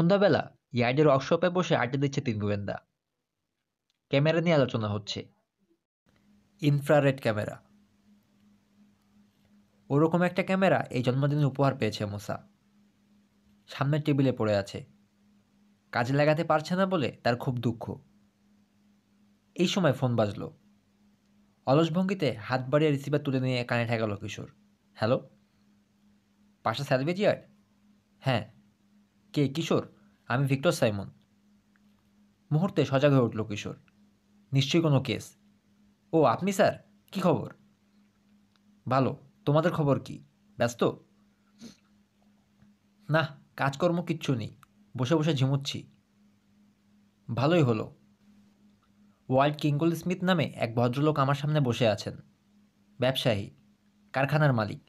সন্ধ্যাবেলা ইয়ার্ডের ওয়ার্কশপে বসে আড্ডা দিচ্ছে তিন গোয়েন্দা ক্যামেরা নিয়ে আলোচনা হচ্ছে ইনফ্রারেড ক্যামেরা ওরকম একটা ক্যামেরা এই জন্মদিনে উপহার পেয়েছে মোসা সামনের টেবিলে পড়ে আছে কাজে লাগাতে পারছে না বলে তার খুব দুঃখ এই সময় ফোন বাজলো অলস ভঙ্গিতে হাত বাড়িয়ে রিসিভার তুলে নিয়ে কানে ঠেকালো কিশোর হ্যালো পাশা স্যালভেজিয়ার হ্যাঁ কে কিশোর আমি ভিক্টর সাইমন মুহূর্তে সজাগ হয়ে উঠল কিশোর নিশ্চয়ই কোনো কেস ও আপনি স্যার কি খবর ভালো তোমাদের খবর কি ব্যস্ত না কাজকর্ম কিচ্ছু নেই বসে বসে ঝিমুচ্ছি ভালোই হলো ওয়ার্ল্ড কিঙ্গল স্মিথ নামে এক ভদ্রলোক আমার সামনে বসে আছেন ব্যবসায়ী কারখানার মালিক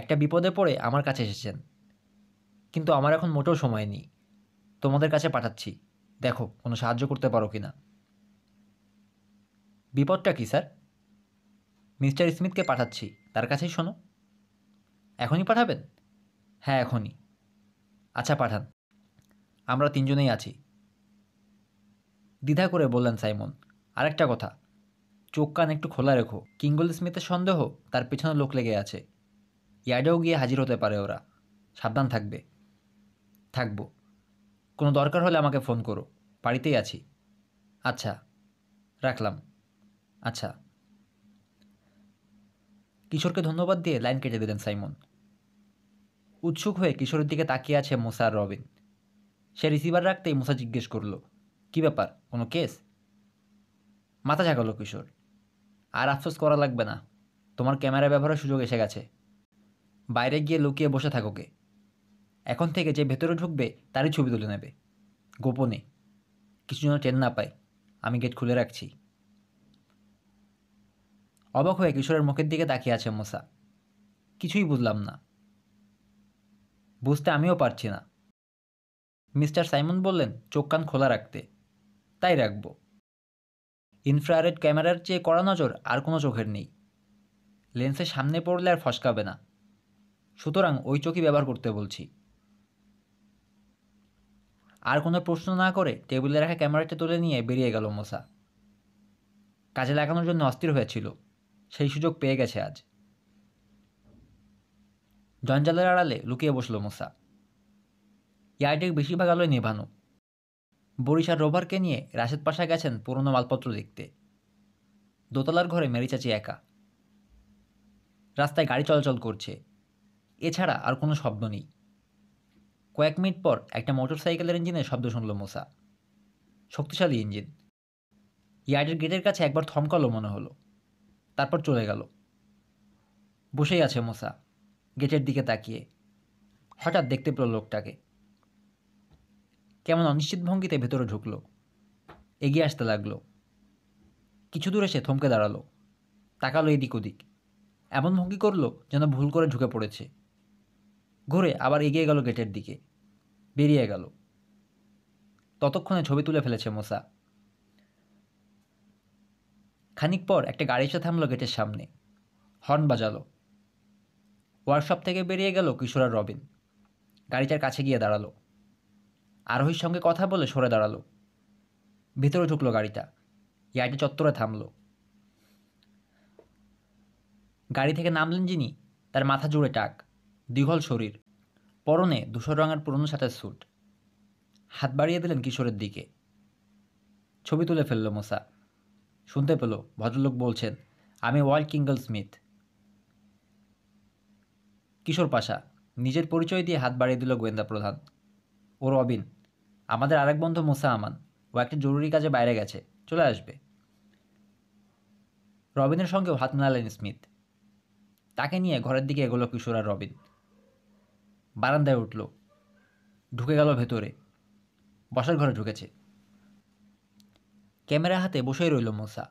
একটা বিপদে পড়ে আমার কাছে এসেছেন কিন্তু আমার এখন মোটেও সময় নেই তোমাদের কাছে পাঠাচ্ছি দেখো কোনো সাহায্য করতে পারো কি না বিপদটা কি স্যার মিস্টার স্মিথকে পাঠাচ্ছি তার কাছেই শোনো এখনই পাঠাবেন হ্যাঁ এখনই আচ্ছা পাঠান আমরা তিনজনেই আছি দ্বিধা করে বললেন সাইমন আরেকটা কথা চোখ কান একটু খোলা রেখো কিঙ্গল স্মিথের সন্দেহ তার পেছনে লোক লেগে আছে ইয়ার্ডেও গিয়ে হাজির হতে পারে ওরা সাবধান থাকবে থাকবো কোনো দরকার হলে আমাকে ফোন করো বাড়িতেই আছি আচ্ছা রাখলাম আচ্ছা কিশোরকে ধন্যবাদ দিয়ে লাইন কেটে দিলেন সাইমন উৎসুক হয়ে কিশোরের দিকে তাকিয়ে আছে মোসার রবিন সে রিসিভার রাখতেই মোসা জিজ্ঞেস করলো কি ব্যাপার কোনো কেস মাথা ঝাঁকালো কিশোর আর আফসোস করা লাগবে না তোমার ক্যামেরা ব্যবহারের সুযোগ এসে গেছে বাইরে গিয়ে লুকিয়ে বসে থাকোকে এখন থেকে যে ভেতরে ঢুকবে তারই ছবি তুলে নেবে গোপনে কিছু যেন টেন না পায় আমি গেট খুলে রাখছি অবাক হয়ে কিশোরের মুখের দিকে তাকিয়ে আছে মশা কিছুই বুঝলাম না বুঝতে আমিও পারছি না মিস্টার সাইমন বললেন চোখ কান খোলা রাখতে তাই রাখব ইনফ্রারেড ক্যামেরার চেয়ে কড়া নজর আর কোনো চোখের নেই লেন্সের সামনে পড়লে আর ফসকাবে না সুতরাং ওই চোখই ব্যবহার করতে বলছি আর কোনো প্রশ্ন না করে টেবিলে রাখা ক্যামেরাটা তুলে নিয়ে বেরিয়ে গেল মোসা কাজে লাগানোর জন্য অস্থির হয়েছিল সেই সুযোগ পেয়ে গেছে আজ জঞ্জালের আড়ালে লুকিয়ে বসল মোসা ইয়ারডেক বেশিরভাগ আলোয় নেভানো বরিশার রোভারকে নিয়ে রাশেদ পাশা গেছেন পুরনো মালপত্র দেখতে দোতলার ঘরে মেরি চাচি একা রাস্তায় গাড়ি চলাচল করছে এছাড়া আর কোনো শব্দ নেই কয়েক মিনিট পর একটা মোটর সাইকেলের ইঞ্জিনের শব্দ শুনল মোসা শক্তিশালী ইঞ্জিন ইয়ার্ডের গেটের কাছে একবার থমকালো মনে হলো তারপর চলে গেল বসেই আছে মোসা গেটের দিকে তাকিয়ে হঠাৎ দেখতে পেল লোকটাকে কেমন অনিশ্চিত ভঙ্গিতে ভেতরে ঢুকলো এগিয়ে আসতে লাগলো কিছু দূরে সে থমকে দাঁড়ালো তাকালো এদিক ওদিক এমন ভঙ্গি করলো যেন ভুল করে ঢুকে পড়েছে ঘুরে আবার এগিয়ে গেল গেটের দিকে বেরিয়ে গেল ততক্ষণে ছবি তুলে ফেলেছে মোসা খানিক পর একটা গাড়ি এসে থামলো গেটের সামনে হর্ন বাজালো ওয়ার্কশপ থেকে বেরিয়ে গেল কিশোর আর রবিন গাড়িটার কাছে গিয়ে দাঁড়ালো আরোহীর সঙ্গে কথা বলে সরে দাঁড়ালো ভিতরে ঢুকলো গাড়িটা ইয়াইটি চত্বরে থামলো গাড়ি থেকে নামলেন যিনি তার মাথা জুড়ে টাক দীঘল শরীর পরনে ধূসর রঙের পুরনো সাঁতার স্যুট হাত বাড়িয়ে দিলেন কিশোরের দিকে ছবি তুলে ফেলল মোসা শুনতে পেল ভদ্রলোক বলছেন আমি ওয়াল কিঙ্গল স্মিথ কিশোর পাশা নিজের পরিচয় দিয়ে হাত বাড়িয়ে দিল গোয়েন্দা প্রধান ও রবিন আমাদের আরেক বন্ধু মোসা আমান ও একটা জরুরি কাজে বাইরে গেছে চলে আসবে রবিনের সঙ্গেও হাত মেলালেন স্মিথ তাকে নিয়ে ঘরের দিকে এগোলো কিশোর আর রবিন বারান্দায় উঠল ঢুকে গেল ভেতরে বসার ঘরে ঢুকেছে ক্যামেরা হাতে বসে রইল মোসা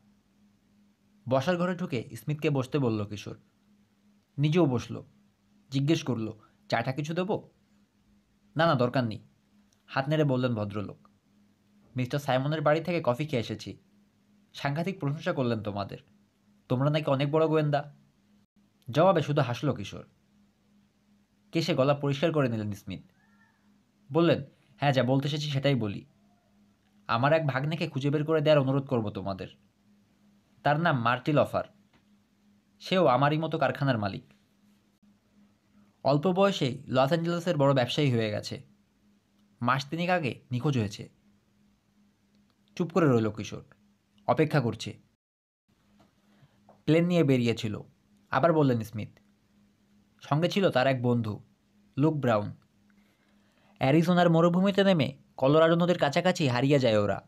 বসার ঘরে ঢুকে স্মিথকে বসতে বলল কিশোর নিজেও বসল জিজ্ঞেস করল চাটা কিছু দেবো না না দরকার নেই হাত নেড়ে বললেন ভদ্রলোক মিস্টার সাইমনের বাড়ি থেকে কফি খেয়ে এসেছি সাংঘাতিক প্রশংসা করলেন তোমাদের তোমরা নাকি অনেক বড় গোয়েন্দা জবাবে শুধু হাসল কিশোর কেসে গলা পরিষ্কার করে নিলেন স্মিথ বললেন হ্যাঁ যা বলতে এসেছি সেটাই বলি আমার এক ভাগ্নেকে খুঁজে বের করে দেওয়ার অনুরোধ করব তোমাদের তার নাম মার্টি লফার সেও আমারই মতো কারখানার মালিক অল্প বয়সেই লস অ্যাঞ্জেলেসের বড় ব্যবসায়ী হয়ে গেছে মাস তিনেক আগে নিখোঁজ হয়েছে চুপ করে রইল কিশোর অপেক্ষা করছে প্লেন নিয়ে বেরিয়েছিল আবার বললেন স্মিথ সঙ্গে ছিল তার এক বন্ধু লুক ব্রাউন অ্যারিজোনার মরুভূমিতে নেমে কলোরাডো নদীর কাছাকাছি হারিয়ে যায় ওরা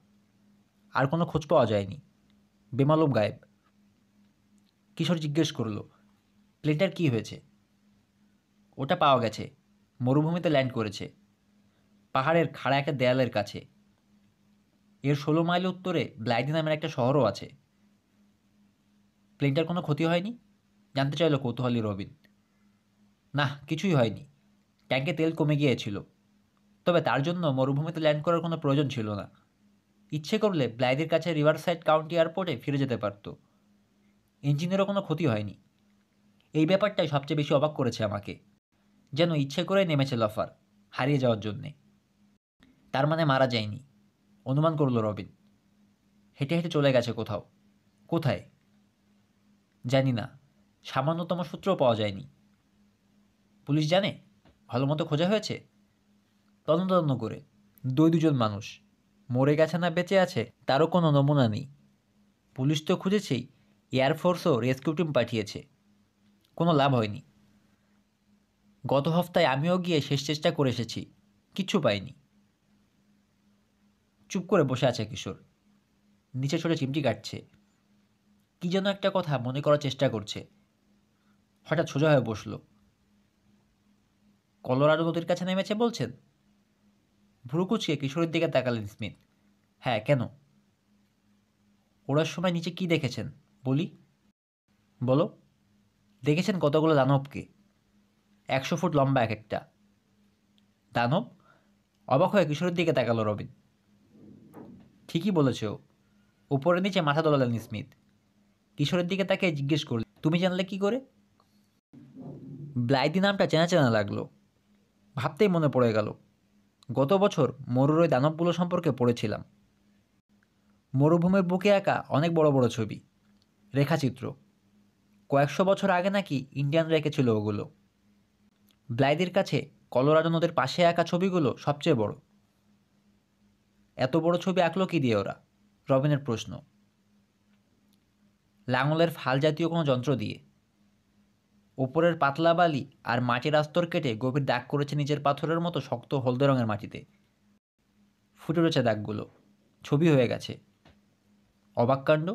আর কোনো খোঁজ পাওয়া যায়নি বেমালুম গায়েব কিশোর জিজ্ঞেস করল প্লেটার কি হয়েছে ওটা পাওয়া গেছে মরুভূমিতে ল্যান্ড করেছে পাহাড়ের খাড়া একটা দেয়ালের কাছে এর ষোলো মাইল উত্তরে ব্লাইডি নামের একটা শহরও আছে প্লেনটার কোনো ক্ষতি হয়নি জানতে চাইল কৌতূহলী রবিন না কিছুই হয়নি ট্যাঙ্কে তেল কমে গিয়েছিল তবে তার জন্য মরুভূমিতে ল্যান্ড করার কোনো প্রয়োজন ছিল না ইচ্ছে করলে ব্লাইদের কাছে রিভারসাইড কাউন্টি এয়ারপোর্টে ফিরে যেতে পারত ইঞ্জিনেরও কোনো ক্ষতি হয়নি এই ব্যাপারটাই সবচেয়ে বেশি অবাক করেছে আমাকে যেন ইচ্ছে করে নেমেছে লফার হারিয়ে যাওয়ার জন্যে তার মানে মারা যায়নি অনুমান করল রবিন হেঁটে হেঁটে চলে গেছে কোথাও কোথায় জানি না সামান্যতম সূত্রও পাওয়া যায়নি পুলিশ জানে ভালো মতো খোঁজা হয়েছে তদন্ত করে দুই দুজন মানুষ মরে গেছে না বেঁচে আছে তারও কোনো নমুনা নেই পুলিশ তো খুঁজেছেই এয়ারফোর্সও রেস্কিউ টিম পাঠিয়েছে কোনো লাভ হয়নি গত হপ্তায় আমিও গিয়ে শেষ চেষ্টা করে এসেছি কিচ্ছু পাইনি চুপ করে বসে আছে কিশোর নিচে ছোটে চিমটি কাটছে কি যেন একটা কথা মনে করার চেষ্টা করছে হঠাৎ সোজা হয়ে বসলো কলোরাডো নদীর কাছে নেমেছে বলছেন ভুরুকুচকে কিশোরের দিকে তাকালেন স্মিথ হ্যাঁ কেন ওড়ার সময় নিচে কি দেখেছেন বলি বলো দেখেছেন কতগুলো দানবকে একশো ফুট লম্বা এক একটা দানব অবাক হয়ে কিশোরের দিকে তাকালো রবিন ঠিকই বলেছ উপরে নিচে মাথা দোলালেন স্মিথ কিশোরের দিকে তাকে জিজ্ঞেস করলেন তুমি জানলে কি করে ব্লাইদি নামটা চেনা চেনা লাগলো ভাবতেই মনে পড়ে গেল গত বছর মরুর ওই দানবগুলো সম্পর্কে পড়েছিলাম মরুভূমির বুকে আঁকা অনেক বড় বড় ছবি রেখাচিত্র কয়েকশো বছর আগে নাকি ইন্ডিয়ান রেখেছিল ওগুলো ব্লাইদের কাছে কলোরাডো নদের পাশে আঁকা ছবিগুলো সবচেয়ে বড় এত বড় ছবি আঁকলো কি দিয়ে ওরা রবিনের প্রশ্ন লাঙলের ফাল জাতীয় কোনো যন্ত্র দিয়ে উপরের পাতলা বালি আর মাটির আস্তর কেটে গভীর দাগ করেছে নিচের পাথরের মতো শক্ত হলদে রঙের মাটিতে ফুটে রয়েছে দাগগুলো ছবি হয়ে গেছে অবাক কাণ্ড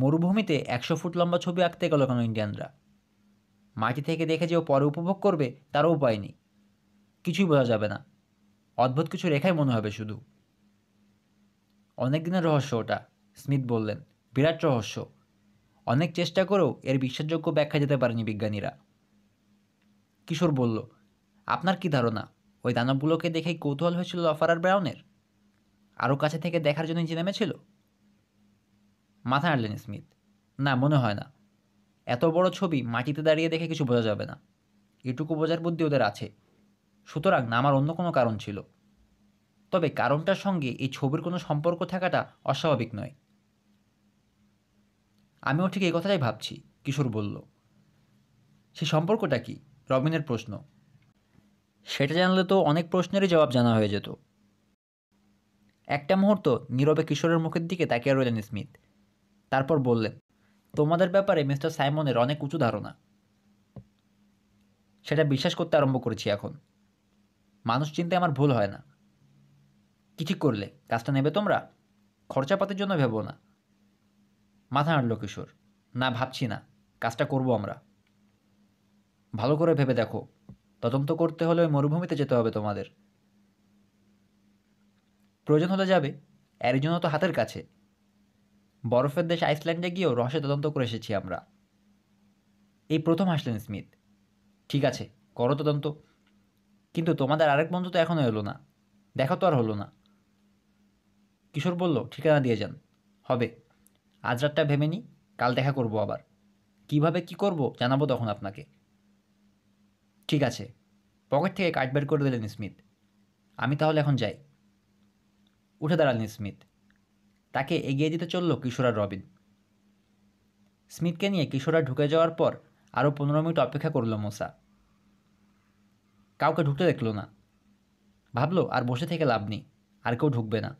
মরুভূমিতে একশো ফুট লম্বা ছবি আঁকতে গেল কেন ইন্ডিয়ানরা মাটি থেকে দেখে যে ও পরে উপভোগ করবে তারও উপায় নেই কিছুই বোঝা যাবে না অদ্ভুত কিছু রেখাই মনে হবে শুধু অনেক দিনের রহস্য ওটা স্মিথ বললেন বিরাট রহস্য অনেক চেষ্টা করেও এর বিশ্বাসযোগ্য ব্যাখ্যা যেতে পারেনি বিজ্ঞানীরা কিশোর বলল আপনার কি ধারণা ওই দানবগুলোকে দেখেই কৌতূহল হয়েছিল লফারার ব্রাউনের আরও কাছে থেকে দেখার জন্য নিচে নেমেছিল মাথা আনলেন স্মিথ না মনে হয় না এত বড় ছবি মাটিতে দাঁড়িয়ে দেখে কিছু বোঝা যাবে না এটুকু বোঝার বুদ্ধি ওদের আছে সুতরাং নামার অন্য কোনো কারণ ছিল তবে কারণটার সঙ্গে এই ছবির কোনো সম্পর্ক থাকাটা অস্বাভাবিক নয় আমিও ঠিক এই কথাটাই ভাবছি কিশোর বলল সে সম্পর্কটা কি রবিনের প্রশ্ন সেটা জানলে তো অনেক প্রশ্নেরই জবাব জানা হয়ে যেত একটা মুহূর্ত নীরবে কিশোরের মুখের দিকে তাকিয়ে রইলেন স্মিথ তারপর বললেন তোমাদের ব্যাপারে মিস্টার সাইমনের অনেক উঁচু ধারণা সেটা বিশ্বাস করতে আরম্ভ করেছি এখন মানুষ চিন্তায় আমার ভুল হয় না কিছু করলে কাজটা নেবে তোমরা খরচাপাতির জন্য ভেবো না মাথা নাড়ল কিশোর না ভাবছি না কাজটা করব আমরা ভালো করে ভেবে দেখো তদন্ত করতে হলে ওই মরুভূমিতে যেতে হবে তোমাদের প্রয়োজন হলে যাবে অ্যারিজোনা তো হাতের কাছে বরফের দেশ আইসল্যান্ডে গিয়েও রহস্য তদন্ত করে এসেছি আমরা এই প্রথম আসলেন স্মিথ ঠিক আছে করো তদন্ত কিন্তু তোমাদের আরেক বন্ধু তো এখনও এলো না দেখা তো আর হলো না কিশোর বলল ঠিকানা দিয়ে যান হবে আজ রাতটা ভেবে নিই কাল দেখা করব আবার কিভাবে কি করব জানাবো তখন আপনাকে ঠিক আছে পকেট থেকে কার্ড বের করে দিলেন স্মিথ আমি তাহলে এখন যাই উঠে দাঁড়ালেন স্মিথ তাকে এগিয়ে দিতে চলল কিশোর আর রবিন স্মিথকে নিয়ে কিশোরা ঢুকে যাওয়ার পর আরও পনেরো মিনিট অপেক্ষা করল মোসা কাউকে ঢুকতে দেখল না ভাবলো আর বসে থেকে লাভ নেই আর কেউ ঢুকবে না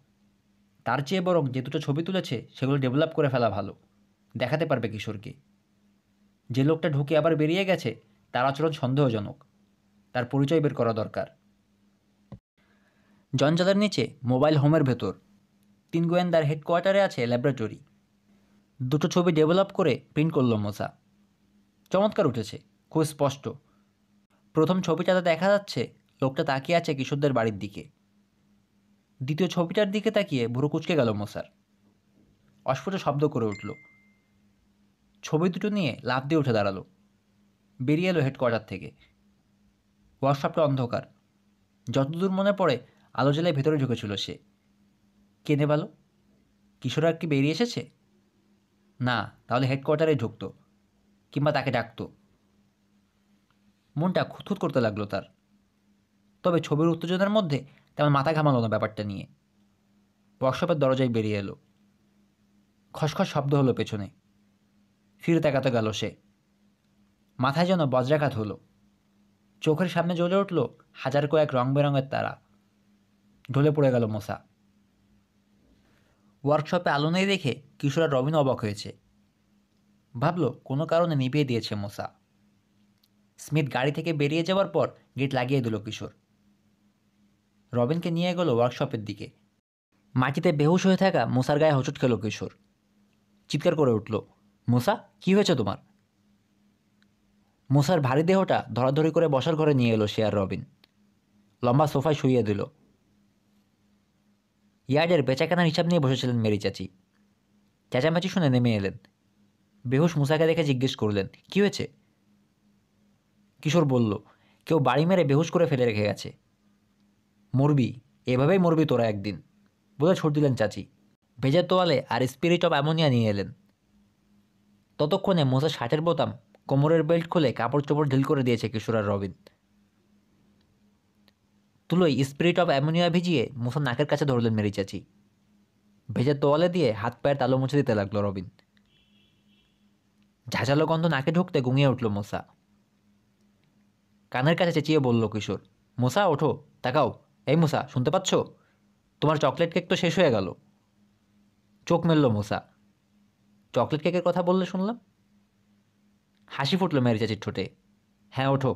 তার চেয়ে বরং যে দুটো ছবি তুলেছে সেগুলো ডেভেলপ করে ফেলা ভালো দেখাতে পারবে কিশোরকে যে লোকটা ঢুকে আবার বেরিয়ে গেছে তার আচরণ সন্দেহজনক তার পরিচয় বের করা দরকার জঞ্জালের নিচে মোবাইল হোমের ভেতর তিন গোয়েন্দার হেডকোয়ার্টারে আছে ল্যাবরেটরি দুটো ছবি ডেভেলপ করে প্রিন্ট করল মোসা চমৎকার উঠেছে খুব স্পষ্ট প্রথম ছবিটাতে দেখা যাচ্ছে লোকটা তাকিয়ে আছে কিশোরদের বাড়ির দিকে দ্বিতীয় ছবিটার দিকে তাকিয়ে বুড়ো কুচকে গেল মশার অস্ফুট শব্দ করে উঠল ছবি দুটো নিয়ে লাফ দিয়ে উঠে দাঁড়ালো বেরিয়ে এলো হেডকোয়ার্টার থেকে হোয়াটসঅ্যাপটা অন্ধকার যতদূর মনে পড়ে আলো জেলায় ভেতরে ঢুকেছিল সে কেনে ভালো কিশোর আর কি বেরিয়ে এসেছে না তাহলে হেডকোয়ার্টারে ঢুকত কিংবা তাকে ডাকত মনটা খুঁতখুত করতে লাগলো তার তবে ছবির উত্তেজনার মধ্যে তেমন মাথা ঘামালো না ব্যাপারটা নিয়ে ওয়ার্কশপের দরজায় বেরিয়ে এলো খসখস শব্দ হলো পেছনে ফিরে তাকাতে গেল সে মাথায় যেন বজ্রাঘাত হলো চোখের সামনে জ্বলে উঠল হাজার কয়েক রং বেরঙের তারা ঢলে পড়ে গেল মশা ওয়ার্কশপে আলো নেই দেখে কিশোরা রবিন অবাক হয়েছে ভাবলো কোনো কারণে নিভিয়ে দিয়েছে মশা স্মিথ গাড়ি থেকে বেরিয়ে যাওয়ার পর গেট লাগিয়ে দিল কিশোর রবিনকে নিয়ে গেল ওয়ার্কশপের দিকে মাটিতে বেহুশ হয়ে থাকা মোসার গায়ে হোঁচট খেল কিশোর চিৎকার করে উঠল মোসা কি হয়েছে তোমার মোসার ভারী দেহটা ধরাধরি করে বসার ঘরে নিয়ে এলো সে আর রবিন লম্বা সোফায় শুইয়ে দিল ইয়ার্ডের বেচাকেনার হিসাব নিয়ে বসেছিলেন মেরি চাচি চেঁচামেচি শুনে নেমে এলেন বেহুশ মুসাকে দেখে জিজ্ঞেস করলেন কি হয়েছে কিশোর বলল কেউ বাড়ি মেরে বেহুশ করে ফেলে রেখে গেছে মরবি এভাবেই মরবি তোরা একদিন বলে ছুট দিলেন চাচি ভেজা তোয়ালে আর স্পিরিট অফ অ্যামোনিয়া নিয়ে এলেন ততক্ষণে মোসা শার্টের বোতাম কোমরের বেল্ট খুলে কাপড় চোপড় ঢিল করে দিয়েছে কিশোর আর রবিন তুলোয় স্পিরিট অফ অ্যামোনিয়া ভিজিয়ে মোসা নাকের কাছে ধরলেন মেরি চাচি ভেজা তোয়ালে দিয়ে হাত পায়ের তালো মুছে দিতে লাগলো রবিন ঝাঁঝালো গন্ধ নাকে ঢুকতে গুঙিয়ে উঠল মোসা কানের কাছে চেঁচিয়ে বলল কিশোর মোসা ওঠো তাকাও এই মোসা শুনতে পাচ্ছ তোমার চকলেট কেক তো শেষ হয়ে গেল চোখ মেলল মোসা চকলেট কেকের কথা বললে শুনলাম হাসি ফুটল মেরি চাচির ঠোঁটে হ্যাঁ ওঠো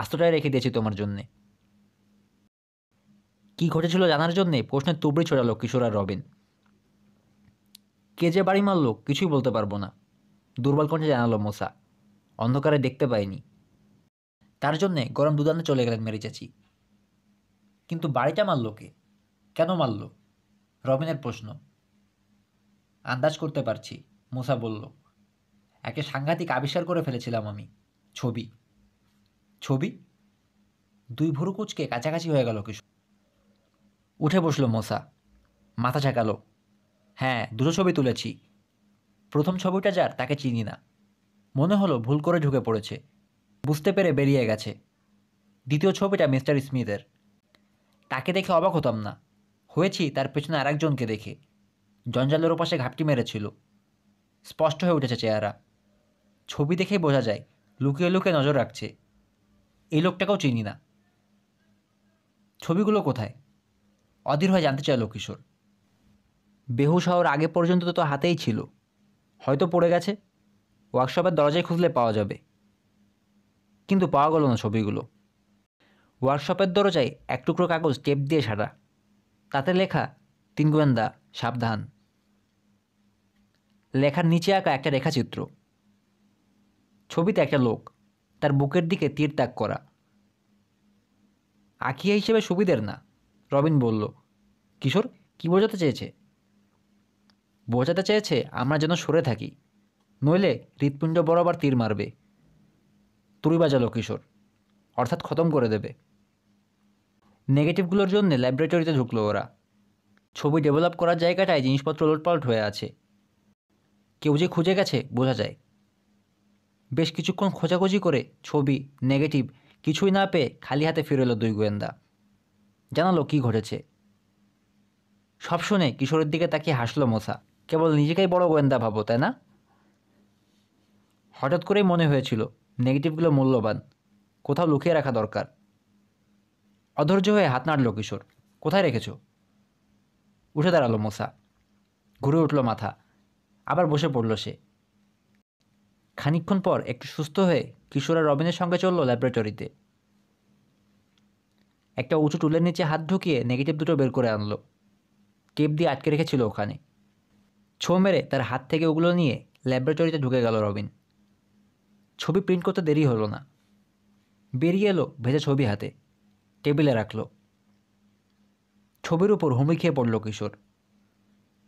আস্তটাই রেখে দিয়েছি তোমার জন্যে কি ঘটেছিল জানার জন্যে প্রশ্নে তুবড়ি ছোড়ালো কিশোর আর রবিন কে যে বাড়ি মারল কিছুই বলতে পারবো না দুর্বল কণ্ঠে জানালো মোসা অন্ধকারে দেখতে পায়নি তার জন্যে গরম দুদানে চলে গেলেন মেরি চাচি কিন্তু বাড়িটা মারল কে কেন মারল রবিনের প্রশ্ন আন্দাজ করতে পারছি মুসা বলল একে সাংঘাতিক আবিষ্কার করে ফেলেছিলাম আমি ছবি ছবি দুই ভুরু কুচকে কাছাকাছি হয়ে গেল কিছু উঠে বসল মোসা মাথা ঝাঁকালো হ্যাঁ দুটো ছবি তুলেছি প্রথম ছবিটা যার তাকে চিনি না মনে হলো ভুল করে ঢুকে পড়েছে বুঝতে পেরে বেরিয়ে গেছে দ্বিতীয় ছবিটা মিস্টার স্মিথের তাকে দেখে অবাক হতাম না হয়েছি তার পেছনে আরেকজনকে দেখে জঞ্জালের ওপাশে ঘাপটি মেরেছিল স্পষ্ট হয়ে উঠেছে চেহারা ছবি দেখেই বোঝা যায় লুকিয়ে লুকিয়ে নজর রাখছে এই লোকটাকেও চিনি না ছবিগুলো কোথায় অধীর হয়ে জানতে চাইল কিশোর বেহু শহর আগে পর্যন্ত তো হাতেই ছিল হয়তো পড়ে গেছে ওয়ার্কশপের দরজায় খুঁজলে পাওয়া যাবে কিন্তু পাওয়া গেল না ছবিগুলো ওয়ার্কশপের দরজায় এক টুকরো কাগজ টেপ দিয়ে সারা তাতে লেখা তিন গোয়েন্দা সাবধান লেখার নিচে আঁকা একটা রেখাচিত্র ছবিতে একটা লোক তার বুকের দিকে তীর ত্যাগ করা আঁকিয়া হিসেবে সুবিধের না রবিন বলল কিশোর কি বোঝাতে চেয়েছে বোঝাতে চেয়েছে আমরা যেন সরে থাকি নইলে হৃৎপিণ্ড বরাবর তীর মারবে তুড়ি বাজালো কিশোর অর্থাৎ খতম করে দেবে নেগেটিভগুলোর জন্য ল্যাবরেটরিতে ঢুকলো ওরা ছবি ডেভেলপ করার জায়গাটায় জিনিসপত্র লোটপালট হয়ে আছে কেউ যে খুঁজে গেছে বোঝা যায় বেশ কিছুক্ষণ খোঁজাখুঁজি করে ছবি নেগেটিভ কিছুই না পেয়ে খালি হাতে ফিরে এলো দুই গোয়েন্দা জানালো কি ঘটেছে সব শুনে কিশোরের দিকে তাকিয়ে হাসলো মশা কেবল নিজেকেই বড় গোয়েন্দা ভাবো তাই না হঠাৎ করেই মনে হয়েছিল নেগেটিভগুলো মূল্যবান কোথাও লুকিয়ে রাখা দরকার অধৈর্য হয়ে হাত নাড়ল কিশোর কোথায় রেখেছ উঠে দাঁড়ালো মশা ঘুরে উঠল মাথা আবার বসে পড়ল সে খানিক্ষণ পর একটু সুস্থ হয়ে কিশোর আর রবিনের সঙ্গে চলল ল্যাবরেটরিতে একটা উঁচু টুলের নিচে হাত ঢুকিয়ে নেগেটিভ দুটো বের করে আনলো কেপ দিয়ে আটকে রেখেছিল ওখানে ছো মেরে তার হাত থেকে ওগুলো নিয়ে ল্যাবরেটরিতে ঢুকে গেল রবিন ছবি প্রিন্ট করতে দেরি হলো না বেরিয়ে এলো ভেজা ছবি হাতে টেবিলে রাখল ছবির উপর হুমি খেয়ে পড়ল কিশোর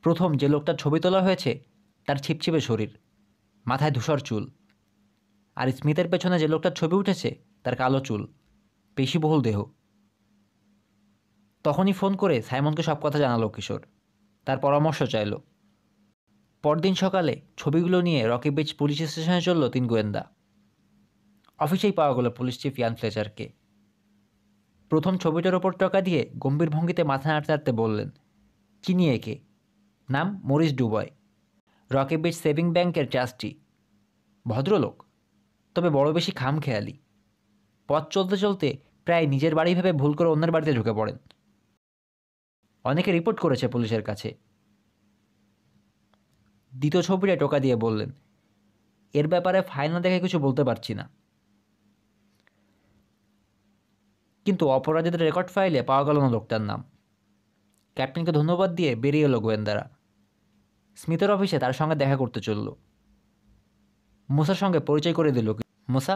প্রথম যে লোকটার ছবি তোলা হয়েছে তার ছিপছিপে শরীর মাথায় ধূসর চুল আর স্মিতের পেছনে যে লোকটার ছবি উঠেছে তার কালো চুল পেশিবহুল দেহ তখনই ফোন করে সাইমনকে সব কথা জানালো কিশোর তার পরামর্শ চাইল পরদিন সকালে ছবিগুলো নিয়ে রকি বিচ পুলিশ স্টেশনে চলল তিন গোয়েন্দা অফিসেই পাওয়া গেল পুলিশ চিফ ইয়ান ফ্লেচারকে প্রথম ছবিটার ওপর টাকা দিয়ে গম্ভীর ভঙ্গিতে মাথা নাড়তে বললেন চিনি একে নাম মরিস ডুবয় রকে বিচ সেভিং ব্যাংকের ট্রাস্টি ভদ্রলোক তবে বড় বেশি খাম খেয়ালি পথ চলতে চলতে প্রায় নিজের বাড়ি ভেবে ভুল করে অন্যের বাড়িতে ঢুকে পড়েন অনেকে রিপোর্ট করেছে পুলিশের কাছে দ্বিতীয় ছবিটা টোকা দিয়ে বললেন এর ব্যাপারে ফাইনাল দেখে কিছু বলতে পারছি না কিন্তু অপরাধীদের রেকর্ড ফাইলে পাওয়া গেল না লোকটার নাম ক্যাপ্টেনকে ধন্যবাদ দিয়ে বেরিয়ে এলো গোয়েন্দারা স্মিথের অফিসে তার সঙ্গে দেখা করতে চলল মোসার সঙ্গে পরিচয় করে দিল মোসা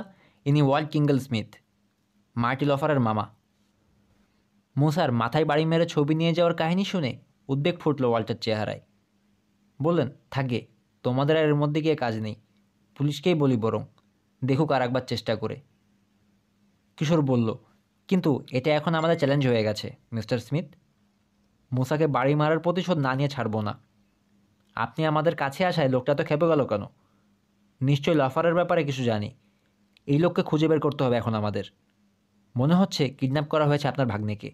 ইনি ওয়াল্ড কিঙ্গল স্মিথ মার্টি লফারের মামা মোসার মাথায় বাড়ি মেরে ছবি নিয়ে যাওয়ার কাহিনী শুনে উদ্বেগ ফুটল ওয়াল্টার চেহারায় বললেন থাকে তোমাদের আর এর মধ্যে গিয়ে কাজ নেই পুলিশকেই বলি বরং দেখুক আর একবার চেষ্টা করে কিশোর বলল কিন্তু এটা এখন আমাদের চ্যালেঞ্জ হয়ে গেছে মিস্টার স্মিথ মুসাকে বাড়ি মারার প্রতিশোধ না নিয়ে ছাড়বো না আপনি আমাদের কাছে আসায় লোকটা তো খেপে গেল কেন নিশ্চয়ই লাফারের ব্যাপারে কিছু জানি এই লোককে খুঁজে বের করতে হবে এখন আমাদের মনে হচ্ছে কিডন্যাপ করা হয়েছে আপনার ভাগ্নেকে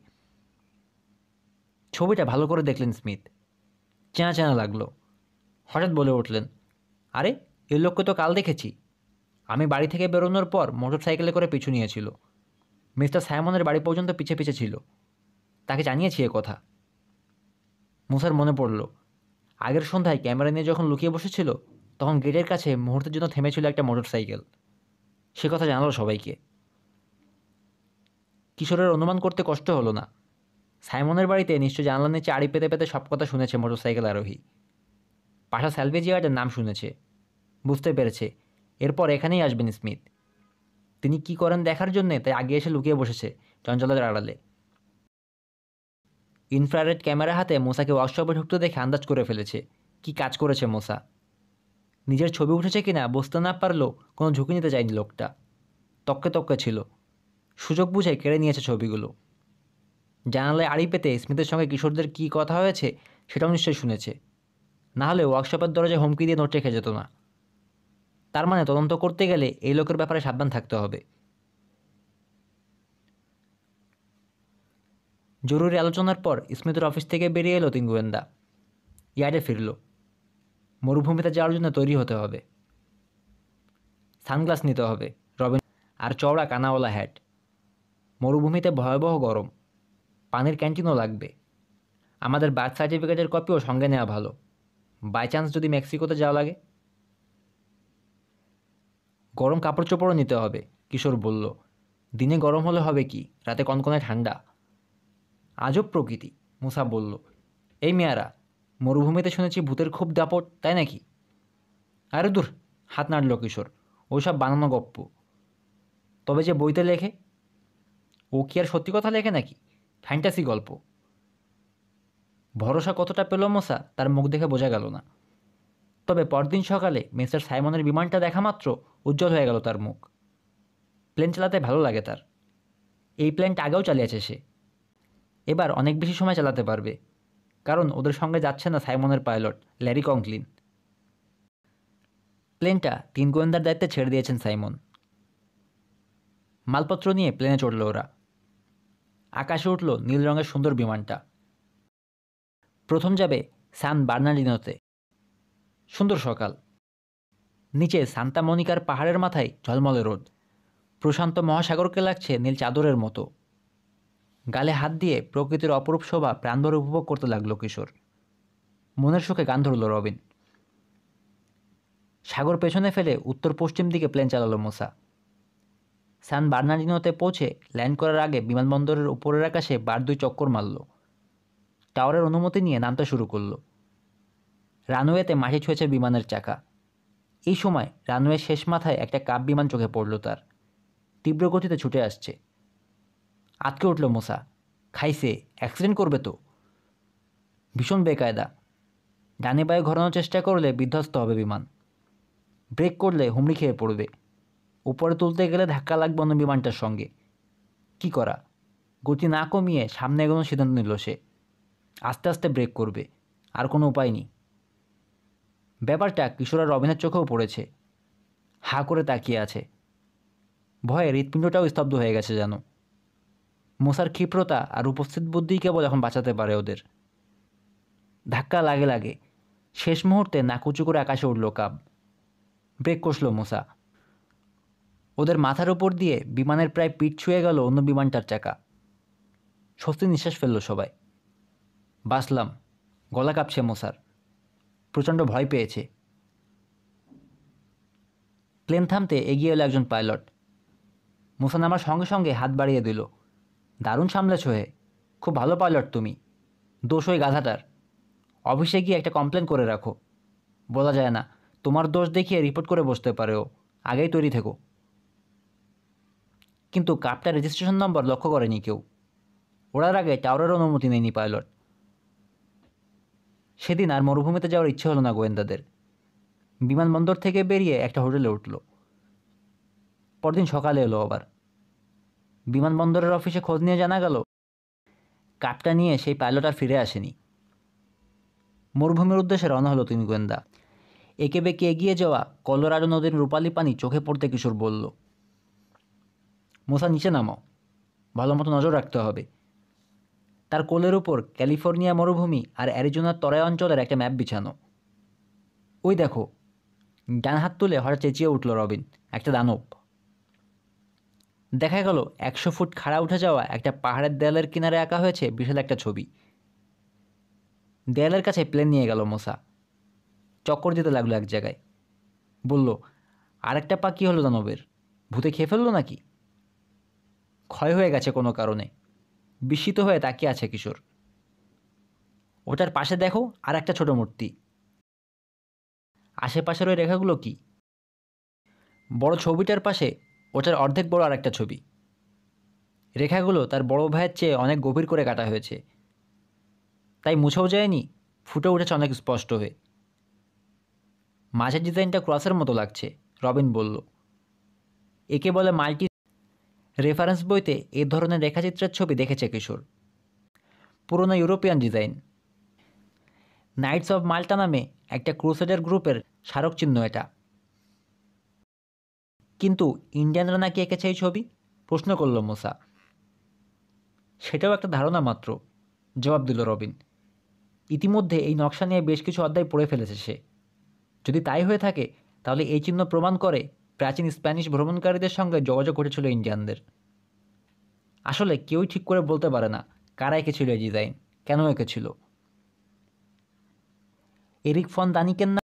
ছবিটা ভালো করে দেখলেন স্মিথ চেনা চেনা লাগলো হঠাৎ বলে উঠলেন আরে এই লোককে তো কাল দেখেছি আমি বাড়ি থেকে বেরোনোর পর মোটর সাইকেলে করে পিছু নিয়েছিল মিস্টার সায়মনের বাড়ি পর্যন্ত পিছে পিছে ছিল তাকে জানিয়েছি এ কথা মুসার মনে পড়ল আগের সন্ধ্যায় ক্যামেরা নিয়ে যখন লুকিয়ে বসেছিল তখন গেটের কাছে মুহূর্তের জন্য থেমেছিল একটা মোটরসাইকেল সে কথা জানালো সবাইকে কিশোরের অনুমান করতে কষ্ট হলো না সাইমনের বাড়িতে নিশ্চয় জানলার নিচে আড়ি পেতে পেতে সব কথা শুনেছে মোটরসাইকেল আরোহী পাশা স্যালভেজিয়ার্ডের নাম শুনেছে বুঝতে পেরেছে এরপর এখানেই আসবেন স্মিথ তিনি কি করেন দেখার জন্যে তাই আগে এসে লুকিয়ে বসেছে চঞ্চলতার আড়ালে ইনফ্রারেড ক্যামেরা হাতে মোসাকে ওয়ার্কশপে ঢুকতে দেখে আন্দাজ করে ফেলেছে কি কাজ করেছে মোসা নিজের ছবি উঠেছে কিনা বুঝতে না পারলেও কোনো ঝুঁকি নিতে চায়নি লোকটা তককে তককে ছিল সুযোগ বুঝে কেড়ে নিয়েছে ছবিগুলো জানালায় আড়ি পেতে স্মিথের সঙ্গে কিশোরদের কি কথা হয়েছে সেটাও নিশ্চয়ই শুনেছে না হলে ওয়ার্কশপের দরজায় হুমকি দিয়ে নোট রেখে যেত না তার মানে তদন্ত করতে গেলে এই লোকের ব্যাপারে সাবধান থাকতে হবে জরুরি আলোচনার পর স্মিতের অফিস থেকে বেরিয়ে এলো তিন গোয়েন্দা ইয়ার্ডে ফিরল মরুভূমিতে যাওয়ার জন্য তৈরি হতে হবে সানগ্লাস নিতে হবে রবিন আর চওড়া কানাওয়ালা হ্যাট মরুভূমিতে ভয়াবহ গরম পানির ক্যান্টিনও লাগবে আমাদের বার্থ সার্টিফিকেটের কপিও সঙ্গে নেওয়া ভালো বাই চান্স যদি মেক্সিকোতে যাওয়া লাগে গরম কাপড় চোপড়ও নিতে হবে কিশোর বলল দিনে গরম হলে হবে কি রাতে কনকনে ঠান্ডা আজব প্রকৃতি মুসা বলল এই মেয়ারা মরুভূমিতে শুনেছি ভূতের খুব দাপট তাই নাকি আরে দূর হাত নাড়ল কিশোর ওইসব বানানো গপ্প তবে যে বইতে লেখে ও কি আর সত্যি কথা লেখে নাকি ফ্যান্টাসি গল্প ভরসা কতটা পেল মশা তার মুখ দেখে বোঝা গেল না তবে পরদিন সকালে মিস্টার সাইমনের বিমানটা দেখা মাত্র উজ্জ্বল হয়ে গেল তার মুখ প্লেন চালাতে ভালো লাগে তার এই প্লেনটা আগেও চালিয়েছে সে এবার অনেক বেশি সময় চালাতে পারবে কারণ ওদের সঙ্গে যাচ্ছে না সাইমনের পাইলট ল্যারি কংক্লিন প্লেনটা তিন গোয়েন্দার দায়িত্বে ছেড়ে দিয়েছেন সাইমন মালপত্র নিয়ে প্লেনে চড়ল ওরা আকাশে উঠল নীল রঙের সুন্দর বিমানটা প্রথম যাবে সান বার্নার্ডিনোতে সুন্দর সকাল নিচে সান্তা মনিকার পাহাড়ের মাথায় ঝলমলে রোদ প্রশান্ত মহাসাগরকে লাগছে নীল চাদরের মতো গালে হাত দিয়ে প্রকৃতির অপরূপ শোভা প্রাণভর উপভোগ করতে লাগলো কিশোর মনের সুখে গান ধরল রবিন সাগর পেছনে ফেলে উত্তর পশ্চিম দিকে প্লেন চালালো মোসা সান বার্নার্ডিনোতে পৌঁছে ল্যান্ড করার আগে বিমানবন্দরের উপরের আকাশে বার দুই চক্কর মারল টাওয়ারের অনুমতি নিয়ে নামতে শুরু করলো রানওয়েতে মাটি ছুঁয়েছে বিমানের চাকা এই সময় রানওয়ের শেষ মাথায় একটা কাপ বিমান চোখে পড়ল তার তীব্র গতিতে ছুটে আসছে আটকে উঠল মোসা খাইছে অ্যাক্সিডেন্ট করবে তো ভীষণ বেকায়দা ডানে বায়ে ঘোরানোর চেষ্টা করলে বিধ্বস্ত হবে বিমান ব্রেক করলে হুমড়ি খেয়ে পড়বে উপরে তুলতে গেলে ধাক্কা লাগবে অন্য বিমানটার সঙ্গে কি করা গতি না কমিয়ে সামনে এগোনোর সিদ্ধান্ত নিল সে আস্তে আস্তে ব্রেক করবে আর কোনো উপায় নেই ব্যাপারটা কিশোর আর রবিনের চোখেও পড়েছে হা করে তাকিয়ে আছে ভয়ে হৃৎপিণ্ডটাও স্তব্ধ হয়ে গেছে যেন মোসার ক্ষিপ্রতা আর উপস্থিত বুদ্ধিই কেবল এখন বাঁচাতে পারে ওদের ধাক্কা লাগে লাগে শেষ মুহূর্তে নাকুচু করে আকাশে উঠল কাব ব্রেক কষল মোসা ওদের মাথার ওপর দিয়ে বিমানের প্রায় পিঠ ছুঁয়ে গেল অন্য বিমানটার চাকা স্বস্তি নিঃশ্বাস ফেলল সবাই বাসলাম গলা কাঁপছে মোসার প্রচণ্ড ভয় পেয়েছে প্লেন থামতে এগিয়ে এলো একজন পাইলট মুসান আমার সঙ্গে সঙ্গে হাত বাড়িয়ে দিল দারুণ সামলেছ হে খুব ভালো পাইলট তুমি দোষ ওই গাধাটার অফিসে গিয়ে একটা কমপ্লেন করে রাখো বলা যায় না তোমার দোষ দেখিয়ে রিপোর্ট করে বসতে পারে ও আগেই তৈরি থেকো কিন্তু কাপটা রেজিস্ট্রেশন নম্বর লক্ষ্য করেনি কেউ ওড়ার আগে টাওয়ারের অনুমতি নেয়নি পাইলট সেদিন আর মরুভূমিতে যাওয়ার ইচ্ছে হলো না গোয়েন্দাদের বিমানবন্দর থেকে বেরিয়ে একটা হোটেলে উঠল পরদিন সকালে এলো আবার বিমানবন্দরের অফিসে খোঁজ নিয়ে জানা গেল কাপটা নিয়ে সেই পাইলট আর ফিরে আসেনি মরুভূমির উদ্দেশ্যে রওনা হলো তিনি গোয়েন্দা একে বেঁকে এগিয়ে যাওয়া কলোরাডো নদীর রূপালী পানি চোখে পড়তে কিশোর বলল মোসা নিচে নামাও ভালো মতো নজর রাখতে হবে তার কোলের ওপর ক্যালিফোর্নিয়া মরুভূমি আর অ্যারিজোনার তরাই অঞ্চলের একটা ম্যাপ বিছানো ওই দেখো ডান হাত তুলে হঠাৎ চেঁচিয়ে উঠল রবিন একটা দানব দেখা গেল একশো ফুট খাড়া উঠে যাওয়া একটা পাহাড়ের দেয়ালের কিনারে আঁকা হয়েছে বিশাল একটা ছবি দেয়ালের কাছে প্লেন নিয়ে গেল মোসা চক্কর দিতে লাগলো এক জায়গায় বলল আরেকটা একটা কী হলো দানবের ভূতে খেয়ে ফেললো নাকি ক্ষয় হয়ে গেছে কোনো কারণে বিস্মিত হয়ে তাকিয়ে আছে কিশোর ওটার পাশে দেখো আর একটা ছোট মূর্তি আশেপাশের ওই রেখাগুলো কি বড় ছবিটার পাশে ওটার অর্ধেক বড় আর একটা ছবি রেখাগুলো তার বড় ভাইয়ের চেয়ে অনেক গভীর করে কাটা হয়েছে তাই মুছেও যায়নি ফুটে উঠেছে অনেক স্পষ্ট হয়ে মাঝের ডিজাইনটা ক্রসের মতো লাগছে রবিন বলল একে বলে মাল্টি রেফারেন্স বইতে এ ধরনের রেখাচিত্রের ছবি দেখেছে কিশোর পুরনো European design knights of Malta নামে একটা ক্রুসেডার গ্রুপের স্মারকচিহ্ন এটা কিন্তু ইন্ডিয়ানরা নাকি এঁকেছে এই ছবি প্রশ্ন করল মোসা সেটাও একটা ধারণা মাত্র জবাব দিল রবিন ইতিমধ্যে এই নকশা নিয়ে বেশ কিছু অধ্যায় পড়ে ফেলেছে সে যদি তাই হয়ে থাকে তাহলে এই চিহ্ন প্রমাণ করে প্রাচীন স্প্যানিশ ভ্রমণকারীদের সঙ্গে যোগাযোগ ঘটেছিল ইন্ডিয়ানদের আসলে কেউই ঠিক করে বলতে পারে না কারা এঁকেছিল এই ডিজাইন কেন এঁকেছিল এরিক ফন দানিকের না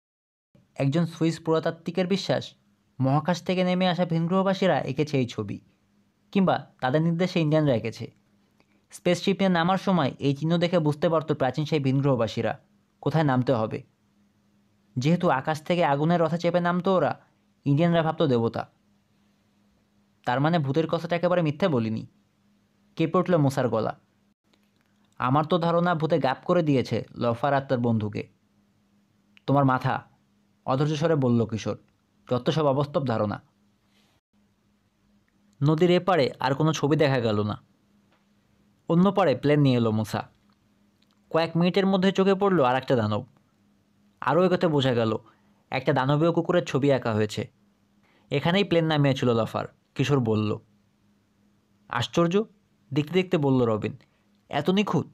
একজন সুইস পুরাতাত্ত্বিকের বিশ্বাস মহাকাশ থেকে নেমে আসা ভিনগ্রহবাসীরা এঁকেছে এই ছবি কিংবা তাদের নির্দেশে ইন্ডিয়ানরা এঁকেছে স্পেসশিপ নিয়ে নামার সময় এই চিহ্ন দেখে বুঝতে পারত প্রাচীন সেই ভিনগ্রহবাসীরা কোথায় নামতে হবে যেহেতু আকাশ থেকে আগুনের রথা চেপে নামতো ওরা ইন্ডিয়ানরা ভাবতো দেবতা তার মানে ভূতের কথাটা একেবারে মিথ্যে বলিনি কেঁপে উঠল মশার গলা আমার তো ধারণা ভূতে গাপ করে দিয়েছে লফার আত্মার বন্ধুকে তোমার মাথা অধৈর্য স্বরে বলল কিশোর যত সব অবাস্তব ধারণা নদীর এপারে আর কোনো ছবি দেখা গেল না অন্য পারে প্লেন নিয়ে এলো মশা কয়েক মিনিটের মধ্যে চোখে পড়ল আর একটা দানব আরও একথা বোঝা গেল একটা দানবীয় কুকুরের ছবি আঁকা হয়েছে এখানেই প্লেন নামিয়েছিল লাফার কিশোর বলল আশ্চর্য দেখতে দেখতে বলল রবিন এত নিখুঁত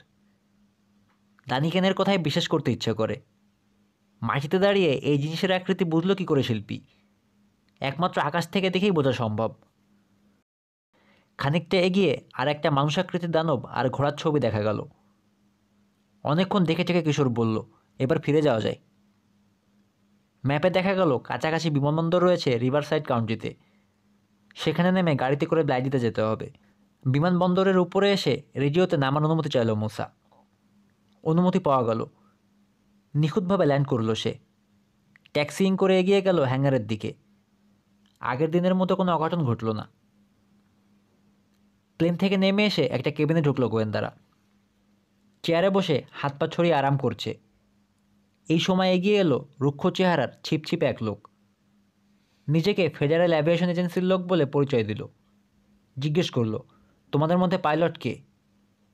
দানিকেনের কথায় বিশ্বাস করতে ইচ্ছা করে মাটিতে দাঁড়িয়ে এই জিনিসের আকৃতি বুঝল কী করে শিল্পী একমাত্র আকাশ থেকে দেখেই বোঝা সম্ভব খানিকটা এগিয়ে আর একটা মানুষাকৃতির দানব আর ঘোড়ার ছবি দেখা গেল অনেকক্ষণ দেখে থেকে কিশোর বলল এবার ফিরে যাওয়া যায় ম্যাপে দেখা গেল কাছাকাছি বিমানবন্দর রয়েছে রিভার সাইড কাউন্টিতে সেখানে নেমে গাড়িতে করে ব্লাইডিতে যেতে হবে বিমানবন্দরের উপরে এসে রেডিওতে নামার অনুমতি চাইল মোসা অনুমতি পাওয়া গেল নিখুঁতভাবে ল্যান্ড করলো সে ট্যাক্সিং করে এগিয়ে গেল হ্যাঙ্গারের দিকে আগের দিনের মতো কোনো অঘটন ঘটল না প্লেন থেকে নেমে এসে একটা কেবিনে ঢুকলো গোয়েন্দারা চেয়ারে বসে হাত পা ছড়িয়ে আরাম করছে এই সময় এগিয়ে এলো রুক্ষ চেহারার ছিপছিপ এক লোক নিজেকে ফেডারেল অ্যাভিয়েশন এজেন্সির লোক বলে পরিচয় দিল জিজ্ঞেস করল তোমাদের মধ্যে পাইলট কে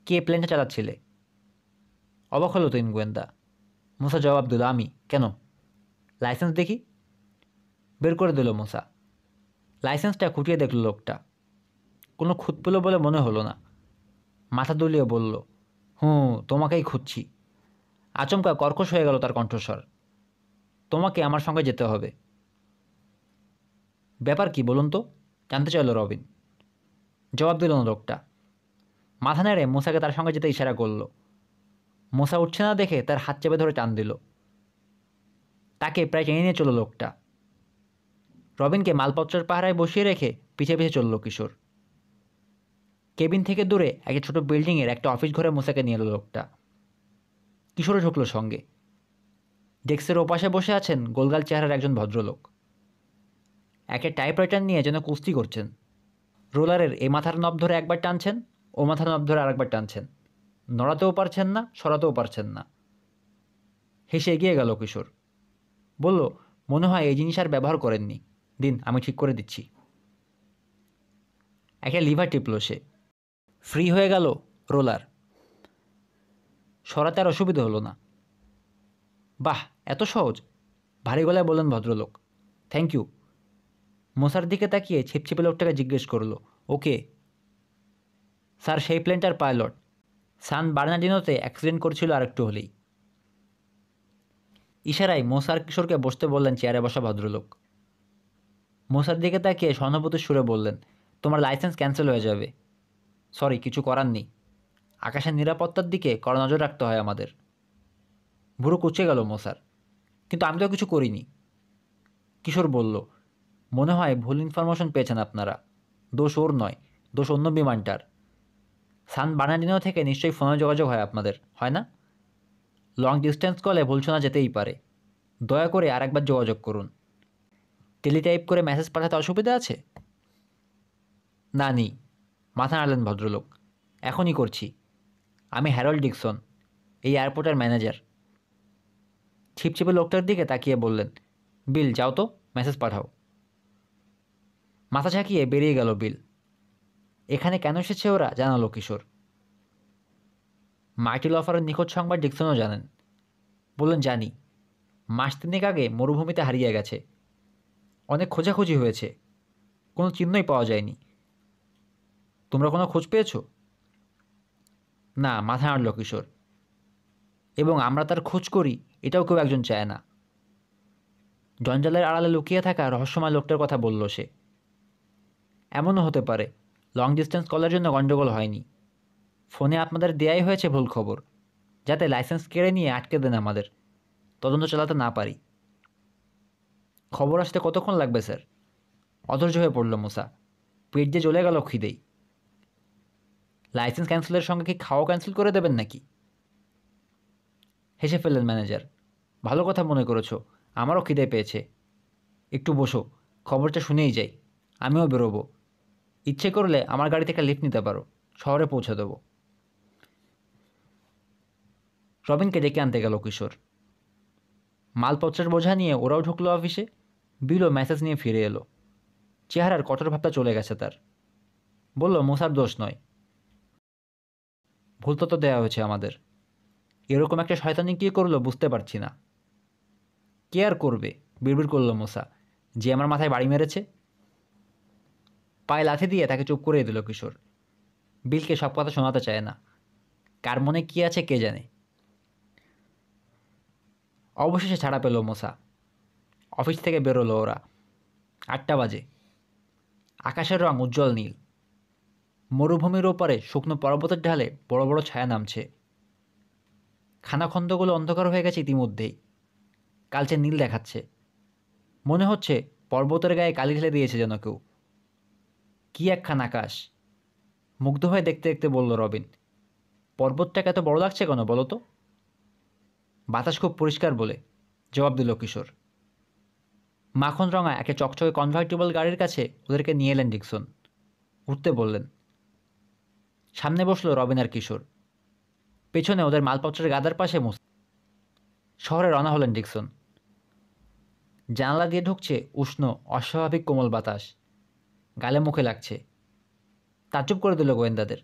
কে প্লেনটা চালাচ্ছিলে অবাক হলো তিন গোয়েন্দা মোসা জবাব দিল আমি কেন লাইসেন্স দেখি বের করে দিল মোসা লাইসেন্সটা খুঁটিয়ে দেখল লোকটা কোনো খুঁত পেলো বলে মনে হলো না মাথা দুলিয়ে বলল হুঁ তোমাকেই খুঁজছি আচমকা কর্কশ হয়ে গেল তার কণ্ঠস্বর তোমাকে আমার সঙ্গে যেতে হবে ব্যাপার কি বলুন তো জানতে চাইল রবিন জবাব দিল না লোকটা মাথা নেড়ে মোসাকে তার সঙ্গে যেতে ইশারা করল মোসা উঠছে না দেখে তার হাত চেপে ধরে টান দিল তাকে প্রায় টেনে নিয়ে চলো লোকটা রবিনকে মালপত্রের পাহারায় বসিয়ে রেখে পিছে পিছে চলল কিশোর কেবিন থেকে দূরে একটা ছোট বিল্ডিংয়ের একটা অফিস ঘরে মোসাকে নিয়ে এলো লোকটা কিশোরও ঢুকল সঙ্গে ডেস্কের ওপাশে বসে আছেন গোলগাল চেহারার একজন ভদ্রলোক একে টাইপরাইটার নিয়ে যেন কুস্তি করছেন রোলারের এ মাথার নব ধরে একবার টানছেন ও মাথার নব ধরে আরেকবার টানছেন নড়াতেও পারছেন না সরাতেও পারছেন না হেসে এগিয়ে গেল কিশোর বলল মনে হয় এই জিনিস আর ব্যবহার করেননি দিন আমি ঠিক করে দিচ্ছি একে লিভার টিপল সে ফ্রি হয়ে গেল রোলার সরাতে আর অসুবিধা হলো না বাহ এত সহজ ভারী গলায় বললেন ভদ্রলোক থ্যাংক ইউ মশার দিকে তাকিয়ে ছিপছিপে লোকটাকে জিজ্ঞেস করলো ওকে স্যার সেই প্লেনটার পাইলট সান বার্নাডিনোতে অ্যাক্সিডেন্ট করেছিল আরেকটু হলেই ইশারায় মোসার কিশোরকে বসতে বললেন চেয়ারে বসা ভদ্রলোক মোসার দিকে তাকিয়ে সহানুভূতির সুরে বললেন তোমার লাইসেন্স ক্যান্সেল হয়ে যাবে সরি কিছু করার নেই আকাশের নিরাপত্তার দিকে কড়া নজর রাখতে হয় আমাদের বুড়ো কুচে গেল মোসার কিন্তু আমি তো কিছু করিনি কিশোর বলল মনে হয় ভুল ইনফরমেশন পেয়েছেন আপনারা দোষ ওর নয় দোষ অন্য বিমানটার সান বার্নার্ডিনো থেকে নিশ্চয়ই ফোনে যোগাযোগ হয় আপনাদের হয় না লং ডিস্টেন্স কলে ভুল শোনা যেতেই পারে দয়া করে আরেকবার যোগাযোগ করুন টেলিটাইপ করে মেসেজ পাঠাতে অসুবিধা আছে না নি মাথা নাড়লেন ভদ্রলোক এখনই করছি আমি হ্যারল্ড ডিকসন এই এয়ারপোর্টের ম্যানেজার ছিপছিপে লোকটার দিকে তাকিয়ে বললেন বিল যাও তো মেসেজ পাঠাও মাথা ঝাঁকিয়ে বেরিয়ে গেল বিল এখানে কেন এসেছে ওরা জানালো কিশোর মাইটি লফারের নিখোঁজ সংবাদ ডিকসনও জানেন বললেন জানি মাস তিনেক আগে মরুভূমিতে হারিয়ে গেছে অনেক খোঁজাখুঁজি হয়েছে কোনো চিহ্নই পাওয়া যায়নি তোমরা কোনো খোঁজ পেয়েছো না মাথা নাড়ল কিশোর এবং আমরা তার খোঁজ করি এটাও কেউ একজন চায় না জঞ্জালের আড়ালে লুকিয়ে থাকা রহস্যময় লোকটার কথা বলল সে এমনও হতে পারে লং ডিস্টেন্স কলের জন্য গণ্ডগোল হয়নি ফোনে আপনাদের দেয়াই হয়েছে ভুল খবর যাতে লাইসেন্স কেড়ে নিয়ে আটকে দেন আমাদের তদন্ত চালাতে না পারি খবর আসতে কতক্ষণ লাগবে স্যার অধৈর্য হয়ে পড়ল মোসা পেট যে জ্বলে গেল খিদেই লাইসেন্স ক্যান্সেলের সঙ্গে কি খাওয়া ক্যান্সেল করে দেবেন নাকি হেসে ফেললেন ম্যানেজার ভালো কথা মনে করেছো আমারও খিদে পেয়েছে একটু বসো খবরটা শুনেই যাই আমিও বেরোবো ইচ্ছে করলে আমার গাড়ি থেকে লিফ্ট নিতে পারো শহরে পৌঁছে দেবো রবিনকে ডেকে আনতে গেল কিশোর মালপত্রের বোঝা নিয়ে ওরাও ঢুকলো অফিসে বিলও মেসেজ নিয়ে ফিরে এলো চেহারার কঠোর ভাবটা চলে গেছে তার বলল মোসার দোষ নয় ভুল তথ্য দেওয়া হয়েছে আমাদের এরকম একটা শয়তানি কী করলো বুঝতে পারছি না কে আর করবে বিড়বিড় করলো মোসা যে আমার মাথায় বাড়ি মেরেছে পায়ে লাথি দিয়ে তাকে চুপ করে দিল কিশোর বিলকে সব কথা শোনাতে চায় না কার মনে কী আছে কে জানে অবশেষে ছাড়া পেল মোসা অফিস থেকে বেরোলো ওরা আটটা বাজে আকাশের রং উজ্জ্বল নীল মরুভূমির ওপারে শুকনো পর্বতের ঢালে বড় বড় ছায়া নামছে খানাখন্দগুলো অন্ধকার হয়ে গেছে ইতিমধ্যেই কালচে নীল দেখাচ্ছে মনে হচ্ছে পর্বতের গায়ে কালি ঢেলে দিয়েছে যেন কেউ কী একখান আকাশ মুগ্ধ হয়ে দেখতে দেখতে বলল রবিন পর্বতটাকে এত বড় লাগছে কেন বলো তো বাতাস খুব পরিষ্কার বলে জবাব দিল কিশোর মাখন রঙা একে চকচকে কনভার্টেবল গাড়ির কাছে ওদেরকে নিয়ে এলেন ডিকসন উঠতে বললেন সামনে বসলো রবিন আর কিশোর পেছনে ওদের মালপত্রের গাদার পাশে মুস শহরে রওনা হলেন ডিকসন জানালা দিয়ে ঢুকছে উষ্ণ অস্বাভাবিক কোমল বাতাস গালে মুখে লাগছে তাজ্জব করে দিল গোয়েন্দাদের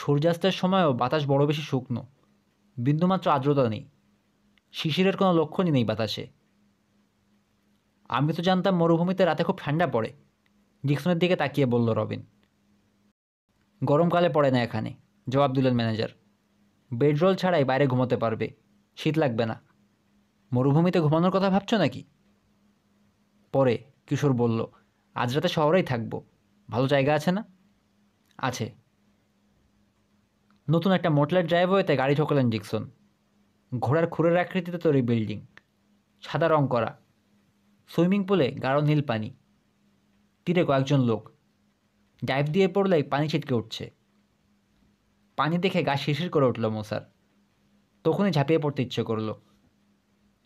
সূর্যাস্তের সময়ও বাতাস বড় বেশি শুকনো বিন্দুমাত্র আর্দ্রতা নেই শিশিরের কোনো লক্ষণই নেই বাতাসে আমি তো জানতাম মরুভূমিতে রাতে খুব ঠান্ডা পড়ে ডিকসনের দিকে তাকিয়ে বলল রবিন গরমকালে পড়ে না এখানে জবাব দিলেন ম্যানেজার বেডরোল ছাড়াই বাইরে ঘুমোতে পারবে শীত লাগবে না মরুভূমিতে ঘুমানোর কথা ভাবছো নাকি পরে কিশোর বলল আজ রাতে শহরেই থাকবো ভালো জায়গা আছে না আছে নতুন একটা মোটলের ড্রাইভওয়েতে গাড়ি ঠোকালেন ডিকসন ঘোড়ার খুরের আকৃতিতে তৈরি বিল্ডিং সাদা রং করা সুইমিং পুলে গাঢ় নীল পানি তীরে কয়েকজন লোক ডাইভ দিয়ে পড়লেই পানি ছিটকে উঠছে পানি দেখে গা শিরশির করে উঠল মোসার তখনই ঝাঁপিয়ে পড়তে ইচ্ছে করলো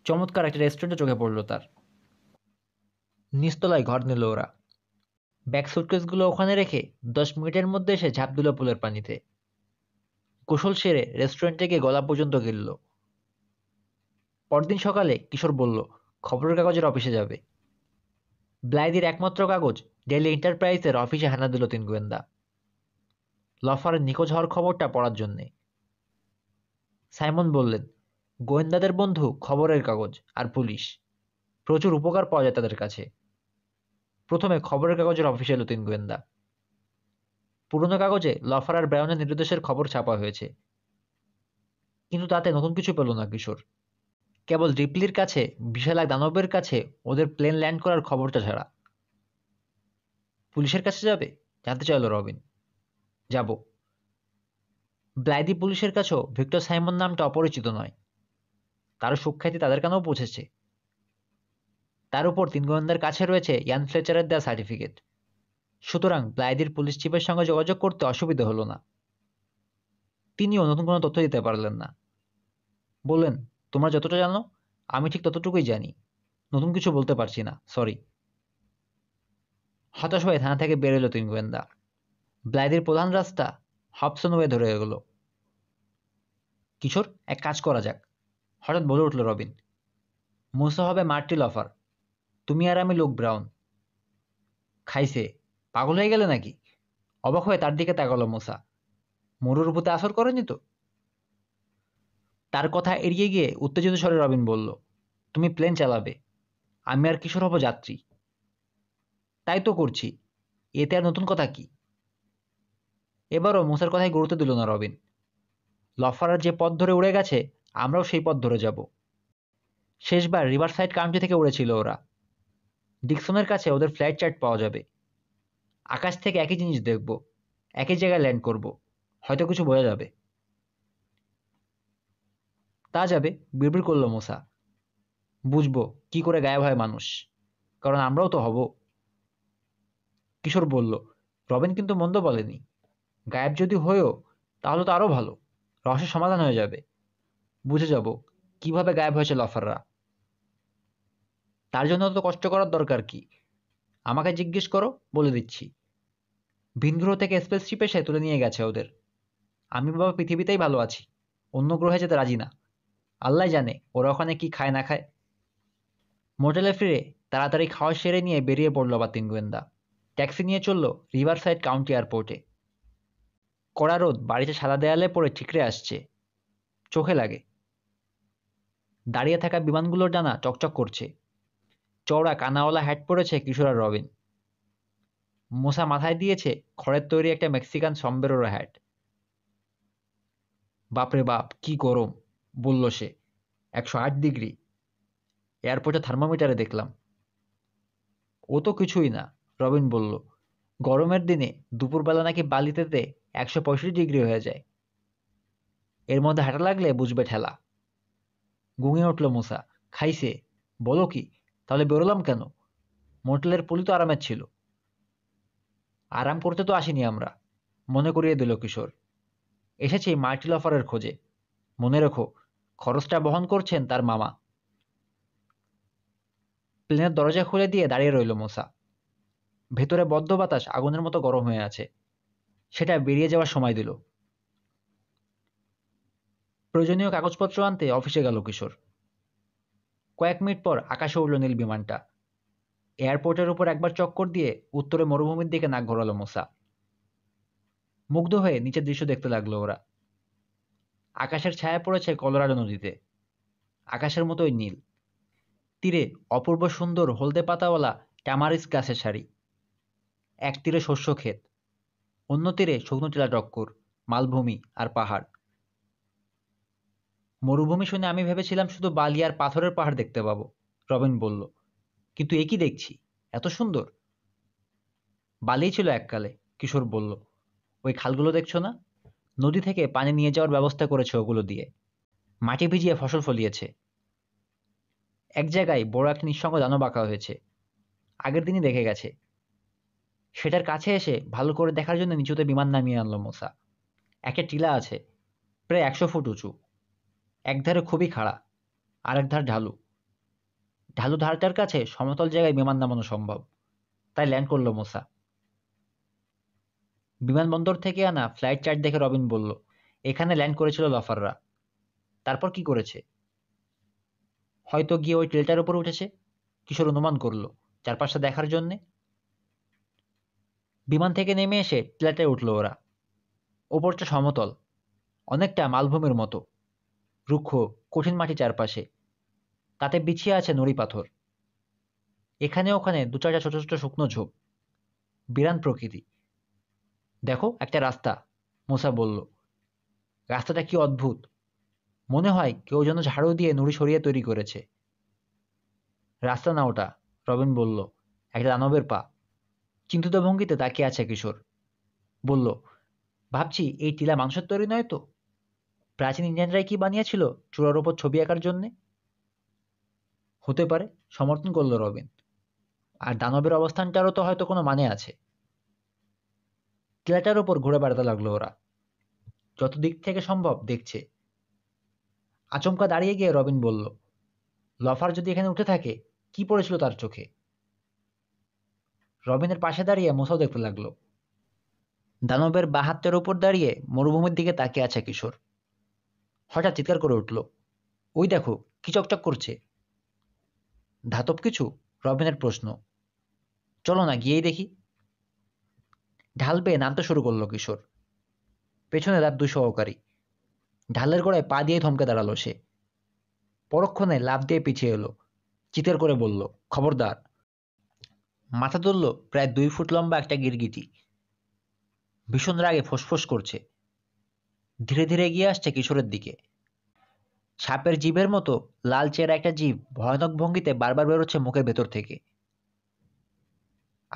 চমৎকার একটা রেস্টুরেন্টে চোখে পড়লো তার নিস্তলায় ঘর নিল ওরা ব্যাগ সুটকেসগুলো ওখানে রেখে দশ মিনিটের মধ্যে এসে ঝাঁপ দিল পুলের পানিতে কুশল সেরে রেস্টুরেন্টে গিয়ে গলা পর্যন্ত গেলল পরদিন সকালে কিশোর বলল খবরের কাগজের অফিসে যাবে ব্লাইদির একমাত্র কাগজ ডেলি এন্টারপ্রাইজের অফিসে হানা দিল তিন গোয়েন্দা লফারের নিখোঁজ হওয়ার খবরটা পড়ার জন্যে সাইমন বললেন গোয়েন্দাদের বন্ধু খবরের কাগজ আর পুলিশ প্রচুর উপকার পাওয়া যায় তাদের কাছে প্রথমে খবরের কাগজের অফিসে এলো তিন গোয়েন্দা পুরনো কাগজে লফার আর ব্রাউনের নির্দেশের খবর ছাপা হয়েছে কিন্তু তাতে নতুন কিছু পেল না কিশোর কেবল ডিপলির কাছে বিশাল এক দানবের কাছে ওদের প্লেন ল্যান্ড করার খবরটা ছাড়া পুলিশের কাছে যাবে জানতে চাইল রবিন যাব ব্লাইদি পুলিশের কাছেও ভিক্টর সাইমন নামটা অপরিচিত নয় তারও সুখ্যাতি তাদের কেন পৌঁছেছে তার উপর তিন গোয়েন্দার কাছে রয়েছে ইয়ান ফ্লেচারের দেওয়া সার্টিফিকেট সুতরাং ব্লাইদির পুলিশ চিফের সঙ্গে যোগাযোগ করতে অসুবিধা হলো না তিনিও নতুন কোনো তথ্য দিতে পারলেন না বললেন তোমরা যতটা জানো আমি ঠিক ততটুকুই জানি নতুন কিছু বলতে পারছি না সরি হতাশ হয়ে থানা থেকে বেরোলো তিন গোয়েন্দা ব্লাইদের প্রধান রাস্তা হাফসন হয়ে ধরে গেল কিশোর এক কাজ করা যাক হঠাৎ বলে উঠল রবিন মুসা হবে মার্টি লফার তুমি আর আমি লোক ব্রাউন খাইছে পাগল হয়ে গেলে নাকি অবাক হয়ে তার দিকে তাকালো মোসা মরুর উপতে আসর করেনি তো তার কথা এড়িয়ে গিয়ে উত্তেজিত স্বরে রবিন বলল তুমি প্লেন চালাবে আমি আর কিশোর হব যাত্রী তাই তো করছি এতে আর নতুন কথা কি এবারও মশার কথায় গুরুত্ব দিল না রবিন লফারার যে পথ ধরে উড়ে গেছে আমরাও সেই পথ ধরে যাব শেষবার রিভার সাইড কাউন্টি থেকে উড়েছিল ওরা ডিকসনের কাছে ওদের ফ্লাইট চার্ট পাওয়া যাবে আকাশ থেকে একই জিনিস দেখব একই জায়গায় ল্যান্ড করব হয়তো কিছু বোঝা যাবে তা যাবে বিড়বিড় করলো মশা বুঝবো কি করে গায়েব হয় মানুষ কারণ আমরাও তো হব কিশোর বলল রবেন কিন্তু মন্দ বলেনি গায়েব যদি হয়েও তাহলে তো আরও ভালো রহস্যের সমাধান হয়ে যাবে বুঝে যাব কিভাবে গায়েব হয়েছে লফাররা তার জন্য তো কষ্ট করার দরকার কি আমাকে জিজ্ঞেস করো বলে দিচ্ছি ভিনগ্রহ থেকে স্পেসশিপে সে তুলে নিয়ে গেছে ওদের আমি বাবা পৃথিবীতেই ভালো আছি অন্য গ্রহে যেতে রাজি না আল্লাহ জানে ওরা ওখানে কি খায় না খায় মোটেলে ফিরে তাড়াতাড়ি খাওয়া সেরে নিয়ে বেরিয়ে পড়লো বাতিন গোয়েন্দা ট্যাক্সি নিয়ে চলল রিভারসাইড কাউন্টি এয়ারপোর্টে কড়া রোদ বাড়িতে সাদা দেয়ালে পড়ে ঠিকরে আসছে চোখে লাগে দাঁড়িয়ে থাকা বিমানগুলোর ডানা চকচক করছে চওড়া কানাওয়ালা হ্যাট পরেছে কিশোরা রবিন মোসা মাথায় দিয়েছে খড়ের তৈরি একটা মেক্সিকান সম্বেরোর হ্যাট বাপরে বাপ কি গরম বলল সে একশো আট ডিগ্রি এয়ারপোর্টে থার্মোমিটারে দেখলাম ও তো কিছুই না রবিন বলল গরমের দিনে দুপুরবেলা নাকি বালিতেতে একশো পঁয়ষট্টি ডিগ্রি হয়ে যায় এর মধ্যে হাঁটা লাগলে বুঝবে ঠেলা গুঙে উঠল মুসা খাইছে বলো কি তাহলে বেরোলাম কেন মোটেলের পুলি তো আরামের ছিল আরাম করতে তো আসিনি আমরা মনে করিয়ে দিল কিশোর এসেছি মার্টিল অফারের খোঁজে মনে রেখো খরচটা বহন করছেন তার মামা প্লেনের দরজা খুলে দিয়ে দাঁড়িয়ে রইল মোসা ভেতরে বদ্ধ বাতাস আগুনের মতো গরম হয়ে আছে সেটা বেরিয়ে যাওয়ার সময় দিল প্রয়োজনীয় কাগজপত্র আনতে অফিসে গেল কিশোর কয়েক মিনিট পর আকাশে উড়ল নীল বিমানটা এয়ারপোর্টের উপর একবার চক্কর দিয়ে উত্তরে মরুভূমির দিকে নাক ঘোরালো মোসা মুগ্ধ হয়ে নিচের দৃশ্য দেখতে লাগলো ওরা আকাশের ছায়া পড়েছে কলোরাডো নদীতে আকাশের মতোই নীল তীরে অপূর্ব সুন্দর হলদে পাতাওয়ালা ট্যামারিস গাছের শাড়ি এক তীরে শস্য ক্ষেত অন্য তীরে শুকনো টিলাটক্কর মালভূমি আর পাহাড় মরুভূমি শুনে আমি ভেবেছিলাম শুধু বালি আর পাথরের পাহাড় দেখতে পাবো রবিন বলল কিন্তু একই দেখছি এত সুন্দর বালি ছিল এককালে কিশোর বলল ওই খালগুলো দেখছ না নদী থেকে পানি নিয়ে যাওয়ার ব্যবস্থা করেছে ওগুলো দিয়ে মাটি ভিজিয়ে ফসল ফলিয়েছে এক জায়গায় বড় এক নিঃসঙ্গ দানব আঁকা হয়েছে আগের দিনই দেখে গেছে সেটার কাছে এসে ভালো করে দেখার জন্য নিচুতে বিমান নামিয়ে আনলো মোসা একটা টিলা আছে প্রায় একশো ফুট উঁচু একধারে খুবই খাড়া আর একধার ঢালু ঢালু ধারটার কাছে সমতল জায়গায় বিমান নামানো সম্ভব তাই ল্যান্ড করলো মোসা বিমানবন্দর থেকে আনা ফ্লাইট চার্ট দেখে রবিন বলল এখানে ল্যান্ড করেছিল লফাররা তারপর কি করেছে হয়তো গিয়ে ওই টিলটার উপর উঠেছে কিশোর অনুমান করলো চারপাশটা দেখার জন্যে বিমান থেকে নেমে এসে প্লেটে উঠল ওরা ওপরটা সমতল অনেকটা মালভূমির মতো রুক্ষ কঠিন মাটি চারপাশে তাতে বিছিয়ে আছে নুড়ি পাথর এখানে ওখানে দু চারটা ছোট ছোট শুকনো ঝোপ বিরান প্রকৃতি দেখো একটা রাস্তা মোসা বলল রাস্তাটা কি অদ্ভুত মনে হয় কেউ যেন ঝাড়ু দিয়ে নুড়ি সরিয়ে তৈরি করেছে রাস্তা না ওটা রবিন বলল একটা দানবের পা চিন্তিত ভঙ্গিতে তাকিয়ে আছে কিশোর বলল ভাবছি এই টিলা মানুষের তৈরি নয় তো প্রাচীন ইন্ডিয়ানরাই কি বানিয়েছিল চূড়ার ওপর ছবি আঁকার জন্যে হতে পারে সমর্থন করল রবিন আর দানবের অবস্থানটারও তো হয়তো কোনো মানে আছে টিলাটার ওপর ঘুরে বেড়াতে লাগলো ওরা যত দিক থেকে সম্ভব দেখছে আচমকা দাঁড়িয়ে গিয়ে রবিন বলল লফার যদি এখানে উঠে থাকে কি পড়েছিল তার চোখে রবিনের পাশে দাঁড়িয়ে মোসাও দেখতে লাগলো দানবের বাহাত্তের উপর দাঁড়িয়ে মরুভূমির দিকে তাকিয়ে আছে কিশোর হঠাৎ চিৎকার করে উঠল ওই দেখো কি চকচক করছে ধাতব কিছু রবিনের প্রশ্ন চলো না গিয়েই দেখি ঢাল বেয়ে নামতে শুরু করলো কিশোর পেছনে তার দুই সহকারী ঢালের গোড়ায় পা দিয়ে থমকে দাঁড়ালো সে পরক্ষণে লাভ দিয়ে পিছিয়ে এলো চিতের করে বলল খবরদার মাথা তুলল প্রায় দুই ফুট লম্বা একটা গিরগিটি ভীষণ রাগে ফোসফোস করছে ধীরে ধীরে এগিয়ে আসছে কিশোরের দিকে সাপের জীবের মতো লাল চেয়ার একটা জীব ভয়ানক ভঙ্গিতে বারবার বেরোচ্ছে মুখের ভেতর থেকে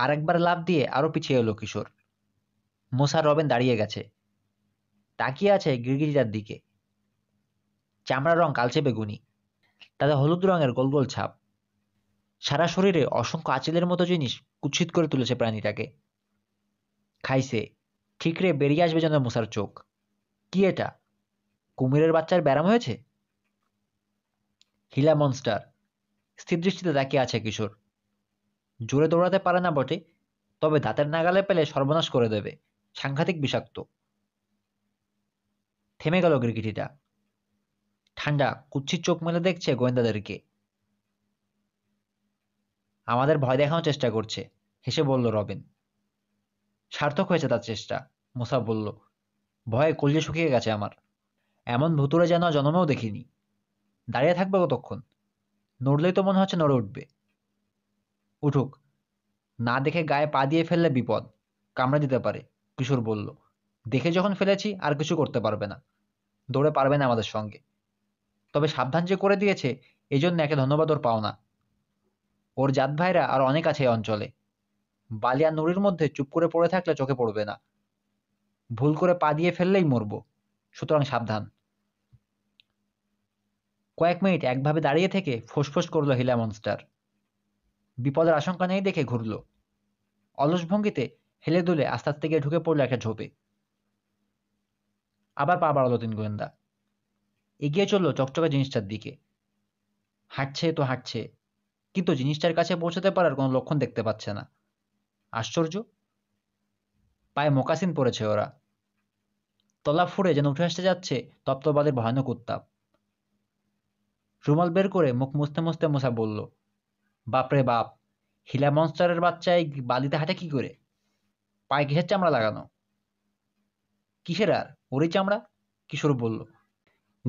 আরেকবার লাভ দিয়ে আরও পিছিয়ে এলো কিশোর মোসা রবেন দাঁড়িয়ে গেছে তাকিয়ে আছে গিরগিটিটার দিকে চামড়ার রং কালচে বেগুনি তাতে হলুদ রঙের গোল গোল ছাপ সারা শরীরে অসংখ্য আঁচিলের মতো জিনিস কুচ্ছিত করে তুলেছে প্রাণীটাকে খাইছে ঠিকরে বেরিয়ে আসবে যেন মুসার চোখ কি এটা কুমিরের বাচ্চার ব্যারাম হয়েছে হিলা মনস্টার স্থির দৃষ্টিতে তাকিয়ে আছে কিশোর জোরে দৌড়াতে পারে না বটে তবে দাঁতের নাগালে পেলে সর্বনাশ করে দেবে সাংঘাতিক বিষাক্ত থেমে গেল গ্রিকিটিটা ঠান্ডা কুচ্ছির চোখ মেলে দেখছে গোয়েন্দাদেরকে আমাদের ভয় দেখানোর চেষ্টা করছে হেসে বলল রবিন সার্থক হয়েছে তার চেষ্টা মুসা বলল ভয়ে কলজে শুকিয়ে গেছে আমার এমন ভুতুরে যেন জন্মেও দেখিনি দাঁড়িয়ে থাকবে কতক্ষণ নড়লেই তো মনে হচ্ছে নড়ে উঠবে উঠুক না দেখে গায়ে পা দিয়ে ফেললে বিপদ কামড়ে দিতে পারে কিশোর বলল দেখে যখন ফেলেছি আর কিছু করতে পারবে না দৌড়ে পারবে না আমাদের সঙ্গে তবে সাবধান যে করে দিয়েছে এই জন্য একে ধন্যবাদ ওর পাও না ওর জাত ভাইরা আর অনেক আছে এই অঞ্চলে বালিয়া নুড়ির মধ্যে চুপ করে পড়ে থাকলে চোখে পড়বে না ভুল করে পা দিয়ে ফেললেই মরব সুতরাং সাবধান কয়েক মিনিট একভাবে দাঁড়িয়ে থেকে ফোসফোস করল হিলা মনস্টার বিপদের আশঙ্কা নেই দেখে ঘুরল অলস ভঙ্গিতে হেলে দুলে আস্তে আস্তে গিয়ে ঢুকে পড়লো একটা ঝোপে আবার পা বাড়ালো তিন গোয়েন্দা এগিয়ে চলল চকচকে জিনিসটার দিকে হাঁটছে তো হাঁটছে কিন্তু জিনিসটার কাছে পৌঁছাতে পারার কোনো লক্ষণ দেখতে পাচ্ছে না আশ্চর্য পায়ে মোকাসিন পড়েছে ওরা তলা ফুড়ে যেন উঠে আসতে যাচ্ছে তপ্তবাদের ভয়ানক উত্তাপ রুমাল বের করে মুখ মুছতে মুছতে মোসা বলল বাপরে বাপ হিলা মনস্টারের বাচ্চায় বালিতে হাঁটে কি করে পায়ে কিসের চামড়া লাগানো কিসের আর ওরই চামড়া কিশোর বলল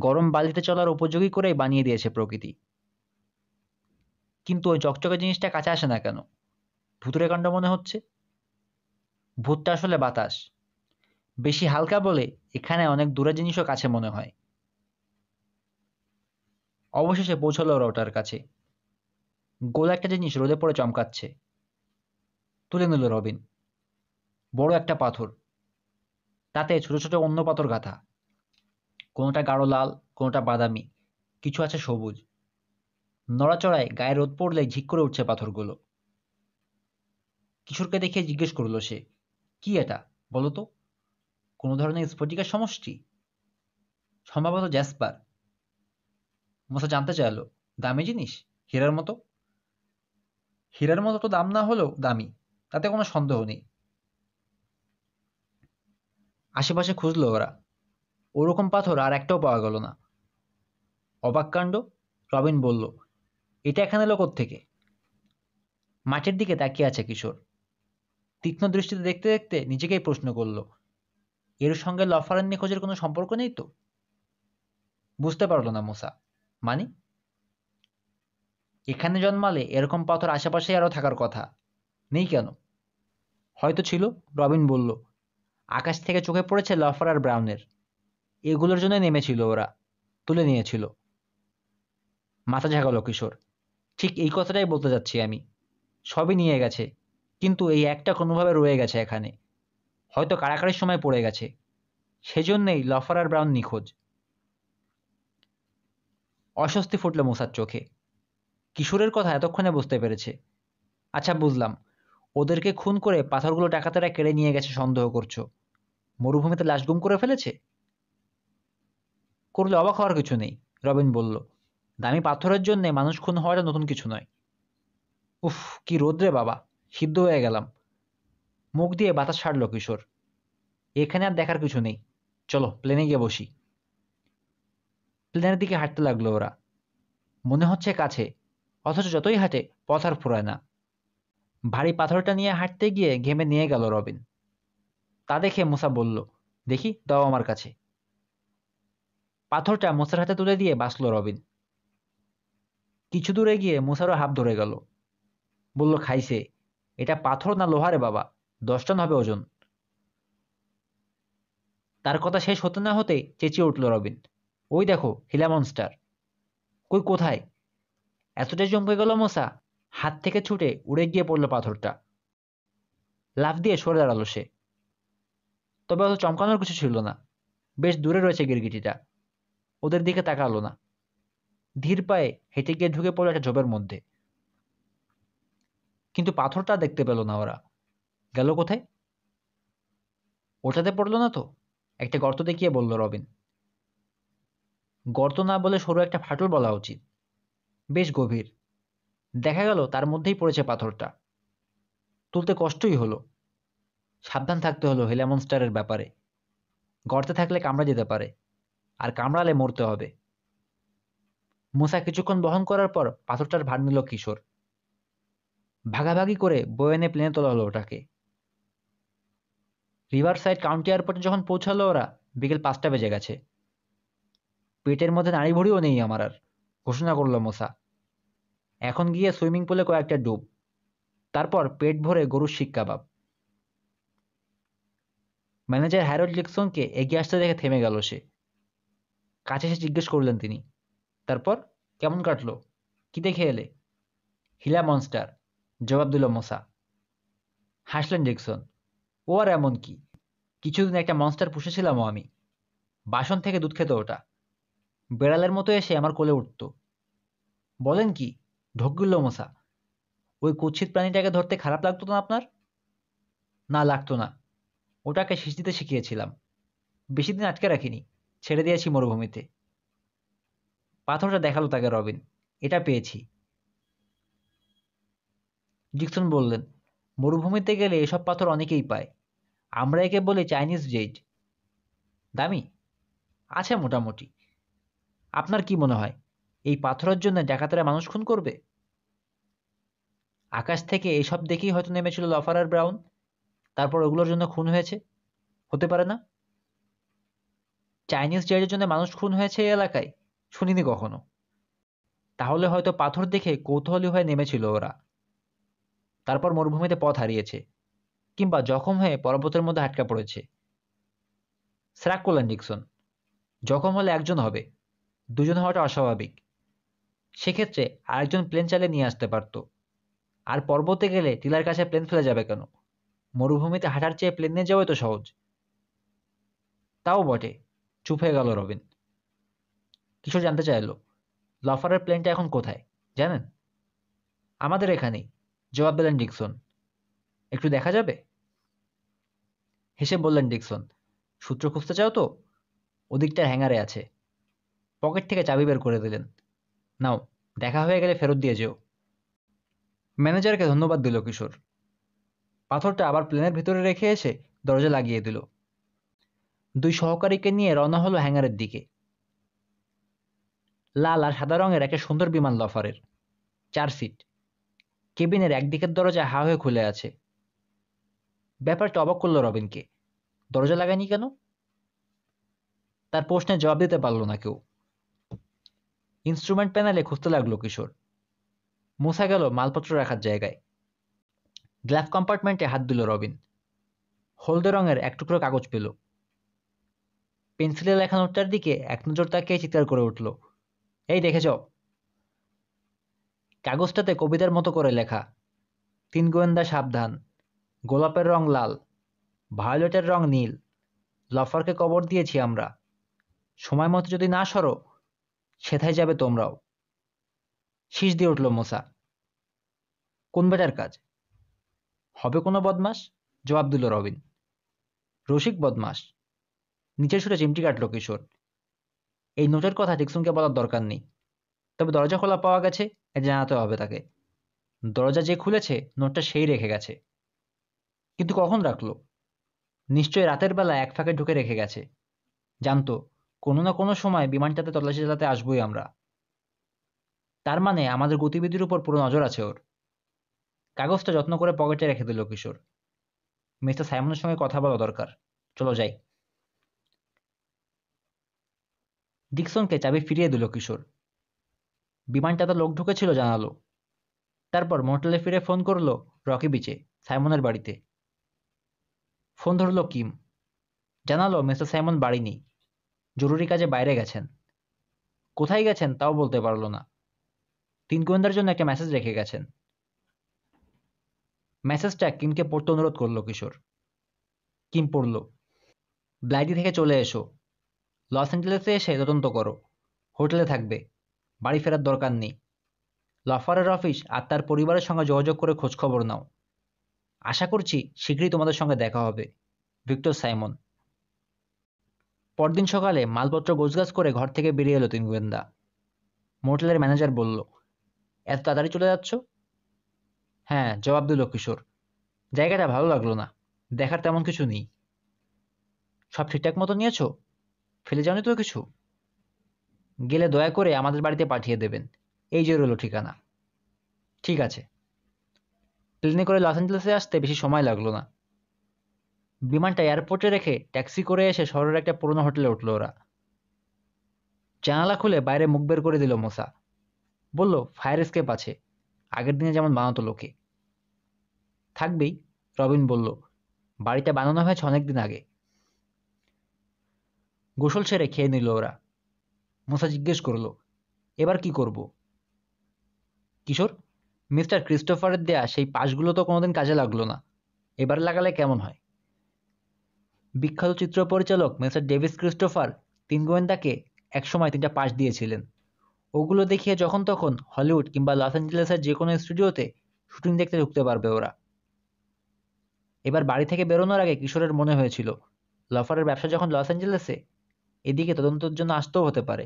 গরম বালিতে চলার উপযোগী করেই বানিয়ে দিয়েছে প্রকৃতি কিন্তু ওই চকচকে জিনিসটা কাছে আসে না কেন ভুতুরে কাণ্ড মনে হচ্ছে ভূতটা আসলে বাতাস বেশি হালকা বলে এখানে অনেক দূরে জিনিসও কাছে মনে হয় অবশেষে পৌঁছলো রটার ওটার কাছে গোল একটা জিনিস রোদে পড়ে চমকাচ্ছে তুলে নিল রবিন বড় একটা পাথর তাতে ছোট ছোট অন্য পাথর গাঁথা কোনোটা গাঢ় লাল কোনোটা বাদামি কিছু আছে সবুজ নড়াচড়ায় গায়ে রোদ পড়লে ঝিক করে উঠছে পাথরগুলো কিশোরকে দেখে জিজ্ঞেস করলো সে কি এটা বলতো কোন কোনো ধরনের স্ফটিকার সমষ্টি সম্ভবত জ্যাসপার মশা জানতে চাইলো দামি জিনিস হীরার মতো হীরার মতো তো দাম না হলেও দামি তাতে কোনো সন্দেহ নেই আশেপাশে খুঁজলো ওরা ওরকম পাথর আর একটাও পাওয়া গেল না অবাক কাণ্ড রবিন বলল এটা এখানে এলো থেকে মাঠের দিকে তাকিয়ে আছে কিশোর তীক্ষ্ণ দৃষ্টিতে দেখতে দেখতে নিজেকেই প্রশ্ন করল এর সঙ্গে লফারেন নিখোঁজের কোনো সম্পর্ক নেই তো বুঝতে পারলো না মোসা মানে এখানে জন্মালে এরকম পাথর আশেপাশে আরও থাকার কথা নেই কেন হয়তো ছিল রবিন বলল আকাশ থেকে চোখে পড়েছে লফার আর ব্রাউনের এগুলোর জন্য নেমেছিল ওরা তুলে নিয়েছিল মাথা ঝাঁকালো কিশোর ঠিক এই কথাটাই বলতে যাচ্ছি আমি সবই নিয়ে গেছে কিন্তু এই একটা কোনোভাবে রয়ে গেছে এখানে হয়তো কারাকারের সময় পড়ে গেছে সেজন্যেই লফারার ব্রাউন নিখোঁজ অস্বস্তি ফুটল মোসার চোখে কিশোরের কথা এতক্ষণে বুঝতে পেরেছে আচ্ছা বুঝলাম ওদেরকে খুন করে পাথরগুলো ডাকাতেরা কেড়ে নিয়ে গেছে সন্দেহ করছো মরুভূমিতে লাশ গুম করে ফেলেছে করলে অবাক হওয়ার কিছু নেই রবিন বলল দামি পাথরের জন্যে মানুষ খুন হওয়াটা নতুন কিছু নয় উফ কি রোদ্রে বাবা সিদ্ধ হয়ে গেলাম মুখ দিয়ে বাতাস ছাড়ল কিশোর এখানে আর দেখার কিছু নেই চলো প্লেনে গিয়ে বসি প্লেনের দিকে হাঁটতে লাগলো ওরা মনে হচ্ছে কাছে অথচ যতই হাঁটে পথ আর ফুরায় না ভারী পাথরটা নিয়ে হাঁটতে গিয়ে ঘেমে নিয়ে গেল রবিন তা দেখে মুসা বলল দেখি দাও আমার কাছে পাথরটা মোসার হাতে তুলে দিয়ে বাঁচল রবিন কিছু দূরে গিয়ে মুসারও হাফ ধরে গেল বলল খাইছে এটা পাথর না লোহারে বাবা দশ টন হবে ওজন তার কথা শেষ হতে না হতে চেঁচিয়ে উঠল রবিন ওই দেখো হিলা মনস্টার কই কোথায় এতটাই চমকে গেল মশা হাত থেকে ছুটে উড়ে গিয়ে পড়ল পাথরটা লাফ দিয়ে সরে দাঁড়ালো সে তবে অত চমকানোর কিছু ছিল না বেশ দূরে রয়েছে গিরগিটিটা ওদের দিকে তাকালো না ধীর পায়ে হেঁটে গিয়ে ঢুকে পড়লো একটা ঝোপের মধ্যে কিন্তু পাথরটা দেখতে পেল না ওরা গেল কোথায় ওটাতে পড়লো না তো একটা গর্ত দেখিয়ে বলল রবিন গর্ত না বলে সরু একটা ফাটল বলা উচিত বেশ গভীর দেখা গেল তার মধ্যেই পড়েছে পাথরটা তুলতে কষ্টই হলো সাবধান থাকতে হলো হেলামন ব্যাপারে গর্তে থাকলে কামড়া যেতে পারে আর কামড়ালে মরতে হবে মুসা কিছুক্ষণ বহন করার পর পাথরটার ভার নিল কিশোর ভাগাভাগি করে বয়ে প্লেনে তোলা হলো ওটাকে রিভার সাইড কাউন্টি এয়ারপোর্টে যখন পৌঁছালো ওরা বিকেল পাঁচটা বেজে গেছে পেটের মধ্যে নাড়ি ভরিও নেই আমার আর ঘোষণা করলো মোসা এখন গিয়ে সুইমিং পুলে কয়েকটা ডুব তারপর পেট ভরে গরুর শিক কাবাব ম্যানেজার হ্যারল্ড লিকসনকে এগিয়ে আসতে দেখে থেমে গেল সে কাছে এসে জিজ্ঞেস করলেন তিনি তারপর কেমন কাটলো কি দেখে এলে হিলা মনস্টার জবাব দিল মশা হাসলেন ডিকসন ও আর এমন কি কিছুদিন একটা মনস্টার পুষেছিলামও আমি বাসন থেকে দুধ খেত ওটা বেড়ালের মতো এসে আমার কোলে উঠত বলেন কি ঢোকগুল মশা ওই কুচ্ছিত প্রাণীটাকে ধরতে খারাপ লাগতো না আপনার না লাগতো না ওটাকে শিশ দিতে শিখিয়েছিলাম বেশি দিন আটকে রাখিনি ছেড়ে দিয়েছি মরুভূমিতে পাথরটা দেখালো তাকে রবিন এটা পেয়েছি ডিকসন বললেন মরুভূমিতে গেলে এসব পাথর অনেকেই পায় আমরা একে বলি চাইনিজ জেড দামি আছে মোটামুটি আপনার কি মনে হয় এই পাথরের জন্য ডাকাতেরা মানুষ খুন করবে আকাশ থেকে এসব দেখেই হয়তো নেমেছিল লফারার ব্রাউন তারপর ওগুলোর জন্য খুন হয়েছে হতে পারে না চাইনিজ জেডের জন্য মানুষ খুন হয়েছে এই এলাকায় শুনিনি কখনো তাহলে হয়তো পাথর দেখে কৌতূহলী হয়ে নেমেছিল ওরা তারপর মরুভূমিতে পথ হারিয়েছে কিংবা জখম হয়ে পর্বতের মধ্যে আটকা পড়েছে স্রাক করলেন ডিকসন জখম হলে একজন হবে দুজন হওয়াটা অস্বাভাবিক সেক্ষেত্রে আরেকজন প্লেন চালিয়ে নিয়ে আসতে পারত আর পর্বতে গেলে টিলার কাছে প্লেন ফেলে যাবে কেন মরুভূমিতে হাঁটার চেয়ে প্লেন নিয়ে যাওয়াই তো সহজ তাও বটে চুপ হয়ে গেল রবীন্দ্র কিশোর জানতে চাইল লফারের প্লেনটা এখন কোথায় জানেন আমাদের এখানেই জবাব দিলেন ডিকসন একটু দেখা যাবে হেসে বললেন ডিকসন সূত্র খুঁজতে চাও তো ওদিকটা হ্যাঙ্গারে আছে পকেট থেকে চাবি বের করে দিলেন নাও দেখা হয়ে গেলে ফেরত দিয়ে যেও ম্যানেজারকে ধন্যবাদ দিল কিশোর পাথরটা আবার প্লেনের ভিতরে রেখে এসে দরজা লাগিয়ে দিল দুই সহকারীকে নিয়ে রওনা হলো হ্যাঙ্গারের দিকে লাল আর সাদা রঙের একটা সুন্দর বিমান লফারের চার সিট কেবিনের একদিকের দরজা হা হয়ে খুলে আছে ব্যাপারটা অবাক করলো রবিনকে দরজা লাগায়নি কেন তার প্রশ্নের জবাব দিতে পারল না কেউ ইনস্ট্রুমেন্ট প্যানেলে খুঁজতে লাগলো কিশোর মুসা গেল মালপত্র রাখার জায়গায় গ্লাভ কম্পার্টমেন্টে হাত দিল রবিন হলদে রঙের এক টুকরো কাগজ পেল পেন্সিলে লেখা নোটটার দিকে এক নজর তাকিয়ে চিৎকার করে উঠল এই দেখেছ কাগজটাতে কবিতার মতো করে লেখা তিন গোয়েন্দা সাবধান গোলাপের রং লাল ভায়োলেটের রং নীল লফারকে কবর দিয়েছি আমরা সময় মতো যদি না সরো সেথায় যাবে তোমরাও শীষ দিয়ে উঠল মোসা কোন বেটার কাজ হবে কোনো বদমাস জবাব দিল রবিন রসিক বদমাস নিচের সুরে চিমটি কাটল কিশোর এই নোটের কথা ডিকসনকে বলার দরকার নেই তবে দরজা খোলা পাওয়া গেছে জানাতে হবে তাকে দরজা যে খুলেছে নোটটা সেই রেখে গেছে কিন্তু কখন রাখলো নিশ্চয়ই রাতের বেলা এক ফাঁকে ঢুকে রেখে গেছে জানতো কোনো না কোনো সময় বিমানটাতে তল্লাশি চালাতে আসবোই আমরা তার মানে আমাদের গতিবিধির উপর পুরো নজর আছে ওর কাগজটা যত্ন করে পকেটে রেখে দিল কিশোর মিস্টার সাইমনের সঙ্গে কথা বলা দরকার চলো যাই ডিকসনকে চাবি ফিরিয়ে দিল কিশোর বিমানটাতে লোক ঢুকেছিল জানালো তারপর মোটেলে ফিরে ফোন করলো রকি বিচে সাইমনের বাড়িতে ফোন ধরল কিম জানালো মিস্টার সাইমন বাড়ি নেই জরুরি কাজে বাইরে গেছেন কোথায় গেছেন তাও বলতে পারলো না তিন গোয়েন্দার জন্য একটা মেসেজ রেখে গেছেন মেসেজটা কিমকে পড়তে অনুরোধ করলো কিশোর কিম পড়ল ব্লাইডি থেকে চলে এসো লস অ্যাঞ্জেলেসে এসে তদন্ত করো হোটেলে থাকবে বাড়ি ফেরার দরকার নেই লফারের অফিস আর তার পরিবারের সঙ্গে যোগাযোগ করে খোঁজখবর নাও আশা করছি শীঘ্রই তোমাদের সঙ্গে দেখা হবে ভিক্টর সাইমন পরদিন সকালে মালপত্র গোছগাছ করে ঘর থেকে বেরিয়ে এলো তিন গোয়েন্দা মোটেলের ম্যানেজার বলল এত তাড়াতাড়ি চলে যাচ্ছ হ্যাঁ জবাব দিল কিশোর জায়গাটা ভালো লাগলো না দেখার তেমন কিছু নেই সব ঠিকঠাক মতো নিয়েছো ফেলে যাওনি তো কিছু গেলে দয়া করে আমাদের বাড়িতে পাঠিয়ে দেবেন এই যে রইল ঠিকানা ঠিক আছে প্লেনে করে লস অ্যাঞ্জেলসে আসতে বেশি সময় লাগলো না বিমানটা এয়ারপোর্টে রেখে ট্যাক্সি করে এসে শহরের একটা পুরনো হোটেলে উঠল ওরা জানালা খুলে বাইরে মুখ বের করে দিল মোসা বলল ফায়ার এসকেপ আছে আগের দিনে যেমন বানাতো লোকে থাকবেই রবিন বলল বাড়িটা বানানো হয়েছে অনেকদিন আগে গোসল সেরে খেয়ে নিল ওরা মশা জিজ্ঞেস করলো এবার কি করব কিশোর মিস্টার ক্রিস্টোফারের দেয়া সেই পাশগুলো তো কোনোদিন কাজে লাগলো না এবার লাগালে কেমন হয় বিখ্যাত চিত্র পরিচালক মিস্টার ডেভিস ক্রিস্টোফার তিন গোয়েন্দাকে একসময় তিনটা পাশ দিয়েছিলেন ওগুলো দেখিয়ে যখন তখন হলিউড কিংবা লস অ্যাঞ্জেলেসের যে কোনো স্টুডিওতে শুটিং দেখতে ঢুকতে পারবে ওরা এবার বাড়ি থেকে বেরোনোর আগে কিশোরের মনে হয়েছিল লফারের ব্যবসা যখন লস অ্যাঞ্জেলেসে এদিকে তদন্তের জন্য আসতেও হতে পারে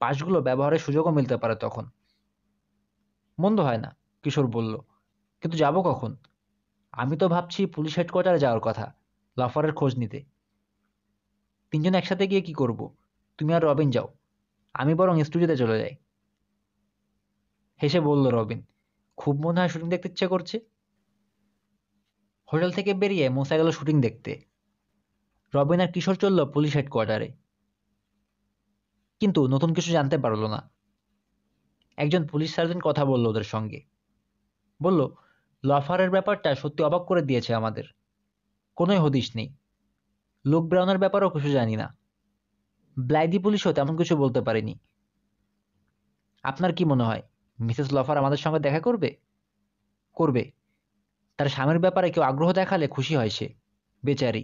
পাশগুলো ব্যবহারের সুযোগও মিলতে পারে তখন মন্দ হয় না কিশোর বলল কিন্তু যাব কখন আমি তো ভাবছি পুলিশ হেডকোয়ার্টারে যাওয়ার কথা লাফারের খোঁজ নিতে তিনজন একসাথে গিয়ে কি করব তুমি আর রবিন যাও আমি বরং স্টুডিওতে চলে যাই হেসে বলল রবিন খুব মনে হয় শুটিং দেখতে ইচ্ছে করছে হোটেল থেকে বেরিয়ে মোসাই গেল শুটিং দেখতে রবিন আর কিশোর চলল পুলিশ হেডকোয়ার্টারে কিন্তু নতুন কিছু জানতে পারল না একজন পুলিশ সার্জেন্ট কথা বলল ওদের সঙ্গে বলল লফারের ব্যাপারটা সত্যি অবাক করে দিয়েছে আমাদের কোনোই হদিস নেই লুক ব্রাউনের ব্যাপারও কিছু জানি না ব্লাইদি পুলিশও তেমন কিছু বলতে পারেনি আপনার কি মনে হয় মিসেস লফার আমাদের সঙ্গে দেখা করবে করবে তার স্বামীর ব্যাপারে কেউ আগ্রহ দেখালে খুশি হয় সে বেচারি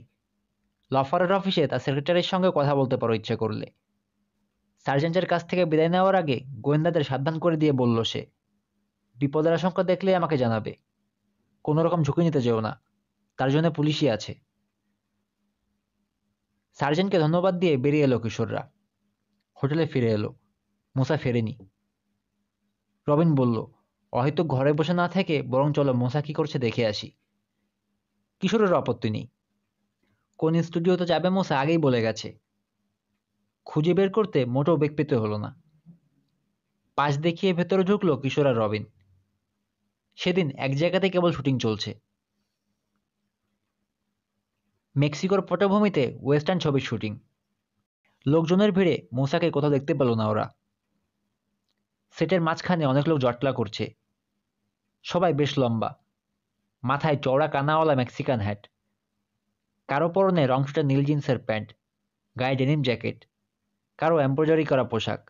লফারের অফিসে তার সেক্রেটারির সঙ্গে কথা বলতে পারো ইচ্ছে করলে সার্জেন্টের কাছ থেকে বিদায় নেওয়ার আগে গোয়েন্দাদের সাবধান করে দিয়ে বলল সে বিপদের আশঙ্কা দেখলে আমাকে জানাবে কোনো রকম ঝুঁকি নিতে যেও না তার জন্য পুলিশই আছে সার্জেন্টকে ধন্যবাদ দিয়ে বেরিয়ে এলো কিশোররা হোটেলে ফিরে এলো মোসা ফেরেনি রবিন বলল হয়তো ঘরে বসে না থেকে বরং চলো মোসা কি করছে দেখে আসি কিশোরের আপত্তি নেই কোন স্টুডিওতে যাবে মোসা আগেই বলে গেছে খুঁজে বের করতে মোটেও বেগ পেতে হলো না পাশ দেখিয়ে ভেতরে ঢুকলো কিশোর আর রবিন সেদিন এক জায়গাতে কেবল শুটিং চলছে মেক্সিকোর পটভূমিতে ওয়েস্টার্ন ছবির শুটিং লোকজনের ভিড়ে মোসাকে কোথাও দেখতে পেল না ওরা সেটের মাঝখানে অনেক লোক জটলা করছে সবাই বেশ লম্বা মাথায় চওড়া কানাওয়ালা মেক্সিকান হ্যাট কারো পরনে রংসটা নীল জিন্সের প্যান্ট গায়ে ডেনিম জ্যাকেট কারো এম্ব্রয়ডারি করা পোশাক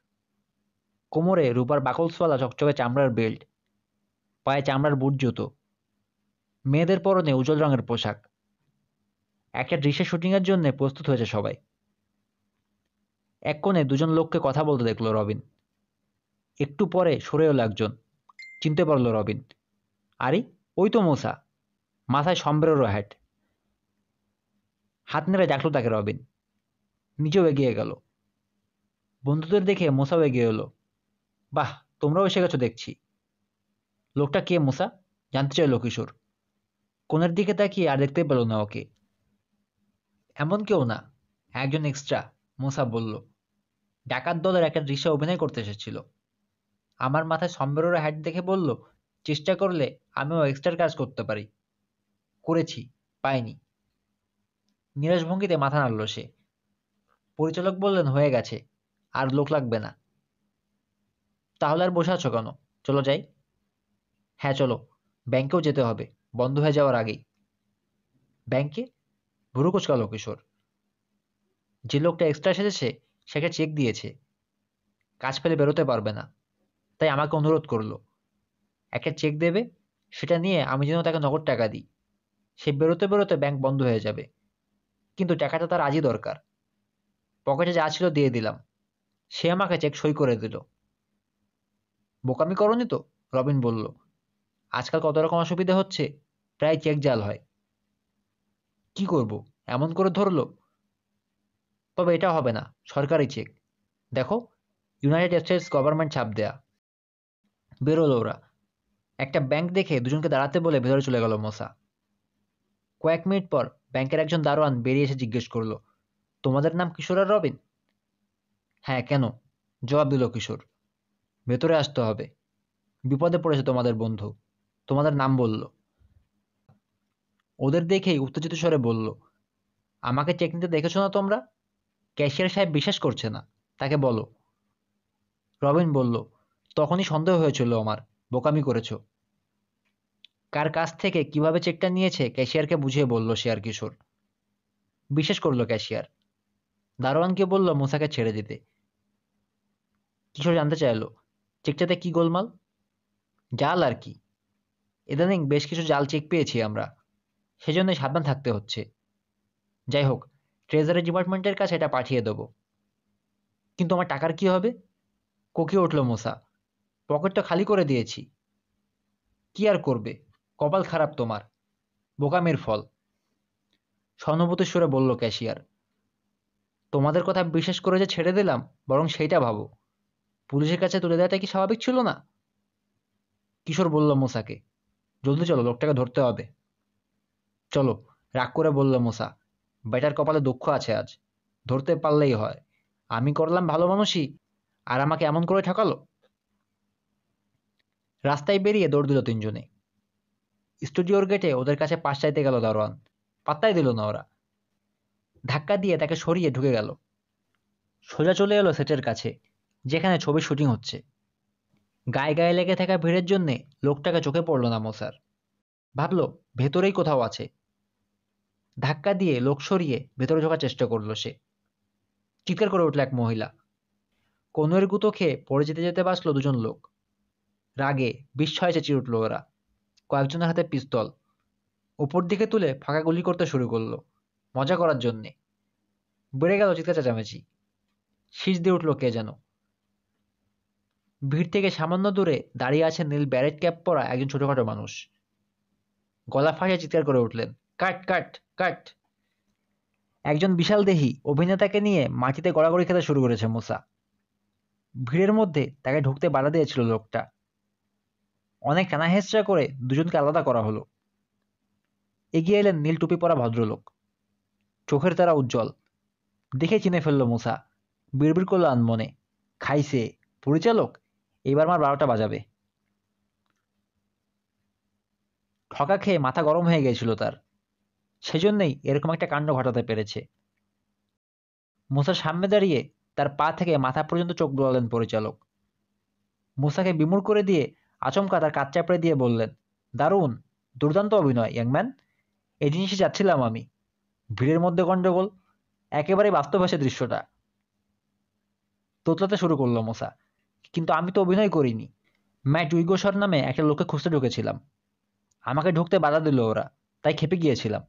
কোমরে রূপার বাকলসওয়ালা চকচকে চামড়ার বেল্ট পায়ে চামড়ার বুট জুতো মেয়েদের পরনে উজ্জ্বল রঙের পোশাক একটা দৃশ্যের শুটিংয়ের জন্য প্রস্তুত হয়েছে সবাই এক কোণে দুজন লোককে কথা বলতে দেখলো রবিন একটু পরে সরে এলো একজন চিনতে পারলো রবিন আরে ওই তো মশা মাথায় সম্বেরোর হ্যাট হাত নেড়ে ডাকলো তাকে রবিন নিজেও এগিয়ে গেল বন্ধুদের দেখে মোসাও এগিয়ে এলো বাহ তোমরাও এসে গেছো দেখছি লোকটা কে মোসা জানতে চাইল কিশোর কোনের দিকে তাকিয়ে আর দেখতে পেল না ওকে এমন কেউ না একজন এক্সট্রা মোসা বলল ডাকাত দলের একটা দৃশ্যে অভিনয় করতে এসেছিল আমার মাথায় সম্বেরোর হ্যাট দেখে বলল চেষ্টা করলে আমিও এক্সট্রার কাজ করতে পারি করেছি পাইনি নিরাশ ভঙ্গিতে মাথা নাড়ল সে পরিচালক বললেন হয়ে গেছে আর লোক লাগবে না তাহলে আর বসে আছো কেন চলো যাই হ্যাঁ চলো ব্যাংকেও যেতে হবে বন্ধ হয়ে যাওয়ার আগেই ব্যাংকে ভুরু কোচকালো কিশোর যে লোকটা এক্সট্রা সেজেছে সেকে চেক দিয়েছে কাজ পেলে বেরোতে পারবে না তাই আমাকে অনুরোধ করলো একটা চেক দেবে সেটা নিয়ে আমি যেন তাকে নগদ টাকা দিই সে বেরোতে বেরোতে ব্যাংক বন্ধ হয়ে যাবে কিন্তু টাকাটা তার আজই দরকার পকেটে যা ছিল দিয়ে দিলাম সে আমাকে চেক সই করে দিল বোকামি করনি তো রবিন বলল আজকাল কত রকম অসুবিধা হচ্ছে প্রায় চেক জাল হয় কি করব এমন করে ধরলো তবে এটা হবে না সরকারি চেক দেখো ইউনাইটেড স্টেটস গভর্নমেন্ট ছাপ দেয়া বেরোলো ওরা একটা ব্যাংক দেখে দুজনকে দাঁড়াতে বলে ভেতরে চলে গেল মশা কয়েক মিনিট পর ব্যাংকের একজন দারোয়ান বেরিয়ে এসে জিজ্ঞেস করলো তোমাদের নাম কিশোর আর রবিন হ্যাঁ কেন জবাব দিল কিশোর ভেতরে আসতে হবে বিপদে পড়েছে তোমাদের বন্ধু তোমাদের নাম বলল ওদের দেখেই উত্তেজিত স্বরে বলল আমাকে চেক নিতে দেখেছো না তোমরা ক্যাশিয়ার সাহেব বিশ্বাস করছে না তাকে বলো রবিন বলল তখনই সন্দেহ হয়েছিল আমার বোকামি করেছ কার কাছ থেকে কিভাবে চেকটা নিয়েছে ক্যাশিয়ারকে বুঝিয়ে বলল শেয়ার কিশোর বিশ্বাস করলো ক্যাশিয়ার দারোয়ানকে বলল মুসাকে ছেড়ে দিতে কিশোর জানতে চাইল চেকটাতে কি গোলমাল জাল আর কি ইদানিং বেশ কিছু জাল চেক পেয়েছি আমরা সেজন্য সাবধান থাকতে হচ্ছে যাই হোক ট্রেজারি ডিপার্টমেন্টের কাছে এটা পাঠিয়ে দেবো কিন্তু আমার টাকার কি হবে কোকিয়ে উঠল মোসা পকেট তো খালি করে দিয়েছি কি আর করবে কপাল খারাপ তোমার বোকামের ফল সহানুভূতির সুরে বলল ক্যাশিয়ার তোমাদের কথা বিশ্বাস করে যে ছেড়ে দিলাম বরং সেইটা ভাবো পুলিশের কাছে তুলে দেওয়াটা কি স্বাভাবিক ছিল না কিশোর বলল মোসাকে জলদি চলো লোকটাকে ধরতে হবে চলো রাগ করে বলল মোসা বেটার কপালে দুঃখ আছে আজ ধরতে পারলেই হয় আমি করলাম ভালো মানুষই আর আমাকে এমন করে ঠকালো রাস্তায় বেরিয়ে দৌড় দিল তিনজনে স্টুডিওর গেটে ওদের কাছে পাশ চাইতে গেল দারোয়ান পাত্তাই দিল না ওরা ধাক্কা দিয়ে তাকে সরিয়ে ঢুকে গেল সোজা চলে এলো সেটের কাছে যেখানে ছবি শুটিং হচ্ছে গায়ে গায়ে লেগে থাকা ভিড়ের জন্যে লোকটাকে চোখে পড়ল না মোসার ভাবল ভেতরেই কোথাও আছে ধাক্কা দিয়ে লোক সরিয়ে ভেতরে ঢোকার চেষ্টা করলো সে চিৎকার করে উঠল এক মহিলা কনুয়ের গুঁতো খেয়ে পড়ে যেতে যেতে বাসলো দুজন লোক রাগে বিস্ময়ে চেঁচিয়ে উঠল ওরা কয়েকজনের হাতে পিস্তল উপর দিকে তুলে ফাঁকা গুলি করতে শুরু করলো মজা করার জন্যে বেড়ে গেল চিৎকার চেঁচামেচি শীষ দিয়ে উঠল কে যেন ভিড় থেকে সামান্য দূরে দাঁড়িয়ে আছে নীল ব্যারেট ক্যাপ পরা একজন ছোটখাটো মানুষ গলা ফাঁসে চিৎকার করে উঠলেন কাট কাট কাট একজন বিশাল দেহি অভিনেতাকে নিয়ে মাটিতে গড়াগড়ি খেতে শুরু করেছে মুসা ভিড়ের মধ্যে তাকে ঢুকতে বাধা দিয়েছিল লোকটা অনেক টানা করে দুজনকে আলাদা করা হলো এগিয়ে এলেন নীল টুপি পরা ভদ্রলোক চোখের তারা উজ্জ্বল দেখে চিনে ফেললো মুসা বিড়বিড় করল আনমনে খাইছে পরিচালক এবার আমার বারোটা বাজাবে ঠকা খেয়ে মাথা গরম হয়ে গেছিল তার সেজন্যই এরকম একটা কাণ্ড ঘটাতে পেরেছে মুসার সামনে দাঁড়িয়ে তার পা থেকে মাথা পর্যন্ত চোখ বোলালেন পরিচালক মুসাকে বিমূর করে দিয়ে আচমকা তার কাজ চাপড়ে দিয়ে বললেন দারুণ দুর্দান্ত অভিনয় ইয়াংম্যান এই জিনিসে যাচ্ছিলাম আমি ভিড়ের মধ্যে গন্ডগোল একেবারে বাস্তবাসী দৃশ্যটা তোতলাতে শুরু করলো মোসা কিন্তু আমি তো অভিনয় করিনি ম্যাট উইগোসর নামে একটা লোককে খুঁজতে ঢুকেছিলাম আমাকে ঢুকতে বাধা দিল ওরা তাই খেপে গিয়েছিলাম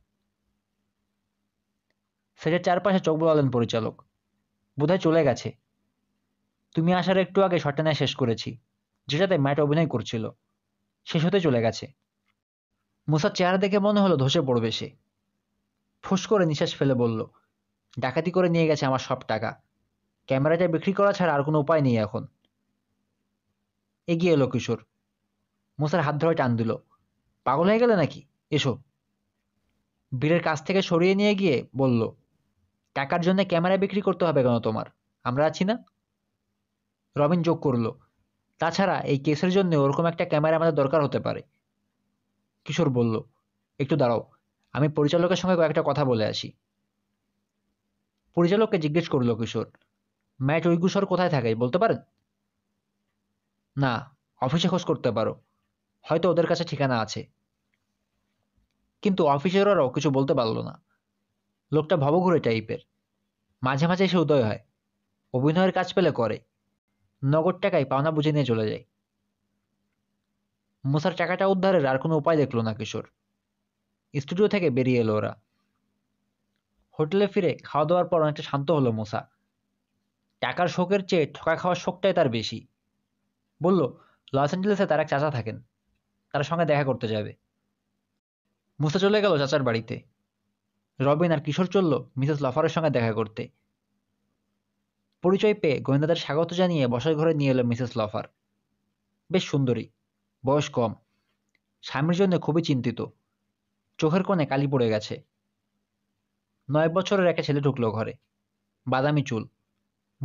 সেটার চারপাশে চোখ বোলালেন পরিচালক বোধহয় চলে গেছে তুমি আসার একটু আগে নেয় শেষ করেছি যেটাতে ম্যাট অভিনয় করছিল শেষ হতে চলে গেছে মুসার চেহারা দেখে মনে হলো ধসে পড়বে সে ঠোস করে নিঃশ্বাস ফেলে বলল ডাকাতি করে নিয়ে গেছে আমার সব টাকা ক্যামেরাটা বিক্রি করা ছাড়া আর কোনো উপায় নেই এখন এগিয়ে এলো কিশোর মোসার হাত ধরে টান দিল পাগল হয়ে গেলে নাকি এসো বীরের কাছ থেকে সরিয়ে নিয়ে গিয়ে বলল টাকার জন্য ক্যামেরা বিক্রি করতে হবে কেন তোমার আমরা আছি না রবিন যোগ করল তাছাড়া এই কেসের জন্য ওরকম একটা ক্যামেরা আমাদের দরকার হতে পারে কিশোর বলল একটু দাঁড়াও আমি পরিচালকের সঙ্গে কয়েকটা কথা বলে আসি পরিচালককে জিজ্ঞেস করলো কিশোর ম্যাট ওই কিশোর কোথায় থাকে বলতে পারেন না অফিসে খোঁজ করতে পারো হয়তো ওদের কাছে ঠিকানা আছে কিন্তু অফিসের ওরাও কিছু বলতে পারলো না লোকটা ভবঘুরে টাইপের মাঝে মাঝে এসে উদয় হয় অভিনয়ের কাজ পেলে করে নগদ টাকায় পাওনা বুঝে নিয়ে চলে যায় মুসার টাকাটা উদ্ধারের আর কোনো উপায় দেখল না কিশোর স্টুডিও থেকে বেরিয়ে এলো ওরা হোটেলে ফিরে খাওয়া দাওয়ার পর অনেকটা শান্ত হলো মোসা টাকার শোকের চেয়ে ঠকা খাওয়ার শোকটাই তার বেশি বলল লস অ্যাঞ্জেলেসে তার এক চাচা থাকেন তার সঙ্গে দেখা করতে যাবে মোসা চলে গেল চাচার বাড়িতে রবিন আর কিশোর চলল মিসেস লফারের সঙ্গে দেখা করতে পরিচয় পেয়ে গোয়েন্দাদের স্বাগত জানিয়ে বসার ঘরে নিয়ে এলো মিসেস লফার বেশ সুন্দরী বয়স কম স্বামীর জন্য খুবই চিন্তিত চোখের কোণে কালি পড়ে গেছে নয় বছরের একটা ছেলে ঢুকলো ঘরে বাদামি চুল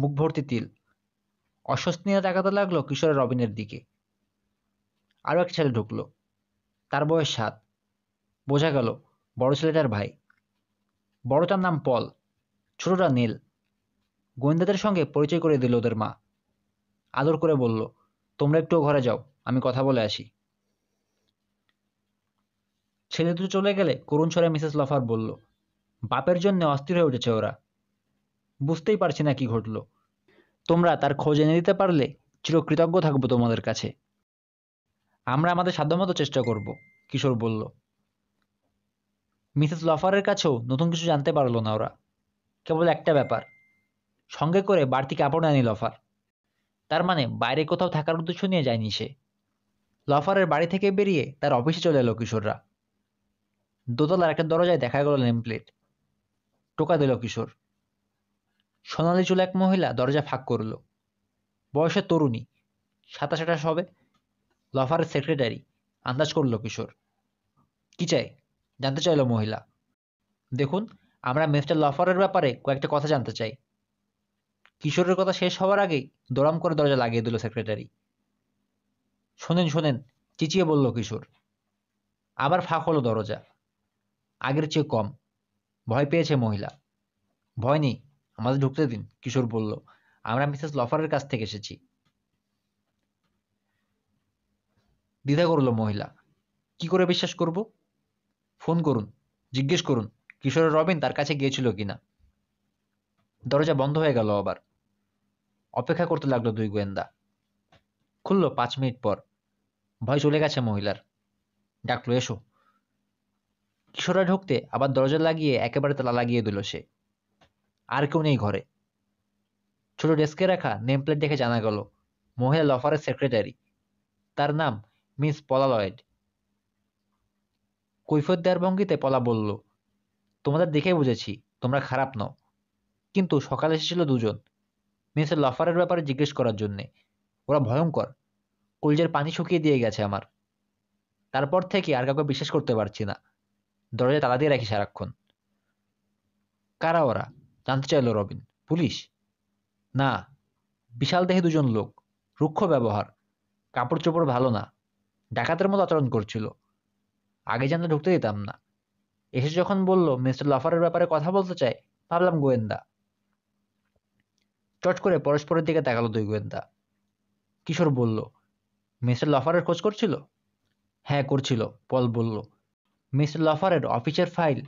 মুখ ভর্তি তিল অস্বস্তি নিয়ে তাকাতে লাগলো কিশোরের রবিনের দিকে আরও এক ছেলে ঢুকলো তার বয়স সাত বোঝা গেল বড় ছেলেটার ভাই বড়টার নাম পল ছোটটা নীল গোয়েন্দাদের সঙ্গে পরিচয় করে দিল ওদের মা আদর করে বলল তোমরা একটু ঘরে যাও আমি কথা বলে আসি ছেলে দুটো চলে গেলে করুণ স্বরে মিসেস লফার বলল বাপের জন্য অস্থির হয়ে উঠেছে ওরা বুঝতেই পারছি না কি ঘটল তোমরা তার খোঁজ এনে দিতে পারলে চিরকৃতজ্ঞ থাকবো তোমাদের কাছে আমরা আমাদের সাধ্যমতো চেষ্টা করব কিশোর বলল মিসেস লফারের কাছেও নতুন কিছু জানতে পারলো না ওরা কেবল একটা ব্যাপার সঙ্গে করে বাড়তি কাপড় আনি লফার তার মানে বাইরে কোথাও থাকার উদ্দেশ্য নিয়ে যায়নি সে লফারের বাড়ি থেকে বেরিয়ে তার অফিসে চলে এলো কিশোররা দোতলার একটা দরজায় দেখা গেল নেমপ্লেট টোকা দিল কিশোর সোনালি চুল এক মহিলা দরজা ফাঁক করল বয়সে তরুণী সাতাশ আঠাশ হবে লফারের সেক্রেটারি আন্দাজ করল কিশোর কি চাই জানতে চাইল মহিলা দেখুন আমরা মিস্টার লফারের ব্যাপারে কয়েকটা কথা জানতে চাই কিশোরের কথা শেষ হওয়ার আগেই দোরাম করে দরজা লাগিয়ে দিল সেক্রেটারি শোনেন শোনেন চিচিয়ে বলল কিশোর আবার ফাঁক হলো দরজা আগের চেয়ে কম ভয় পেয়েছে মহিলা ভয় নেই আমাদের ঢুকতে দিন কিশোর বলল আমরা মিসেস লফারের কাছ থেকে এসেছি দ্বিধা করল মহিলা কি করে বিশ্বাস করব ফোন করুন জিজ্ঞেস করুন কিশোর রবিন তার কাছে গিয়েছিল কিনা দরজা বন্ধ হয়ে গেল আবার অপেক্ষা করতে লাগলো দুই গোয়েন্দা খুলল পাঁচ মিনিট পর ভয় চলে গেছে মহিলার ডাকলো এসো কিশোররা ঢুকতে আবার দরজা লাগিয়ে একেবারে তালা লাগিয়ে দিল সে আর কেউ নেই ঘরে ছোট ডেস্কে রাখা নেম প্লেট দেখে জানা গেল মহিলা লফারের সেক্রেটারি তার নাম মিস পলা লয়েড কৈফত দেওয়ার ভঙ্গিতে পলা বলল তোমাদের দেখে বুঝেছি তোমরা খারাপ নও কিন্তু সকালে এসেছিল দুজন মিস লফারের ব্যাপারে জিজ্ঞেস করার জন্যে ওরা ভয়ঙ্কর কলজের পানি শুকিয়ে দিয়ে গেছে আমার তারপর থেকে আর কাউকে বিশ্বাস করতে পারছি না দরজা তালা দিয়ে রাখি সারাক্ষণ কারা ওরা জানতে চাইল রবিন পুলিশ না বিশাল দেহে দুজন লোক রুক্ষ ব্যবহার কাপড় চোপড় ভালো না ডাকাতের মতো আচরণ করছিল আগে জানতে ঢুকতে দিতাম না এসে যখন বলল মিস্টার লাফারের ব্যাপারে কথা বলতে চাই ভাবলাম গোয়েন্দা চট করে পরস্পরের দিকে তাকালো দুই গোয়েন্দা কিশোর বলল মিস্টার লফারের খোঁজ করছিল হ্যাঁ করছিল পল বলল মিস্টার লফারের অফিসের ফাইল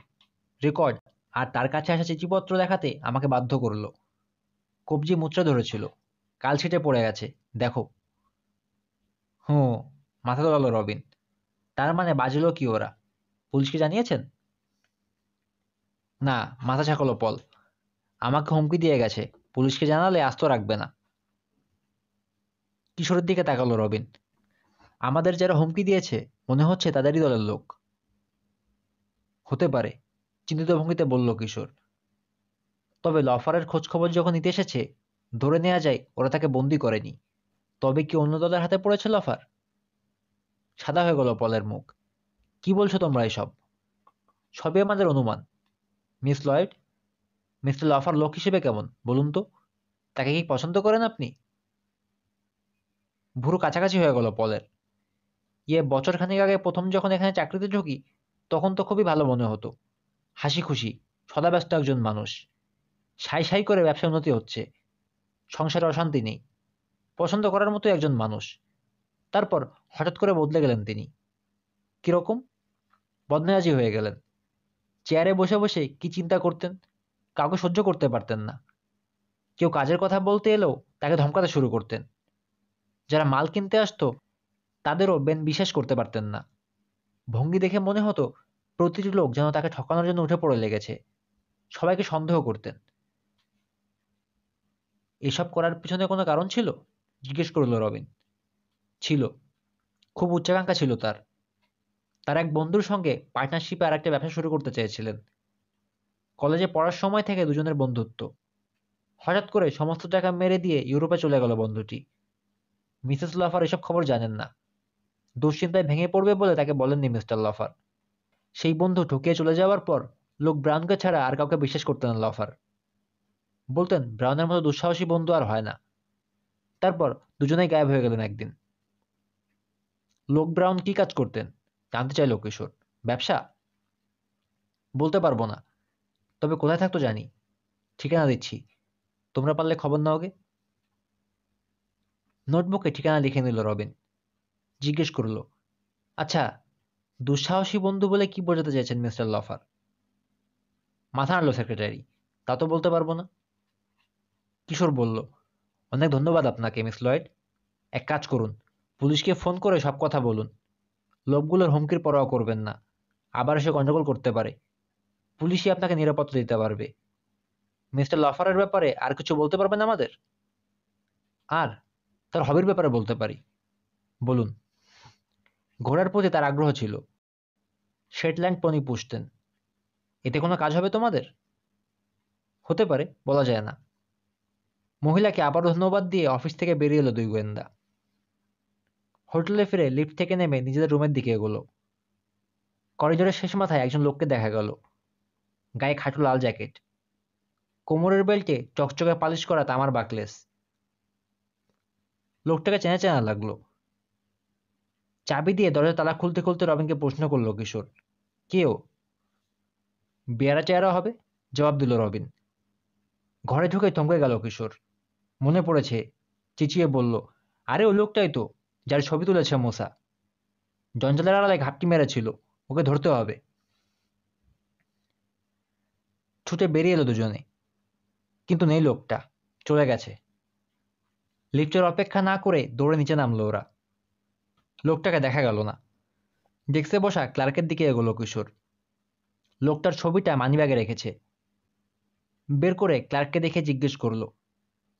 রেকর্ড আর তার কাছে আসা চিঠিপত্র দেখাতে আমাকে বাধ্য করল কবজি মুচড়ে ধরেছিল কাল ছিটে পড়ে গেছে দেখো হুঁ মাথা দোলালো রবিন তার মানে বাজল কি ওরা পুলিশকে জানিয়েছেন না মাথা ছাকলো পল আমাকে হুমকি দিয়ে গেছে পুলিশকে জানালে আস্ত রাখবে না কিশোরের দিকে তাকালো রবিন আমাদের যারা হুমকি দিয়েছে মনে হচ্ছে তাদেরই দলের লোক হতে পারে চিন্তিত ভঙ্গিতে বলল কিশোর তবে লফারের খোঁজখবর যখন নিতে এসেছে ধরে নেওয়া যায় ওরা তাকে বন্দি করেনি তবে কি অন্য দলের হাতে পড়েছে লফার সাদা হয়ে গেল পলের মুখ কি বলছো তোমরা এসব সবই আমাদের অনুমান মিস লয়েড মিস্টার লফার লোক হিসেবে কেমন বলুন তো তাকে কি পছন্দ করেন আপনি ভুরু কাছাকাছি হয়ে গেল পলের ইয়ে বছরখানেক আগে প্রথম যখন এখানে চাকরিতে ঢুকি তখন তো খুবই ভালো মনে হতো হাসি খুশি সদাব্যস্ত একজন মানুষ সাই সাই করে ব্যবসা উন্নতি হচ্ছে সংসারে অশান্তি নেই পছন্দ করার মতো একজন মানুষ তারপর হঠাৎ করে বদলে গেলেন তিনি কীরকম বদমেয়াজি হয়ে গেলেন চেয়ারে বসে বসে কি চিন্তা করতেন কাউকে সহ্য করতে পারতেন না কেউ কাজের কথা বলতে এলেও তাকে ধমকাতে শুরু করতেন যারা মাল কিনতে আসতো তাদেরও বেন বিশ্বাস করতে পারতেন না ভঙ্গি দেখে মনে হতো প্রতিটি লোক যেন তাকে ঠকানোর জন্য উঠে পড়ে লেগেছে সবাইকে সন্দেহ করতেন এসব করার পিছনে কোনো কারণ ছিল জিজ্ঞেস করল রবিন ছিল খুব উচ্চাকাঙ্ক্ষা ছিল তার তার এক বন্ধুর সঙ্গে পার্টনারশিপে আর একটা ব্যবসা শুরু করতে চেয়েছিলেন কলেজে পড়ার সময় থেকে দুজনের বন্ধুত্ব হঠাৎ করে সমস্ত টাকা মেরে দিয়ে ইউরোপে চলে গেল বন্ধুটি মিসেস লাফার এসব খবর জানেন না দুশ্চিন্তায় ভেঙে পড়বে বলে তাকে বলেননি মিস্টার লফার সেই বন্ধু ঠকিয়ে চলে যাওয়ার পর লোক ব্রাউনকে ছাড়া আর কাউকে বিশ্বাস করতেন লফার বলতেন ব্রাউনের মতো দুঃসাহসী বন্ধু আর হয় না তারপর দুজনেই গায়েব হয়ে গেলেন একদিন লোক ব্রাউন কি কাজ করতেন জানতে চাই লোকেশ্বর ব্যবসা বলতে পারবো না তবে কোথায় থাকতো জানি ঠিকানা দিচ্ছি তোমরা পারলে খবর নাওগে নোটবুকে ঠিকানা লিখে নিল রবিন জিজ্ঞেস করল আচ্ছা দুঃসাহসী বন্ধু বলে কি বোঝাতে চাইছেন মিস্টার লফার মাথা আনলো সেক্রেটারি তা তো বলতে পারবো না কিশোর বলল অনেক ধন্যবাদ আপনাকে মিস লয়েড এক কাজ করুন পুলিশকে ফোন করে সব কথা বলুন লোকগুলোর হুমকির পরোয়া করবেন না আবার সে গণ্ডগোল করতে পারে পুলিশই আপনাকে নিরাপত্তা দিতে পারবে মিস্টার লফারের ব্যাপারে আর কিছু বলতে পারবেন আমাদের আর তার হবির ব্যাপারে বলতে পারি বলুন ঘোড়ার প্রতি তার আগ্রহ ছিল শেটল্যান্ড পনি পুষতেন এতে কোনো কাজ হবে তোমাদের হতে পারে বলা যায় না মহিলাকে আবার ধন্যবাদ দিয়ে অফিস থেকে বেরিয়ে এলো দুই গোয়েন্দা হোটেলে ফিরে লিফট থেকে নেমে নিজেদের রুমের দিকে এগোলো করিডোরের শেষ মাথায় একজন লোককে দেখা গেল গায়ে খাটু লাল জ্যাকেট কোমরের বেল্টে চকচকে পালিশ করা তামার বাকলেস লোকটাকে চেনা চেনা লাগলো চাবি দিয়ে দরজা তালা খুলতে খুলতে রবিনকে প্রশ্ন করলো কিশোর কেউ বেয়ারা চেয়ারা হবে জবাব দিল রবিন ঘরে ঢুকে থমকে গেল কিশোর মনে পড়েছে চিচিয়ে বলল আরে ও লোকটাই তো যার ছবি তুলেছে মশা জঞ্জলের আড়ালে ঘাপটি মেরেছিল ওকে ধরতে হবে ছুটে বেরিয়ে এলো দুজনে কিন্তু নেই লোকটা চলে গেছে লিফটের অপেক্ষা না করে দৌড়ে নিচে নামলো ওরা লোকটাকে দেখা গেল না ডেস্কে বসা ক্লার্কের দিকে এগোলো কিশোর লোকটার ছবিটা মানিব্যাগে রেখেছে বের করে ক্লার্ককে দেখে জিজ্ঞেস করলো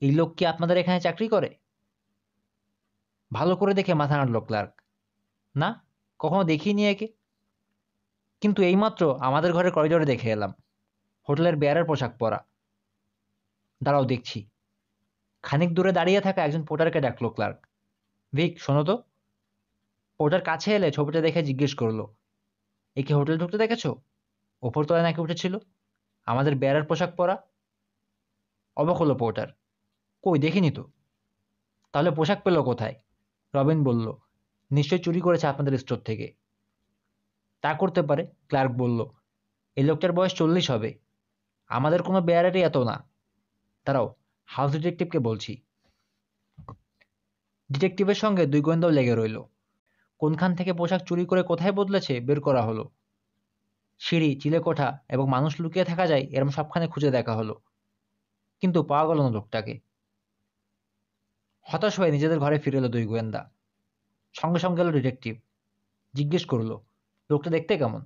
এই লোক কি আপনাদের এখানে চাকরি করে ভালো করে দেখে মাথা নাড়ল ক্লার্ক না কখনো দেখিনি একে কিন্তু এইমাত্র আমাদের ঘরের করিডোরে দেখে এলাম হোটেলের বেয়ারের পোশাক পরা দাঁড়াও দেখছি খানিক দূরে দাঁড়িয়ে থাকা একজন পোটারকে ডাকলো ক্লার্ক ভিক শোনো তো ওটার কাছে এলে ছবিটা দেখে জিজ্ঞেস করলো একে হোটেল ঢুকতে দেখেছো ওপর তলায় নাকি উঠেছিল আমাদের বেড়ার পোশাক পরা অবাক হলো পোর্টার কই দেখিনি তো তাহলে পোশাক পেল কোথায় রবিন বলল নিশ্চয়ই চুরি করেছে আপনাদের স্টোর থেকে তা করতে পারে ক্লার্ক বলল এই লোকটার বয়স চল্লিশ হবে আমাদের কোনো বেয়ারেরই এত না তারাও হাউস ডিটেকটিভকে বলছি ডিটেকটিভের সঙ্গে দুই গোয়েন্দাও লেগে রইল কোনখান থেকে পোশাক চুরি করে কোথায় বদলেছে বের করা হলো সিঁড়ি চিলেকোঠা এবং মানুষ লুকিয়ে থাকা যায় এরম সবখানে খুঁজে দেখা হলো কিন্তু পাওয়া গেল না লোকটাকে হতাশ হয়ে নিজেদের ঘরে ফিরে এলো দুই গোয়েন্দা সঙ্গে সঙ্গে এলো ডিটেকটিভ জিজ্ঞেস করলো লোকটা দেখতে কেমন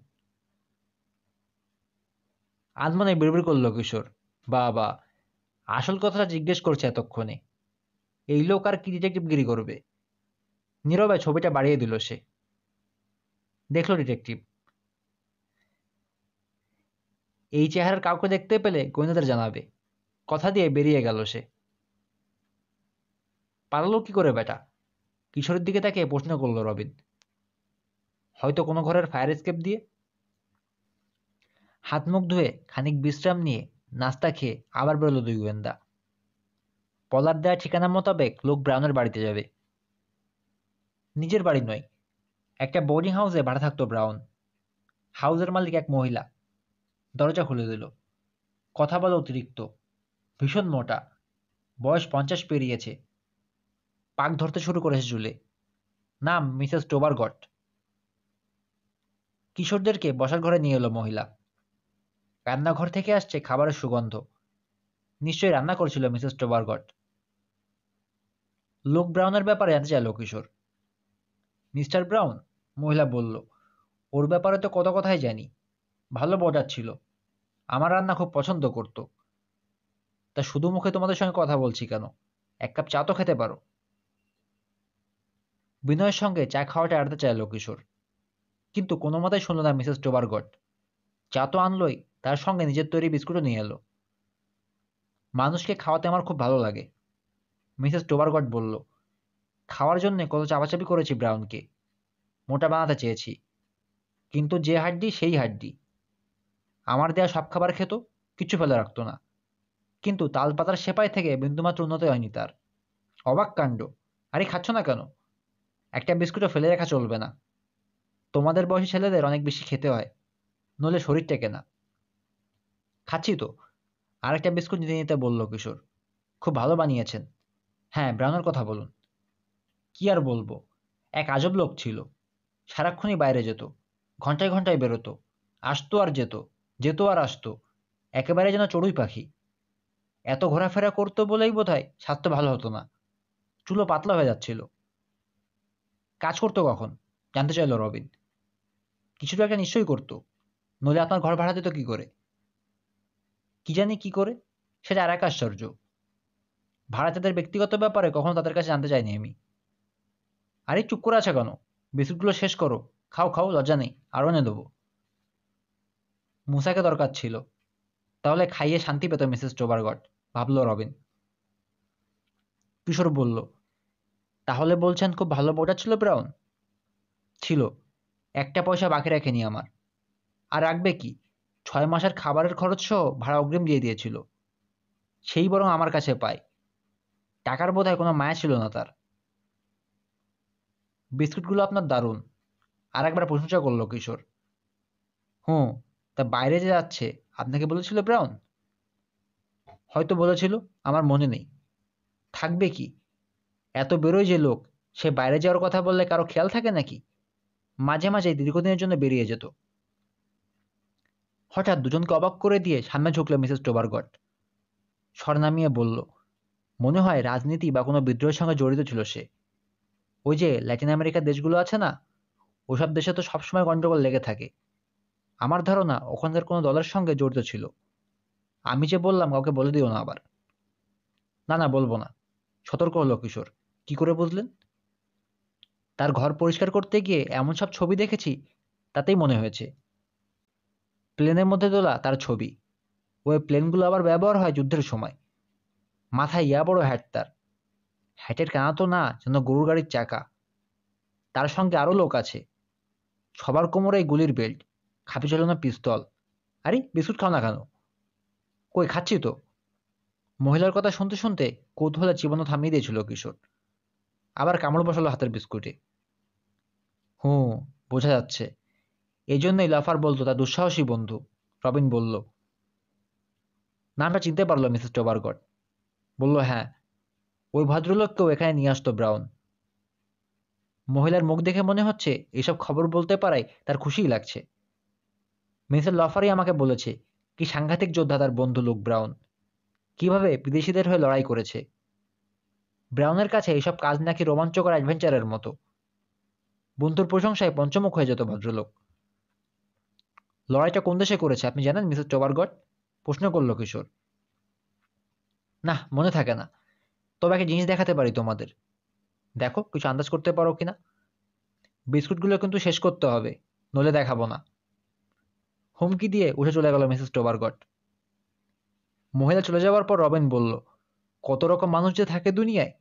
আদমানে বিড়বিড় করলো কিশোর বাবা আসল কথাটা জিজ্ঞেস করছে এতক্ষণে এই লোক আর কি গিরি করবে নীরবে ছবিটা বাড়িয়ে দিল সে দেখল ডিটেকটিভ এই চেহারার কাউকে দেখতে পেলে গোয়েন্দাদের জানাবে কথা দিয়ে বেরিয়ে গেল সে পারল কি করে বেটা কিশোরের দিকে তাকে প্রশ্ন করল রবিন হয়তো কোনো ঘরের ফায়ার স্কেপ দিয়ে হাত মুখ ধুয়ে খানিক বিশ্রাম নিয়ে নাস্তা খেয়ে আবার বেরোলো দুই গোয়েন্দা পলার দেয়া ঠিকানা মোতাবেক লোক ব্রাউনের বাড়িতে যাবে নিজের বাড়ি নয় একটা বোর্ডিং হাউসে ভাড়া থাকতো ব্রাউন হাউসের মালিক এক মহিলা দরজা খুলে দিল কথা বলা অতিরিক্ত ভীষণ মোটা বয়স পঞ্চাশ পেরিয়েছে পাক ধরতে শুরু করেছে জুলে নাম মিসেস টোবারগট কিশোরদেরকে বসার ঘরে নিয়ে এলো মহিলা রান্নাঘর থেকে আসছে খাবারের সুগন্ধ নিশ্চয়ই রান্না করছিল মিসেস টোবারগট লোক ব্রাউনের ব্যাপারে জানতে চাইল কিশোর মিস্টার ব্রাউন মহিলা বলল ওর ব্যাপারে তো কত কথাই জানি ভালো বজার ছিল আমার রান্না খুব পছন্দ করত তা শুধু মুখে তোমাদের সঙ্গে কথা বলছি কেন এক কাপ চা তো খেতে পারো বিনয়ের সঙ্গে চা খাওয়াটা এড়াতে চাইল কিশোর কিন্তু কোনো মতেই শুনল না মিসেস টোবারগট চা তো আনলই তার সঙ্গে নিজের তৈরি বিস্কুটও নিয়ে এলো মানুষকে খাওয়াতে আমার খুব ভালো লাগে মিসেস টোবারগট বলল খাওয়ার জন্য কত চাপাচাপি করেছি ব্রাউনকে মোটা বানাতে চেয়েছি কিন্তু যে হাড্ডি সেই হাড্ডি আমার দেয়া সব খাবার খেত কিছু ফেলে রাখতো না কিন্তু তালপাতার সেপাই থেকে বিন্দুমাত্র উন্নতি হয়নি তার অবাক কাণ্ড আরে খাচ্ছ না কেন একটা বিস্কুটও ফেলে রাখা চলবে না তোমাদের বয়সী ছেলেদের অনেক বেশি খেতে হয় নলে শরীর টেকে না খাচ্ছি তো আরেকটা বিস্কুট নিতে নিতে বলল কিশোর খুব ভালো বানিয়েছেন হ্যাঁ ব্রাউনের কথা বলুন কি আর বলবো এক আজব লোক ছিল সারাক্ষণই বাইরে যেত ঘন্টায় ঘন্টায় বেরোতো আসতো আর যেত যেত আর আসতো একেবারে যেন চড়ুই পাখি এত ঘোরাফেরা করতো বলেই বোধ হয় স্বাস্থ্য ভালো হতো না চুলো পাতলা হয়ে যাচ্ছিল কাজ করতো কখন জানতে চাইল রবিন কিছুটা একটা নিশ্চয়ই করতো নইলে আপনার ঘর ভাড়া দিত কি করে কি জানি কি করে সেটা আর এক আশ্চর্য তাদের ব্যক্তিগত ব্যাপারে কখনো তাদের কাছে জানতে চাইনি আমি আরে চুপ করে আছে কেন বিস্কুটগুলো শেষ করো খাও খাও লজ্জা নেই আরও এনে দেবো মুসাকে দরকার ছিল তাহলে খাইয়ে শান্তি পেত মিসেস টোবারগট ভাবল রবিন কিশোর বলল তাহলে বলছেন খুব ভালো বোটা ছিল ব্রাউন ছিল একটা পয়সা বাকি রাখেনি আমার আর রাখবে কি ছয় মাসের খাবারের খরচ সহ ভাড়া অগ্রিম দিয়ে দিয়েছিল সেই বরং আমার কাছে পায় টাকার বোধহয় কোনো মায়া ছিল না তার বিস্কুটগুলো আপনার দারুণ আর একবার প্রশংসা করলো কিশোর হুঁ তা বাইরে যে যাচ্ছে আপনাকে বলেছিল ব্রাউন হয়তো বলেছিল আমার মনে নেই থাকবে কি এত বেরোয় যে লোক সে বাইরে যাওয়ার কথা বললে কারো খেয়াল থাকে নাকি মাঝে মাঝে দীর্ঘদিনের জন্য বেরিয়ে যেত হঠাৎ দুজনকে অবাক করে দিয়ে সামনে ঝুঁকল মিসেস টোবারগট স্বর নামিয়ে বলল মনে হয় রাজনীতি বা কোনো বিদ্রোহের সঙ্গে জড়িত ছিল সে ওই যে ল্যাটিন আমেরিকার দেশগুলো আছে না ওসব দেশে তো সবসময় গণ্ডগোল লেগে থাকে আমার ধারণা ওখানকার কোনো দলের সঙ্গে জড়িত ছিল আমি যে বললাম কাউকে বলে দিও না আবার না না বলবো না সতর্ক হলো কিশোর কি করে বুঝলেন তার ঘর পরিষ্কার করতে গিয়ে এমন সব ছবি দেখেছি তাতেই মনে হয়েছে প্লেনের মধ্যে তোলা তার ছবি ওই প্লেনগুলো আবার ব্যবহার হয় যুদ্ধের সময় মাথায় ইয়া বড় হ্যাট তার হ্যাটের কানা তো না যেন গরুর গাড়ির চাকা তার সঙ্গে আরও লোক আছে সবার কোমরে গুলির বেল্ট খাপি চলানো পিস্তল আরে বিস্কুট খাও না কেন কই খাচ্ছি তো মহিলার কথা শুনতে শুনতে কৌতূহলে জীবনও থামিয়ে দিয়েছিল কিশোর আবার কামড় বসালো হাতের বিস্কুটে হুঁ বোঝা যাচ্ছে এই জন্যই লাফার বলতো তার দুঃসাহসী বন্ধু রবিন বলল নামটা চিনতে পারলো মিসেস টোবারগট বলল হ্যাঁ ওই ভদ্রলোককেও এখানে নিয়ে আসতো ব্রাউন মহিলার মুখ দেখে মনে হচ্ছে এসব খবর বলতে পারায় তার খুশিই লাগছে মিসেস লফারি আমাকে বলেছে কি সাংঘাতিক যোদ্ধা তার বন্ধু লোক ব্রাউন কিভাবে বিদেশিদের হয়ে লড়াই করেছে ব্রাউনের কাছে এইসব কাজ নাকি রোমাঞ্চকর অ্যাডভেঞ্চারের মতো বন্ধুর প্রশংসায় পঞ্চমুখ হয়ে যেত ভদ্রলোক লড়াইটা কোন দেশে করেছে আপনি জানেন মিসেস চোবারগট প্রশ্ন করল কিশোর না মনে থাকে না তবে একটা জিনিস দেখাতে পারি তোমাদের দেখো কিছু আন্দাজ করতে পারো কিনা বিস্কুটগুলো কিন্তু শেষ করতে হবে নলে দেখাবো না হুমকি দিয়ে উঠে চলে গেল মিসেস টোবারগট মহিলা চলে যাওয়ার পর রবেন বলল কত রকম মানুষ যে থাকে দুনিয়ায়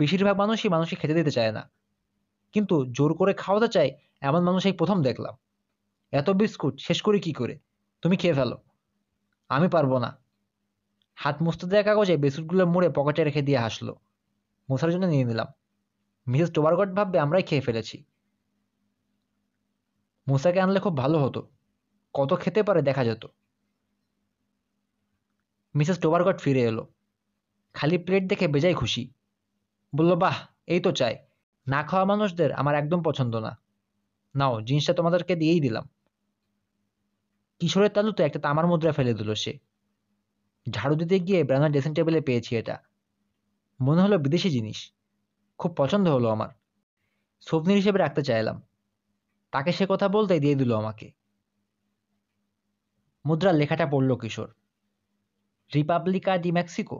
বেশিরভাগ মানুষই মানুষকে খেতে দিতে চায় না কিন্তু জোর করে খাওয়াতে চায় এমন মানুষ এই প্রথম দেখলাম এত বিস্কুট শেষ করে কি করে তুমি খেয়ে ফেলো আমি পারবো না হাত মুছতে দেওয়া কাগজে বিস্কুটগুলো মুড়ে পকেটে রেখে দিয়ে হাসলো মোছার জন্য নিয়ে নিলাম মিসেস টোবারগট ভাববে আমরাই খেয়ে ফেলেছি মুসাকে আনলে খুব ভালো হতো কত খেতে পারে দেখা যেত মিসেস টোবারগট ফিরে এলো খালি প্লেট দেখে বেজায় খুশি বলল বাহ এই তো চাই না খাওয়া মানুষদের আমার একদম পছন্দ না নাও জিনিসটা তোমাদেরকে দিয়েই দিলাম কিশোরের তালুতে একটা তামার মুদ্রা ফেলে দিল সে ঝাড়ু দিতে গিয়ে ব্রানার ড্রেসিং টেবিলে পেয়েছি এটা মনে হলো বিদেশি জিনিস খুব পছন্দ হলো আমার সবনির হিসেবে রাখতে চাইলাম তাকে সে কথা বলতেই দিয়ে দিল আমাকে মুদ্রার লেখাটা পড়ল কিশোর রিপাবলিকা ডি মেক্সিকো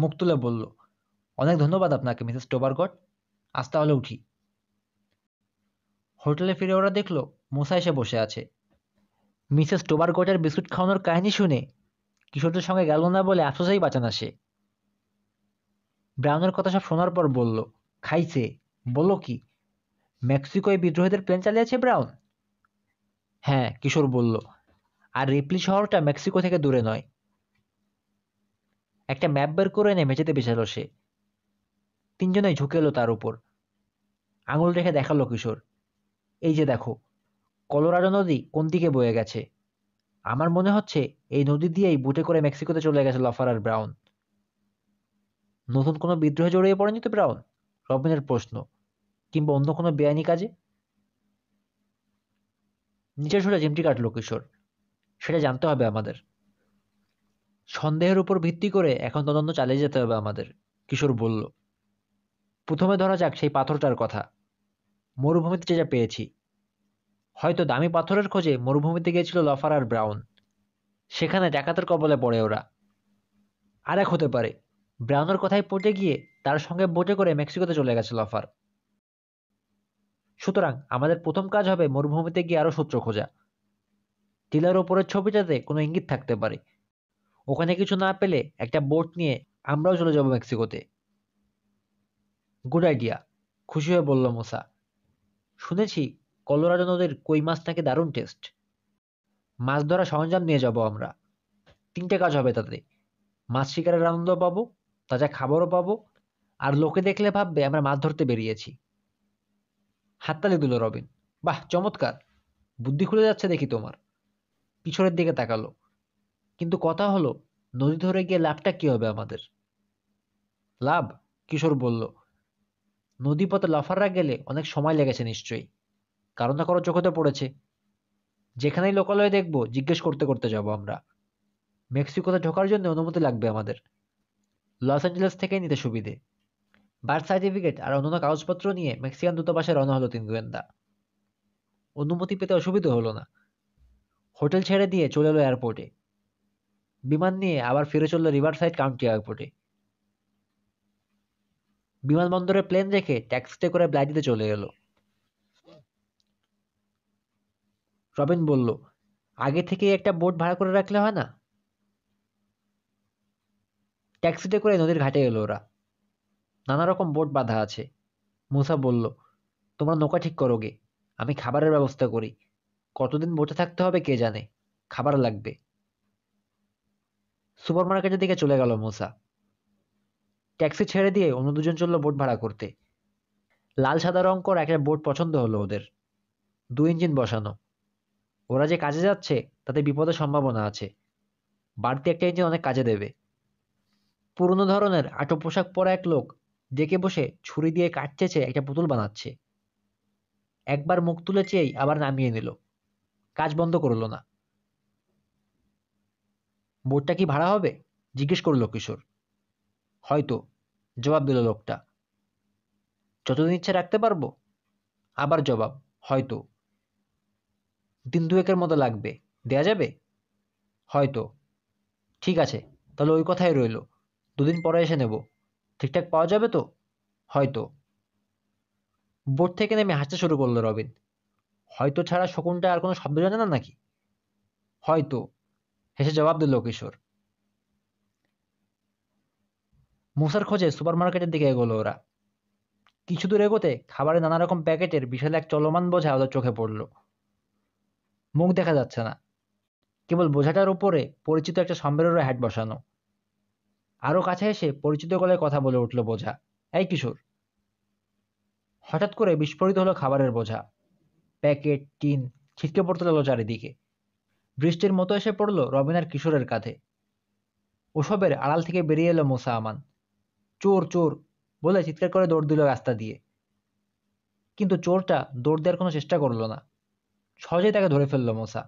মুখ তুলে বলল অনেক ধন্যবাদ আপনাকে মিসেস টোবারগট আজ তাহলে উঠি হোটেলে ফিরে ওরা দেখলো মোসা এসে বসে আছে মিসেস টোবারগটের বিস্কুট খাওয়ানোর কাহিনী শুনে কিশোরদের সঙ্গে গেল না বলে আফসোসেই বাঁচে না সে ব্রাউনের কথা সব শোনার পর বলল খাইছে বলল কি মেক্সিকোয় বিদ্রোহীদের প্লেন চালিয়েছে ব্রাউন হ্যাঁ কিশোর বলল আর রিপলি শহরটা মেক্সিকো থেকে দূরে নয় একটা ম্যাপ বের করে এনে মেঝেতে বিছালো সে তিনজনেই ঝুঁকে এলো তার উপর আঙুল রেখে দেখালো কিশোর এই যে দেখো কলোরাডো নদী কোন দিকে বয়ে গেছে আমার মনে হচ্ছে এই নদী দিয়েই বুটে করে মেক্সিকোতে চলে গেছে লফার আর ব্রাউন নতুন কোনো বিদ্রোহে জড়িয়ে পড়েনি তো ব্রাউন রবিনের প্রশ্ন কিংবা অন্য কোনো বেআইনি কাজে নিচে সুরে জিমটি কাটল কিশোর সেটা জানতে হবে আমাদের সন্দেহের উপর ভিত্তি করে এখন তদন্ত চালিয়ে যেতে হবে আমাদের কিশোর বলল প্রথমে ধরা যাক সেই পাথরটার কথা মরুভূমিতে যেটা পেয়েছি হয়তো দামি পাথরের খোঁজে মরুভূমিতে গিয়েছিল লফার আর ব্রাউন সেখানে ডাকাতের কবলে পড়ে ওরা আর এক হতে পারে ব্রাউনের কথায় পটে গিয়ে তার সঙ্গে বোটে করে মেক্সিকোতে চলে গেছে লফার সুতরাং আমাদের প্রথম কাজ হবে মরুভূমিতে গিয়ে আরও সূত্র খোঁজা টিলার ওপরের ছবিটাতে কোনো ইঙ্গিত থাকতে পারে ওখানে কিছু না পেলে একটা বোট নিয়ে আমরাও চলে যাব মেক্সিকোতে গুড আইডিয়া খুশি হয়ে বলল মোসা শুনেছি কলোরাডো নদের কই মাছ থাকে দারুণ টেস্ট মাছ ধরা সরঞ্জাম নিয়ে যাব আমরা তিনটে কাজ হবে তাতে মাছ শিকারের আনন্দ পাবো তাজা খাবারও পাবো আর লোকে দেখলে ভাববে আমরা মাছ ধরতে বেরিয়েছি হাততালি দিল রবিন বাহ চমৎকার বুদ্ধি খুলে যাচ্ছে দেখি তোমার পিছনের দিকে তাকালো কিন্তু কথা হলো নদী ধরে গিয়ে লাভটা কি হবে আমাদের লাভ কিশোর বলল নদীপথে লাফাররা গেলে অনেক সময় লেগেছে নিশ্চয়ই কারণ না কারো চোখে তো পড়েছে যেখানেই লোকালয়ে দেখবো জিজ্ঞেস করতে করতে যাব আমরা মেক্সিকোতে ঢোকার জন্য অনুমতি লাগবে আমাদের লস অ্যাঞ্জেলেস থেকেই নিতে সুবিধে বার্থ সার্টিফিকেট আর অন্যান্য কাগজপত্র নিয়ে মেক্সিকান দূতাবাসে রওনা হলো তিন গোয়েন্দা অনুমতি পেতে অসুবিধা হলো না হোটেল ছেড়ে দিয়ে চলে এলো এয়ারপোর্টে বিমান নিয়ে আবার ফিরে চললো রিভার সাইড কাউন্টি এয়ারপোর্টে বিমানবন্দরে প্লেন রেখে ট্যাক্সিতে করে ব্লাইডিতে চলে এলো রবিন বলল আগে থেকেই একটা বোট ভাড়া করে রাখলে হয় না ট্যাক্সিতে করে নদীর ঘাটে এলো ওরা নানা রকম বোট বাঁধা আছে মুসা বলল তোমরা নৌকা ঠিক করো গে আমি খাবারের ব্যবস্থা করি কতদিন বোটে থাকতে হবে কে জানে খাবার লাগবে সুপার মার্কেটের দিকে চলে গেল মুসা ট্যাক্সি ছেড়ে দিয়ে অন্য দুজন চললো বোট ভাড়া করতে লাল সাদা রং কর একটা বোট পছন্দ হলো ওদের দু ইঞ্জিন বসানো ওরা যে কাজে যাচ্ছে তাতে বিপদের সম্ভাবনা আছে বাড়তি একটা ইঞ্জিন অনেক কাজে দেবে পুরনো ধরনের আটো পোশাক পরা এক লোক ডেকে বসে ছুরি দিয়ে কাটছেছে একটা পুতুল বানাচ্ছে একবার মুখ তুলে চেয়েই আবার নামিয়ে নিল কাজ বন্ধ করল না বোটটা কি ভাড়া হবে জিজ্ঞেস করলো কিশোর হয়তো জবাব দিল লোকটা যতদিন ইচ্ছে রাখতে পারবো আবার জবাব হয়তো দিন দুয়েকের মতো লাগবে দেয়া যাবে হয়তো ঠিক আছে তাহলে ওই কথাই রইল দুদিন পরে এসে নেব ঠিকঠাক পাওয়া যাবে তো হয়তো বোর্ড থেকে নেমে হাসতে শুরু করলো রবিন হয়তো ছাড়া শকুনটা আর কোনো শব্দ জানে না নাকি হয়তো হেসে জবাব দিল কিশোর মুসার খোঁজে সুপারমার্কেটের দিকে এগোলো ওরা কিছু দূর এগোতে খাবারের নানা রকম প্যাকেটের বিশাল এক চলমান বোঝা ওদের চোখে পড়লো মুখ দেখা যাচ্ছে না কেবল বোঝাটার উপরে পরিচিত একটা সম্বেরের হ্যাট বসানো আরও কাছে এসে পরিচিত গলায় কথা বলে উঠল বোঝা এই কিশোর হঠাৎ করে বিস্ফোরিত হলো খাবারের বোঝা প্যাকেট টিন ছিটকে পড়তে লাগলো চারিদিকে বৃষ্টির মতো এসে পড়ল রবিনার কিশোরের কাঁধে ওসবের আড়াল থেকে বেরিয়ে এলো মোসা আমান চোর চোর বলে চিৎকার করে দৌড় দিল রাস্তা দিয়ে কিন্তু চোরটা দৌড় দেওয়ার কোনো চেষ্টা করলো না সহজেই তাকে ধরে ফেললো মশা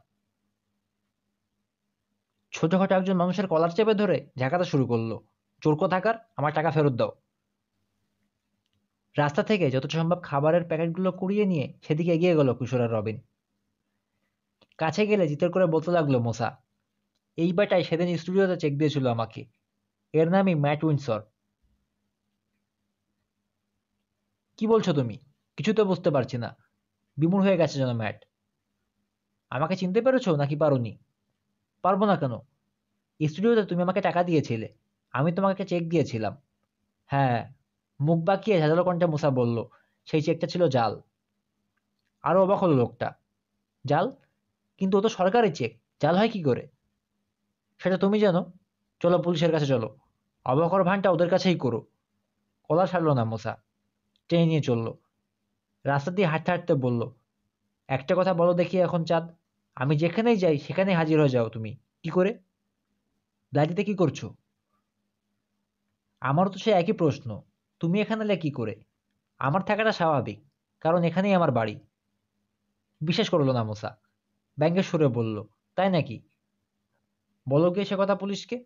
ছোটখাটো একজন মানুষের কলার চেপে ধরে ঝাঁকাতে শুরু করলো চোর থাকার আমার টাকা ফেরত দাও রাস্তা থেকে যতটা সম্ভব খাবারের প্যাকেটগুলো কুড়িয়ে নিয়ে সেদিকে এগিয়ে গেল কিশোর আর রবিন কাছে গেলে জিতের করে বলতে লাগলো মশা এই বাটাই সেদিন স্টুডিওতে চেক দিয়েছিল আমাকে এর নামই ম্যাট উইনসর কি বলছো তুমি কিছু তো বুঝতে পারছি না বিমূর হয়ে গেছে যেন ম্যাট আমাকে চিনতে পেরেছো নাকি পারোনি পারবো না কেন স্টুডিওতে তুমি আমাকে টাকা দিয়েছিলে আমি তোমাকে চেক দিয়েছিলাম হ্যাঁ মুখ বাঁকিয়ে ঝাঁঝালো কণ্ঠে মুসা বলল সেই চেকটা ছিল জাল আরও অবাক হলো লোকটা জাল কিন্তু ও তো সরকারি চেক জাল হয় কি করে সেটা তুমি জানো চলো পুলিশের কাছে চলো অবাকর ভানটা ওদের কাছেই করো কলা ছাড়লো না মশা টেনে নিয়ে চললো রাস্তা দিয়ে হাঁটতে হাঁটতে বলল একটা কথা বলো দেখি এখন চাঁদ আমি যেখানেই যাই সেখানে হাজির হয়ে যাও তুমি কি করে ব্লাইটিতে কি করছো আমারও তো সে একই প্রশ্ন তুমি এখানে এলে কি করে আমার থাকাটা স্বাভাবিক কারণ এখানেই আমার বাড়ি বিশ্বাস করলো না মোসা ব্যাঙ্গের সুরে বলল তাই নাকি বলো কি সে কথা পুলিশকে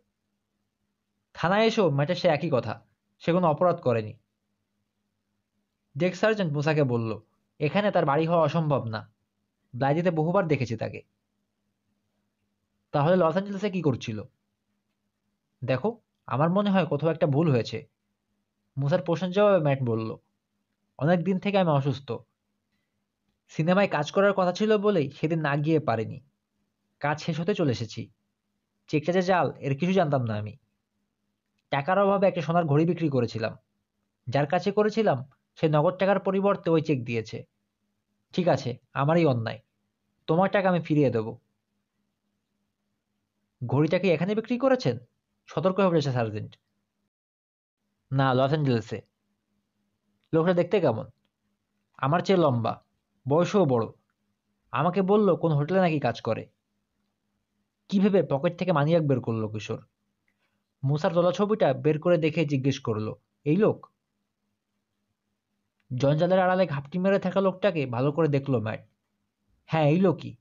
থানায় এসো ম্যাটার সে একই কথা সে কোনো অপরাধ করেনি ডেক সার্জেন্ট মোসাকে বলল এখানে তার বাড়ি হওয়া অসম্ভব না ব্লাইজেতে বহুবার দেখেছি তাকে তাহলে লস অ্যাঞ্জেলসে কি করছিল দেখো আমার মনে হয় কোথাও একটা ভুল হয়েছে মুসার প্রশ্ন জবাবে ম্যাট বলল অনেক দিন থেকে আমি অসুস্থ সিনেমায় কাজ করার কথা ছিল বলেই সেদিন না গিয়ে পারিনি কাজ শেষ হতে চলে এসেছি চেকটা যে জাল এর কিছু জানতাম না আমি টাকার অভাবে একটা সোনার ঘড়ি বিক্রি করেছিলাম যার কাছে করেছিলাম সে নগদ টাকার পরিবর্তে ওই চেক দিয়েছে ঠিক আছে আমারই অন্যায় তোমার টাকা আমি ফিরিয়ে দেব ঘড়িটাকে এখানে বিক্রি করেছেন সতর্ক হয়ে পড়েছে সার্জেন্ট না লস অ্যাঞ্জেলসে লোকটা দেখতে কেমন আমার চেয়ে লম্বা বয়সও বড় আমাকে বলল কোন হোটেলে নাকি কাজ করে কি ভেবে পকেট থেকে মানিয়াক বের করলো কিশোর মুসার দলা ছবিটা বের করে দেখে জিজ্ঞেস করলো এই লোক জঞ্জালের আড়ালে ঘাপটি মেরে থাকা লোকটাকে ভালো করে দেখলো ম্যাট হ্যাঁ এই লোকই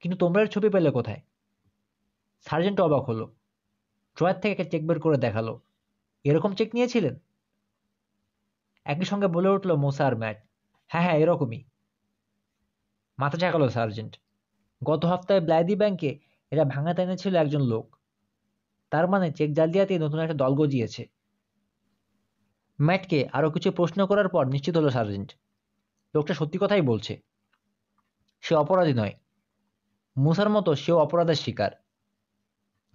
কিন্তু তোমরা ছবি পেলে কোথায় সার্জেন্ট অবাক হলো ড্রয়ার থেকে একটা চেক বের করে দেখালো এরকম চেক নিয়েছিলেন একই সঙ্গে বলে উঠল মোসা আর ম্যাট হ্যাঁ হ্যাঁ এরকমই মাথা ঝাঁকালো সার্জেন্ট গত হপ্তায় ব্লাইদি ব্যাংকে এরা ভাঙাতে এনেছিল একজন লোক তার মানে চেক জাল দিয়াতেই নতুন একটা দল গজিয়েছে ম্যাটকে আরও কিছু প্রশ্ন করার পর নিশ্চিত হলো সার্জেন্ট লোকটা সত্যি কথাই বলছে সে অপরাধী নয় মুসার মতো সেও অপরাধের শিকার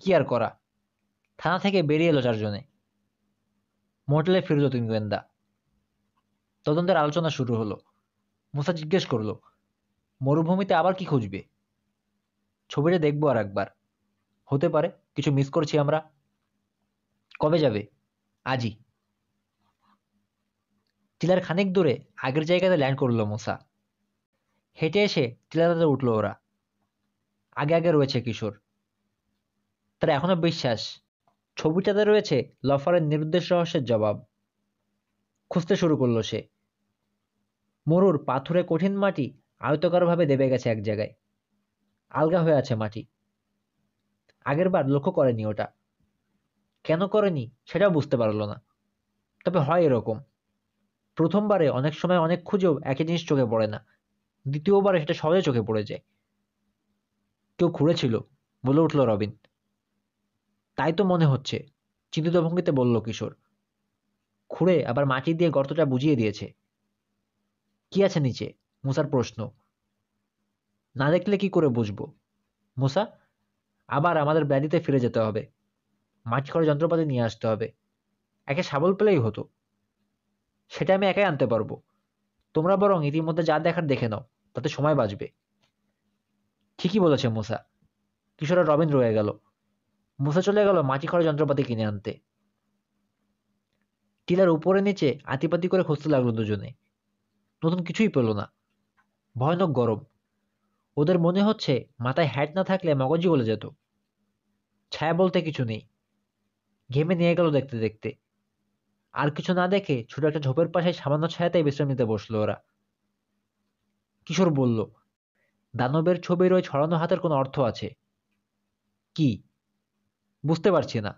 কি আর করা থানা থেকে বেরিয়ে এলো চারজনে মোটেলে ফিরল তিন গোয়েন্দা তদন্তের আলোচনা শুরু হলো মুসা জিজ্ঞেস করলো মরুভূমিতে আবার কি খুঁজবে ছবিটা দেখবো আর একবার হতে পারে কিছু মিস করছি আমরা কবে যাবে আজই টিলার খানিক দূরে আগের জায়গাতে ল্যান্ড করল মোসা হেঁটে এসে টিলাটাতে উঠল ওরা আগে আগে রয়েছে কিশোর তার এখনো বিশ্বাস ছবিটাতে রয়েছে লফারের নিরুদ্দেশ রহস্যের জবাব খুঁজতে শুরু করলো সে মরুর পাথুরে কঠিন মাটি আয়তকারভাবে দেবে গেছে এক জায়গায় আলগা হয়ে আছে মাটি আগের বার লক্ষ্য করেনি ওটা কেন করেনি সেটাও বুঝতে পারল না তবে হয় এরকম প্রথমবারে অনেক সময় অনেক খুঁজেও একই জিনিস চোখে পড়ে না দ্বিতীয়বারে সেটা সহজে চোখে পড়ে যায় কেউ ঘুরেছিল বলে উঠল রবিন তাই তো মনে হচ্ছে চিন্তিত ভঙ্গিতে বলল কিশোর খুঁড়ে আবার মাটি দিয়ে গর্তটা বুঝিয়ে দিয়েছে কি আছে নিচে মুসার প্রশ্ন না দেখলে কি করে বুঝবো মুসা আবার আমাদের ব্যাদিতে ফিরে যেতে হবে মাটি করে যন্ত্রপাতি নিয়ে আসতে হবে একে সাবল পেলেই হতো সেটা আমি একাই আনতে পারবো তোমরা বরং ইতিমধ্যে যা দেখার দেখে নাও তাতে সময় বাঁচবে ঠিকই বলেছে মুসা কিশোরের রবিন রয়ে গেল মুসা চলে গেল মাটি খড়া যন্ত্রপাতি কিনে আনতে টিলার উপরে নিচে আতিপাতি করে খুঁজতে লাগলো দুজনে নতুন কিছুই পেল না ভয়ানক গরম ওদের মনে হচ্ছে মাথায় হ্যাট না থাকলে মগজই বলে যেত ছায়া বলতে কিছু নেই ঘেমে নিয়ে গেল দেখতে দেখতে আর কিছু না দেখে ছোট একটা ঝোপের পাশে সামান্য ছায়াতেই বিশ্রাম নিতে বসলো ওরা কিশোর বলল দানবের ছবির ওই ছড়ানো হাতের কোনো অর্থ আছে কি বুঝতে পারছি না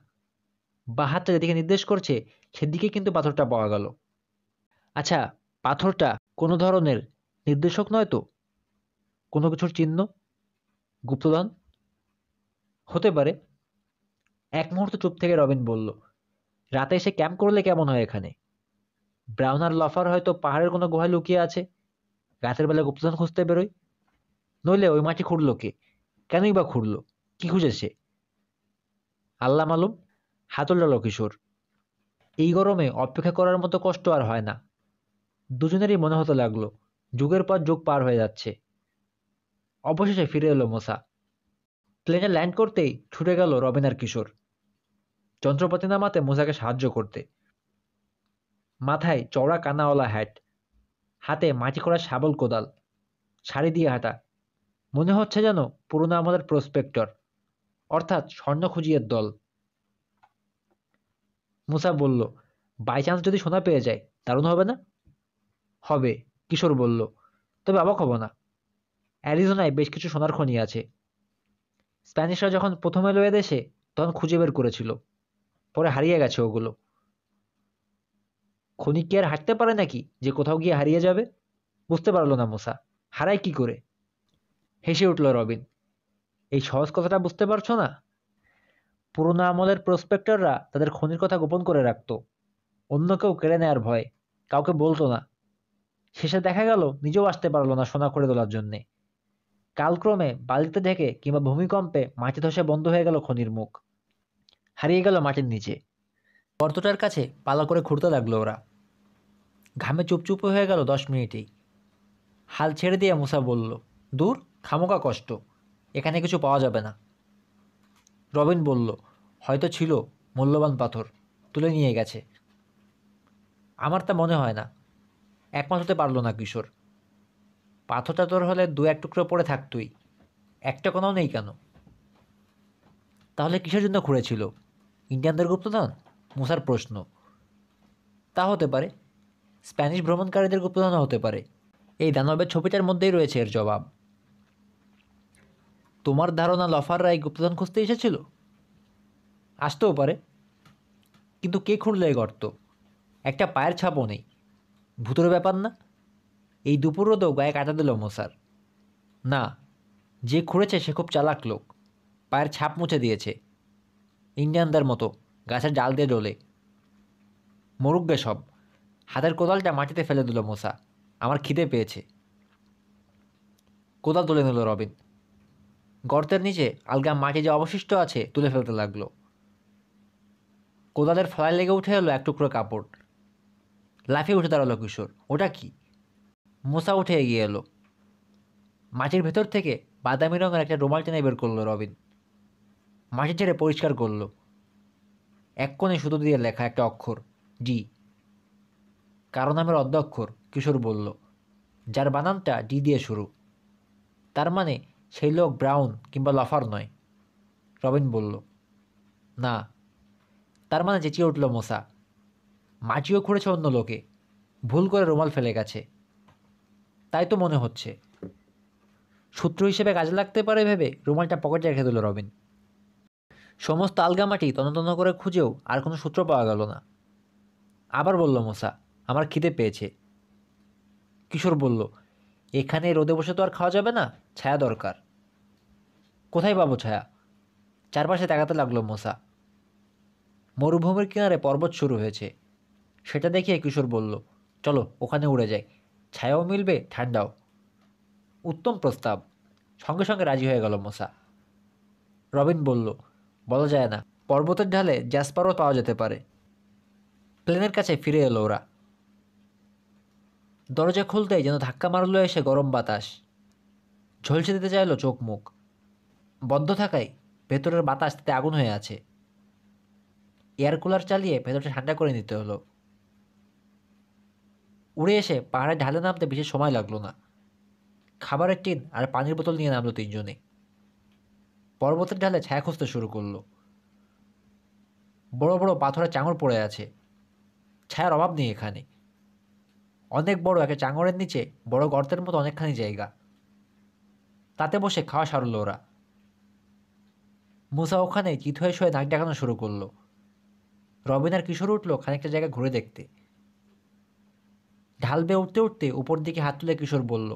বা হাতটা যেদিকে নির্দেশ করছে সেদিকে কিন্তু পাথরটা পাওয়া গেল আচ্ছা পাথরটা কোনো ধরনের নির্দেশক নয় তো কোনো কিছুর চিহ্ন গুপ্তদান হতে পারে এক মুহূর্ত চুপ থেকে রবিন বলল রাতে এসে ক্যাম্প করলে কেমন হয় এখানে ব্রাউন আর লফার হয়তো পাহাড়ের কোনো গুহায় লুকিয়ে আছে রাতের বেলা গুপ্তধন খুঁজতে বেরোয় নইলে ওই মাটি খুঁড়লো কে কেনই বা খুঁড়লো কি খুঁজে সে আল্লাহ মালুম ডাল কিশোর এই গরমে অপেক্ষা করার মতো কষ্ট আর হয় না দুজনেরই মনে হতে লাগলো যুগের পর যুগ পার হয়ে যাচ্ছে অবশেষে ফিরে এলো মশা প্লেনে ল্যান্ড করতেই ছুটে গেল রবিনার কিশোর যন্ত্রপাতি নামাতে মোসাকে সাহায্য করতে মাথায় চওড়া কানাওয়ালা হ্যাট হাতে মাটি করা শাবল কোদাল শাড়ি দিয়ে হাঁটা মনে হচ্ছে যেন পুরনো আমাদের প্রসপেক্টর অর্থাৎ স্বর্ণ খুঁজিয়ের দল মুসা বলল বাই চান্স যদি সোনা পেয়ে যায় দারুণ হবে না হবে কিশোর বলল তবে অবাক হব না অ্যারিজোনায় বেশ কিছু সোনার খনি আছে স্প্যানিশরা যখন প্রথমে লয়ে দেশে তখন খুঁজে বের করেছিল পরে হারিয়ে গেছে ওগুলো খনি কি আর হাঁটতে পারে নাকি যে কোথাও গিয়ে হারিয়ে যাবে বুঝতে পারলো না মোসা হারায় কি করে হেসে উঠল রবিন এই সহজ কথাটা বুঝতে পারছো না পুরোনো আমলের প্রসপেক্টররা তাদের খনির কথা গোপন করে রাখত অন্য কেউ কেড়ে নেয়ার ভয় কাউকে বলতো না শেষে দেখা গেল নিজেও আসতে পারলো না সোনা করে তোলার জন্যে কালক্রমে বালিতে ঢেকে কিংবা ভূমিকম্পে মাটি ধসে বন্ধ হয়ে গেল খনির মুখ হারিয়ে গেল মাটির নিচে গর্তটার কাছে পালা করে খুঁড়তে লাগলো ওরা ঘামে চুপচুপ হয়ে গেল দশ মিনিটেই হাল ছেড়ে দিয়ে মুসা বলল দূর খামোকা কষ্ট এখানে কিছু পাওয়া যাবে না রবিন বলল হয়তো ছিল মূল্যবান পাথর তুলে নিয়ে গেছে আমার তা মনে হয় না একমাস হতে পারলো না কিশোর পাথরটা তোর হলে দু এক টুকরো পড়ে থাকতই একটা কোনো নেই কেন তাহলে কিসের জন্য খুঁড়েছিল ইন্ডিয়ানদের গুপ্তধন মুসার প্রশ্ন তা হতে পারে স্প্যানিশ ভ্রমণকারীদের গুপ্তধন হতে পারে এই দানবের ছবিটার মধ্যেই রয়েছে এর জবাব তোমার ধারণা লফার রায় গুপ্তধন খুঁজতে এসেছিল আসতেও পারে কিন্তু কে খুঁড়লে এই গর্ত একটা পায়ের ছাপও নেই ভূতর ব্যাপার না এই দুপুর রোদেও গায়ে কাটা দিল মশার না যে খুঁড়েছে সে খুব চালাক লোক পায়ের ছাপ মুছে দিয়েছে ইন্ডিয়ানদের মতো গাছের ডাল দিয়ে ডোলে মরুগ্গে সব হাতের কোদালটা মাটিতে ফেলে দিল মোসা আমার খিদে পেয়েছে কোদাল তুলে নিল রবিন গর্তের নিচে আলগা মাটি যে অবশিষ্ট আছে তুলে ফেলতে লাগলো কোদালের ফলাই লেগে উঠে এলো এক টুকরো কাপড় লাফিয়ে উঠে দাঁড়ালো কিশোর ওটা কি মোসা উঠে এগিয়ে এলো মাটির ভেতর থেকে বাদামি রঙের একটা রুমাল টেনে বের করলো রবিন মাঝে ছেড়ে পরিষ্কার করল এক কোণে সুতো দিয়ে লেখা একটা অক্ষর ডি কারো নামের অধ্যক্ষর কিশোর বলল যার বানানটা ডি দিয়ে শুরু তার মানে সেই লোক ব্রাউন কিংবা লাফার নয় রবিন বলল না তার মানে চেঁচিয়ে উঠল মশা মাটিও খুঁড়েছে অন্য লোকে ভুল করে রুমাল ফেলে গেছে তাই তো মনে হচ্ছে সূত্র হিসেবে কাজে লাগতে পারে ভেবে রুমালটা পকেটে রেখে দিল রবিন সমস্ত আলগামাটি তন্ন করে খুঁজেও আর কোনো সূত্র পাওয়া গেল না আবার বলল মোসা আমার খিদে পেয়েছে কিশোর বলল এখানে রোদে বসে তো আর খাওয়া যাবে না ছায়া দরকার কোথায় পাবো ছায়া চারপাশে তাকাতে লাগলো মোসা মরুভূমির কিনারে পর্বত শুরু হয়েছে সেটা দেখিয়ে কিশোর বলল চলো ওখানে উড়ে যাই ছায়াও মিলবে ঠান্ডাও উত্তম প্রস্তাব সঙ্গে সঙ্গে রাজি হয়ে গেল মোসা রবিন বলল বলা যায় না পর্বতের ঢালে জ্যাসপারও পাওয়া যেতে পারে প্লেনের কাছে ফিরে এলো ওরা দরজা খুলতেই যেন ধাক্কা মারল এসে গরম বাতাস ঝলসে দিতে চাইল চোখ মুখ বন্ধ থাকায় ভেতরের বাতাস তাতে আগুন হয়ে আছে এয়ার কুলার চালিয়ে ভেতরটা ঠান্ডা করে নিতে হলো উড়ে এসে পাহাড়ে ঢালে নামতে বেশি সময় লাগলো না খাবারের টিন আর পানির বোতল নিয়ে নামলো তিনজনে পর্বতের ঢালে ছায়া খুঁজতে শুরু করলো বড় বড় পাথরের চাঙর পড়ে আছে ছায়ার অভাব নেই এখানে অনেক বড় একে চাঙরের নিচে বড় গর্তের মতো অনেকখানি জায়গা তাতে বসে খাওয়া সারল ওরা মুসা ওখানে চিত হয়ে শুয়ে নাক ডাকানো শুরু করলো রবিন আর কিশোর উঠল খানিকটা জায়গা ঘুরে দেখতে ঢাল বেয়ে উঠতে উঠতে উপর দিকে হাত তুলে কিশোর বলল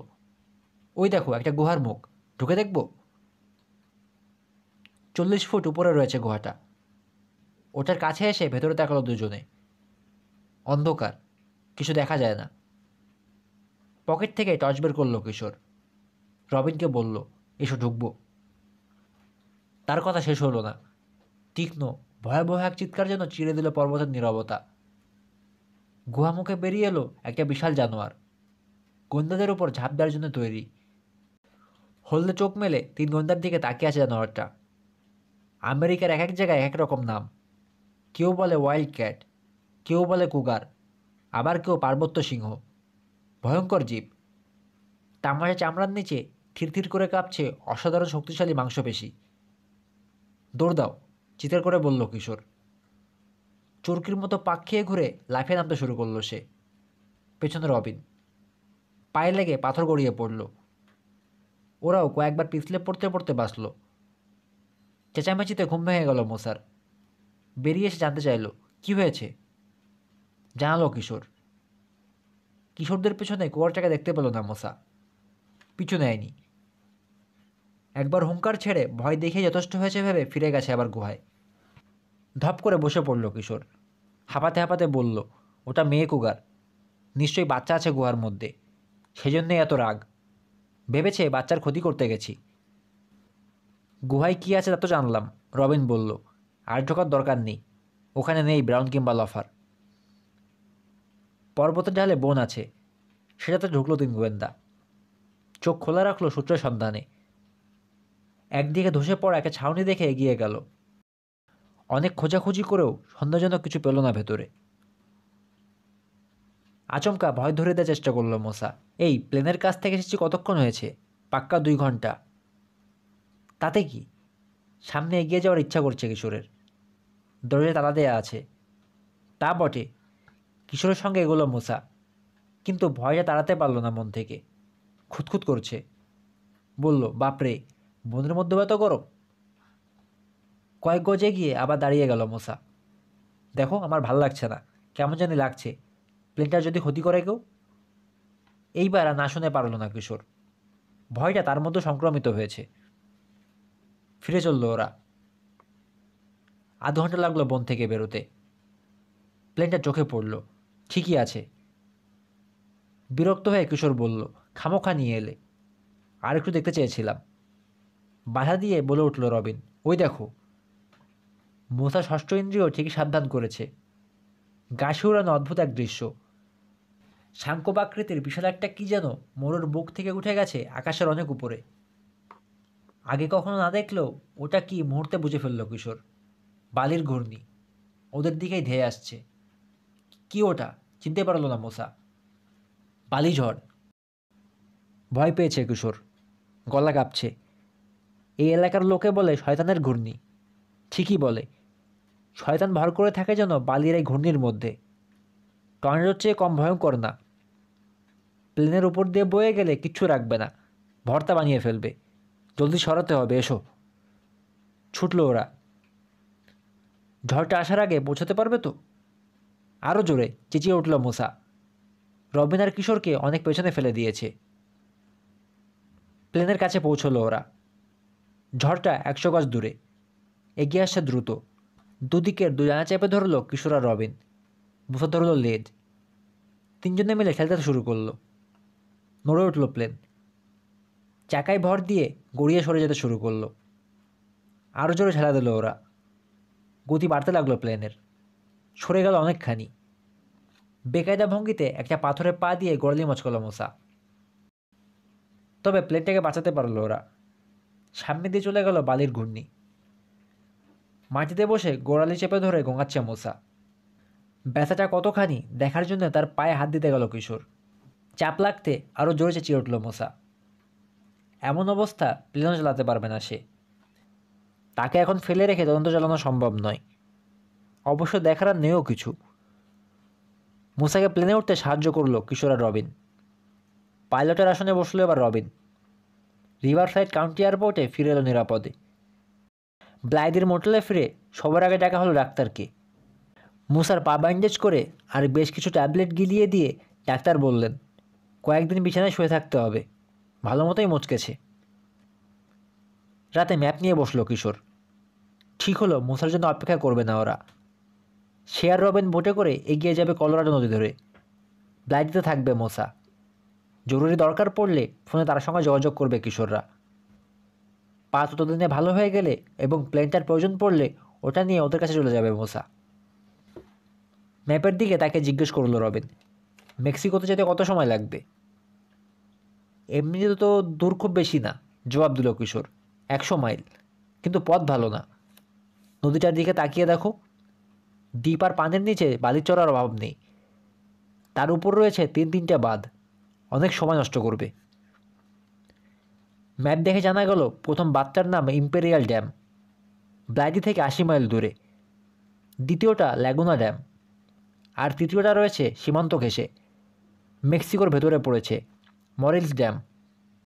ওই দেখো একটা গুহার মুখ ঢুকে দেখবো চল্লিশ ফুট উপরে রয়েছে গুহাটা ওটার কাছে এসে ভেতরে দেখালো দুজনে অন্ধকার কিছু দেখা যায় না পকেট থেকে টর্চ বের করলো কিশোর রবিনকে বলল এসো ঢুকবো তার কথা শেষ হলো না তীক্ষ্ণ ভয়াবহ এক চিৎকার যেন চিড়ে দিল পর্বতের নিরবতা গুহামুখে বেরিয়ে এলো একটা বিশাল জানোয়ার গোন্দাদের উপর ঝাঁপ দেওয়ার জন্য তৈরি হলদে চোখ মেলে তিন গোন্দার দিকে তাকিয়ে আছে জানোয়ারটা আমেরিকার এক এক জায়গায় এক রকম নাম কেউ বলে ওয়াইল্ড ক্যাট কেউ বলে কুগার আবার কেউ পার্বত্য সিংহ ভয়ঙ্কর জীব তামাশা চামড়ার নিচে থিরথির করে কাঁপছে অসাধারণ শক্তিশালী মাংসপেশি দৌড় দাও চিতার করে বলল কিশোর চরকির মতো পাক খেয়ে ঘুরে লাফে নামতে শুরু করলো সে পেছনে রবিন পায়ে লেগে পাথর গড়িয়ে পড়ল ওরাও কয়েকবার পিছলে পড়তে পড়তে বাঁচল চেঁচামেচিতে ঘুম ভেঙে গেল মোসার বেরিয়ে এসে জানতে চাইল কি হয়েছে জানালো কিশোর কিশোরদের পেছনে কুয়ারটাকে দেখতে পেল না মোসা পিছু নেয়নি একবার হুঙ্কার ছেড়ে ভয় দেখে যথেষ্ট হয়েছে ভেবে ফিরে গেছে আবার গুহায় ধপ করে বসে পড়ল কিশোর হাঁপাতে হাঁপাতে বলল ওটা মেয়ে কুগার নিশ্চয়ই বাচ্চা আছে গুহার মধ্যে সেজন্যই এত রাগ ভেবেছে বাচ্চার ক্ষতি করতে গেছি গুহায় কী আছে তা তো জানলাম রবিন বলল আর ঢোকার দরকার নেই ওখানে নেই ব্রাউন কিংবা লফার পর্বতের ঢালে বোন আছে সেটাতে ঢুকলো তিন গোয়েন্দা চোখ খোলা রাখলো সূত্রের সন্ধানে একদিকে ধসে পড়া একে ছাউনি দেখে এগিয়ে গেল অনেক খোঁজাখুঁজি করেও সন্দেহজনক কিছু পেল না ভেতরে আচমকা ভয় ধরে দেওয়ার চেষ্টা করলো মশা এই প্লেনের কাছ থেকে এসেছি কতক্ষণ হয়েছে পাক্কা দুই ঘন্টা তাতে কি সামনে এগিয়ে যাওয়ার ইচ্ছা করছে কিশোরের দরজায় তালা দেয়া আছে তা বটে কিশোরের সঙ্গে এগোলো মোসা কিন্তু ভয়টা তাড়াতে পারল না মন থেকে খুঁতখুত করছে বলল বাপরে বন্ধুর মধ্যে এত গরম কয়েক গজে গিয়ে আবার দাঁড়িয়ে গেল মশা দেখো আমার ভাল লাগছে না কেমন জানি লাগছে প্লেনটা যদি ক্ষতি করে কেউ এইবার না শুনে পারল না কিশোর ভয়টা তার মধ্যে সংক্রমিত হয়েছে ফিরে চলল ওরা আধ ঘন্টা লাগলো বন থেকে বেরোতে প্লেনটা চোখে পড়ল ঠিকই আছে বিরক্ত হয়ে কিশোর বলল খামোখা নিয়ে এলে আর একটু দেখতে চেয়েছিলাম বাধা দিয়ে বলে উঠল রবিন ওই দেখো মোসা ষষ্ঠ ইন্দ্রিয় ঠিকই সাবধান করেছে গাছে উড়ানো অদ্ভুত এক দৃশ্য শাঙ্কবাকৃতির বিশাল একটা কী যেন মোরর বুক থেকে উঠে গেছে আকাশের অনেক উপরে আগে কখনো না দেখলো ওটা কি মুহূর্তে বুঝে ফেললো কিশোর বালির ঘূর্ণি ওদের দিকেই ধেয়ে আসছে কি ওটা চিনতে পারলো না মোসা বালি ঝড় ভয় পেয়েছে কিশোর গলা কাঁপছে এই এলাকার লোকে বলে শয়তানের ঘূর্ণি ঠিকই বলে শয়তান ভর করে থাকে যেন বালির এই ঘূর্ণির মধ্যে টর্নেডোর চেয়ে কম ভয়ঙ্কর না প্লেনের উপর দিয়ে বয়ে গেলে কিচ্ছু রাখবে না ভর্তা বানিয়ে ফেলবে জলদি সরাতে হবে এসো ছুটল ওরা ঝড়টা আসার আগে পৌঁছাতে পারবে তো আরও জোরে চেঁচিয়ে উঠল মোসা রবিন আর কিশোরকে অনেক পেছনে ফেলে দিয়েছে প্লেনের কাছে পৌঁছল ওরা ঝড়টা একশো গজ দূরে এগিয়ে আসছে দ্রুত দুদিকের দুজানা চেপে ধরল কিশোর আর রবিন মোসা ধরল লেজ তিনজনে মিলে খেলতে শুরু করলো নড়ে উঠল প্লেন চাকায় ভর দিয়ে গড়িয়ে সরে যেতে শুরু করলো আরও জোরে ঝেলা দিল ওরা গতি বাড়তে লাগলো প্লেনের সরে গেল অনেকখানি বেকায়দা ভঙ্গিতে একটা পাথরে পা দিয়ে গড়লি মচকল মশা তবে প্লেনটাকে বাঁচাতে পারলো ওরা সামনে দিয়ে চলে গেল বালির ঘূর্ণি মাটিতে বসে গোড়ালি চেপে ধরে গোঙাচ্ছে মোসা ব্যথাটা কতখানি দেখার জন্য তার পায়ে হাত দিতে গেল কিশোর চাপ লাগতে আরও জোরে চেঁচিয়ে উঠল মোসা এমন অবস্থা প্লেনও চালাতে পারবে না সে তাকে এখন ফেলে রেখে তদন্ত চালানো সম্ভব নয় অবশ্য দেখার আর নেও কিছু মুসাকে প্লেনে উঠতে সাহায্য করলো কিশোর আর রবিন পাইলটের আসনে বসলো এবার রবিন রিভারসাইড কাউন্টি এয়ারপোর্টে ফিরে এলো নিরাপদে ব্লাইদের মোটেলে ফিরে সবার আগে ডাকা হলো ডাক্তারকে মুসার পা ব্যান্ডেজ করে আর বেশ কিছু ট্যাবলেট গিলিয়ে দিয়ে ডাক্তার বললেন কয়েকদিন বিছানায় শুয়ে থাকতে হবে ভালো মতোই মচকেছে রাতে ম্যাপ নিয়ে বসলো কিশোর ঠিক হলো মোসার জন্য অপেক্ষা করবে না ওরা শেয়ার রবেন বোটে করে এগিয়ে যাবে কলোরাডো নদী ধরে ব্লাইটিতে থাকবে মোসা জরুরি দরকার পড়লে ফোনে তার সঙ্গে যোগাযোগ করবে কিশোররা পা দিনে ভালো হয়ে গেলে এবং প্লেনটার প্রয়োজন পড়লে ওটা নিয়ে ওদের কাছে চলে যাবে মোসা ম্যাপের দিকে তাকে জিজ্ঞেস করলো রবেন মেক্সিকোতে যেতে কত সময় লাগবে এমনিতে তো দূর খুব বেশি না জবাব দিল কিশোর একশো মাইল কিন্তু পথ ভালো না নদীটার দিকে তাকিয়ে দেখো দ্বীপ আর পানের নিচে বালির চড়ার অভাব নেই তার উপর রয়েছে তিন তিনটা বাঁধ অনেক সময় নষ্ট করবে ম্যাপ দেখে জানা গেল প্রথম বাচ্চার নাম ইম্পেরিয়াল ড্যাম ব্লাইডি থেকে আশি মাইল দূরে দ্বিতীয়টা ল্যাগুনা ড্যাম আর তৃতীয়টা রয়েছে সীমান্ত ঘেঁষে মেক্সিকোর ভেতরে পড়েছে Morel Dem.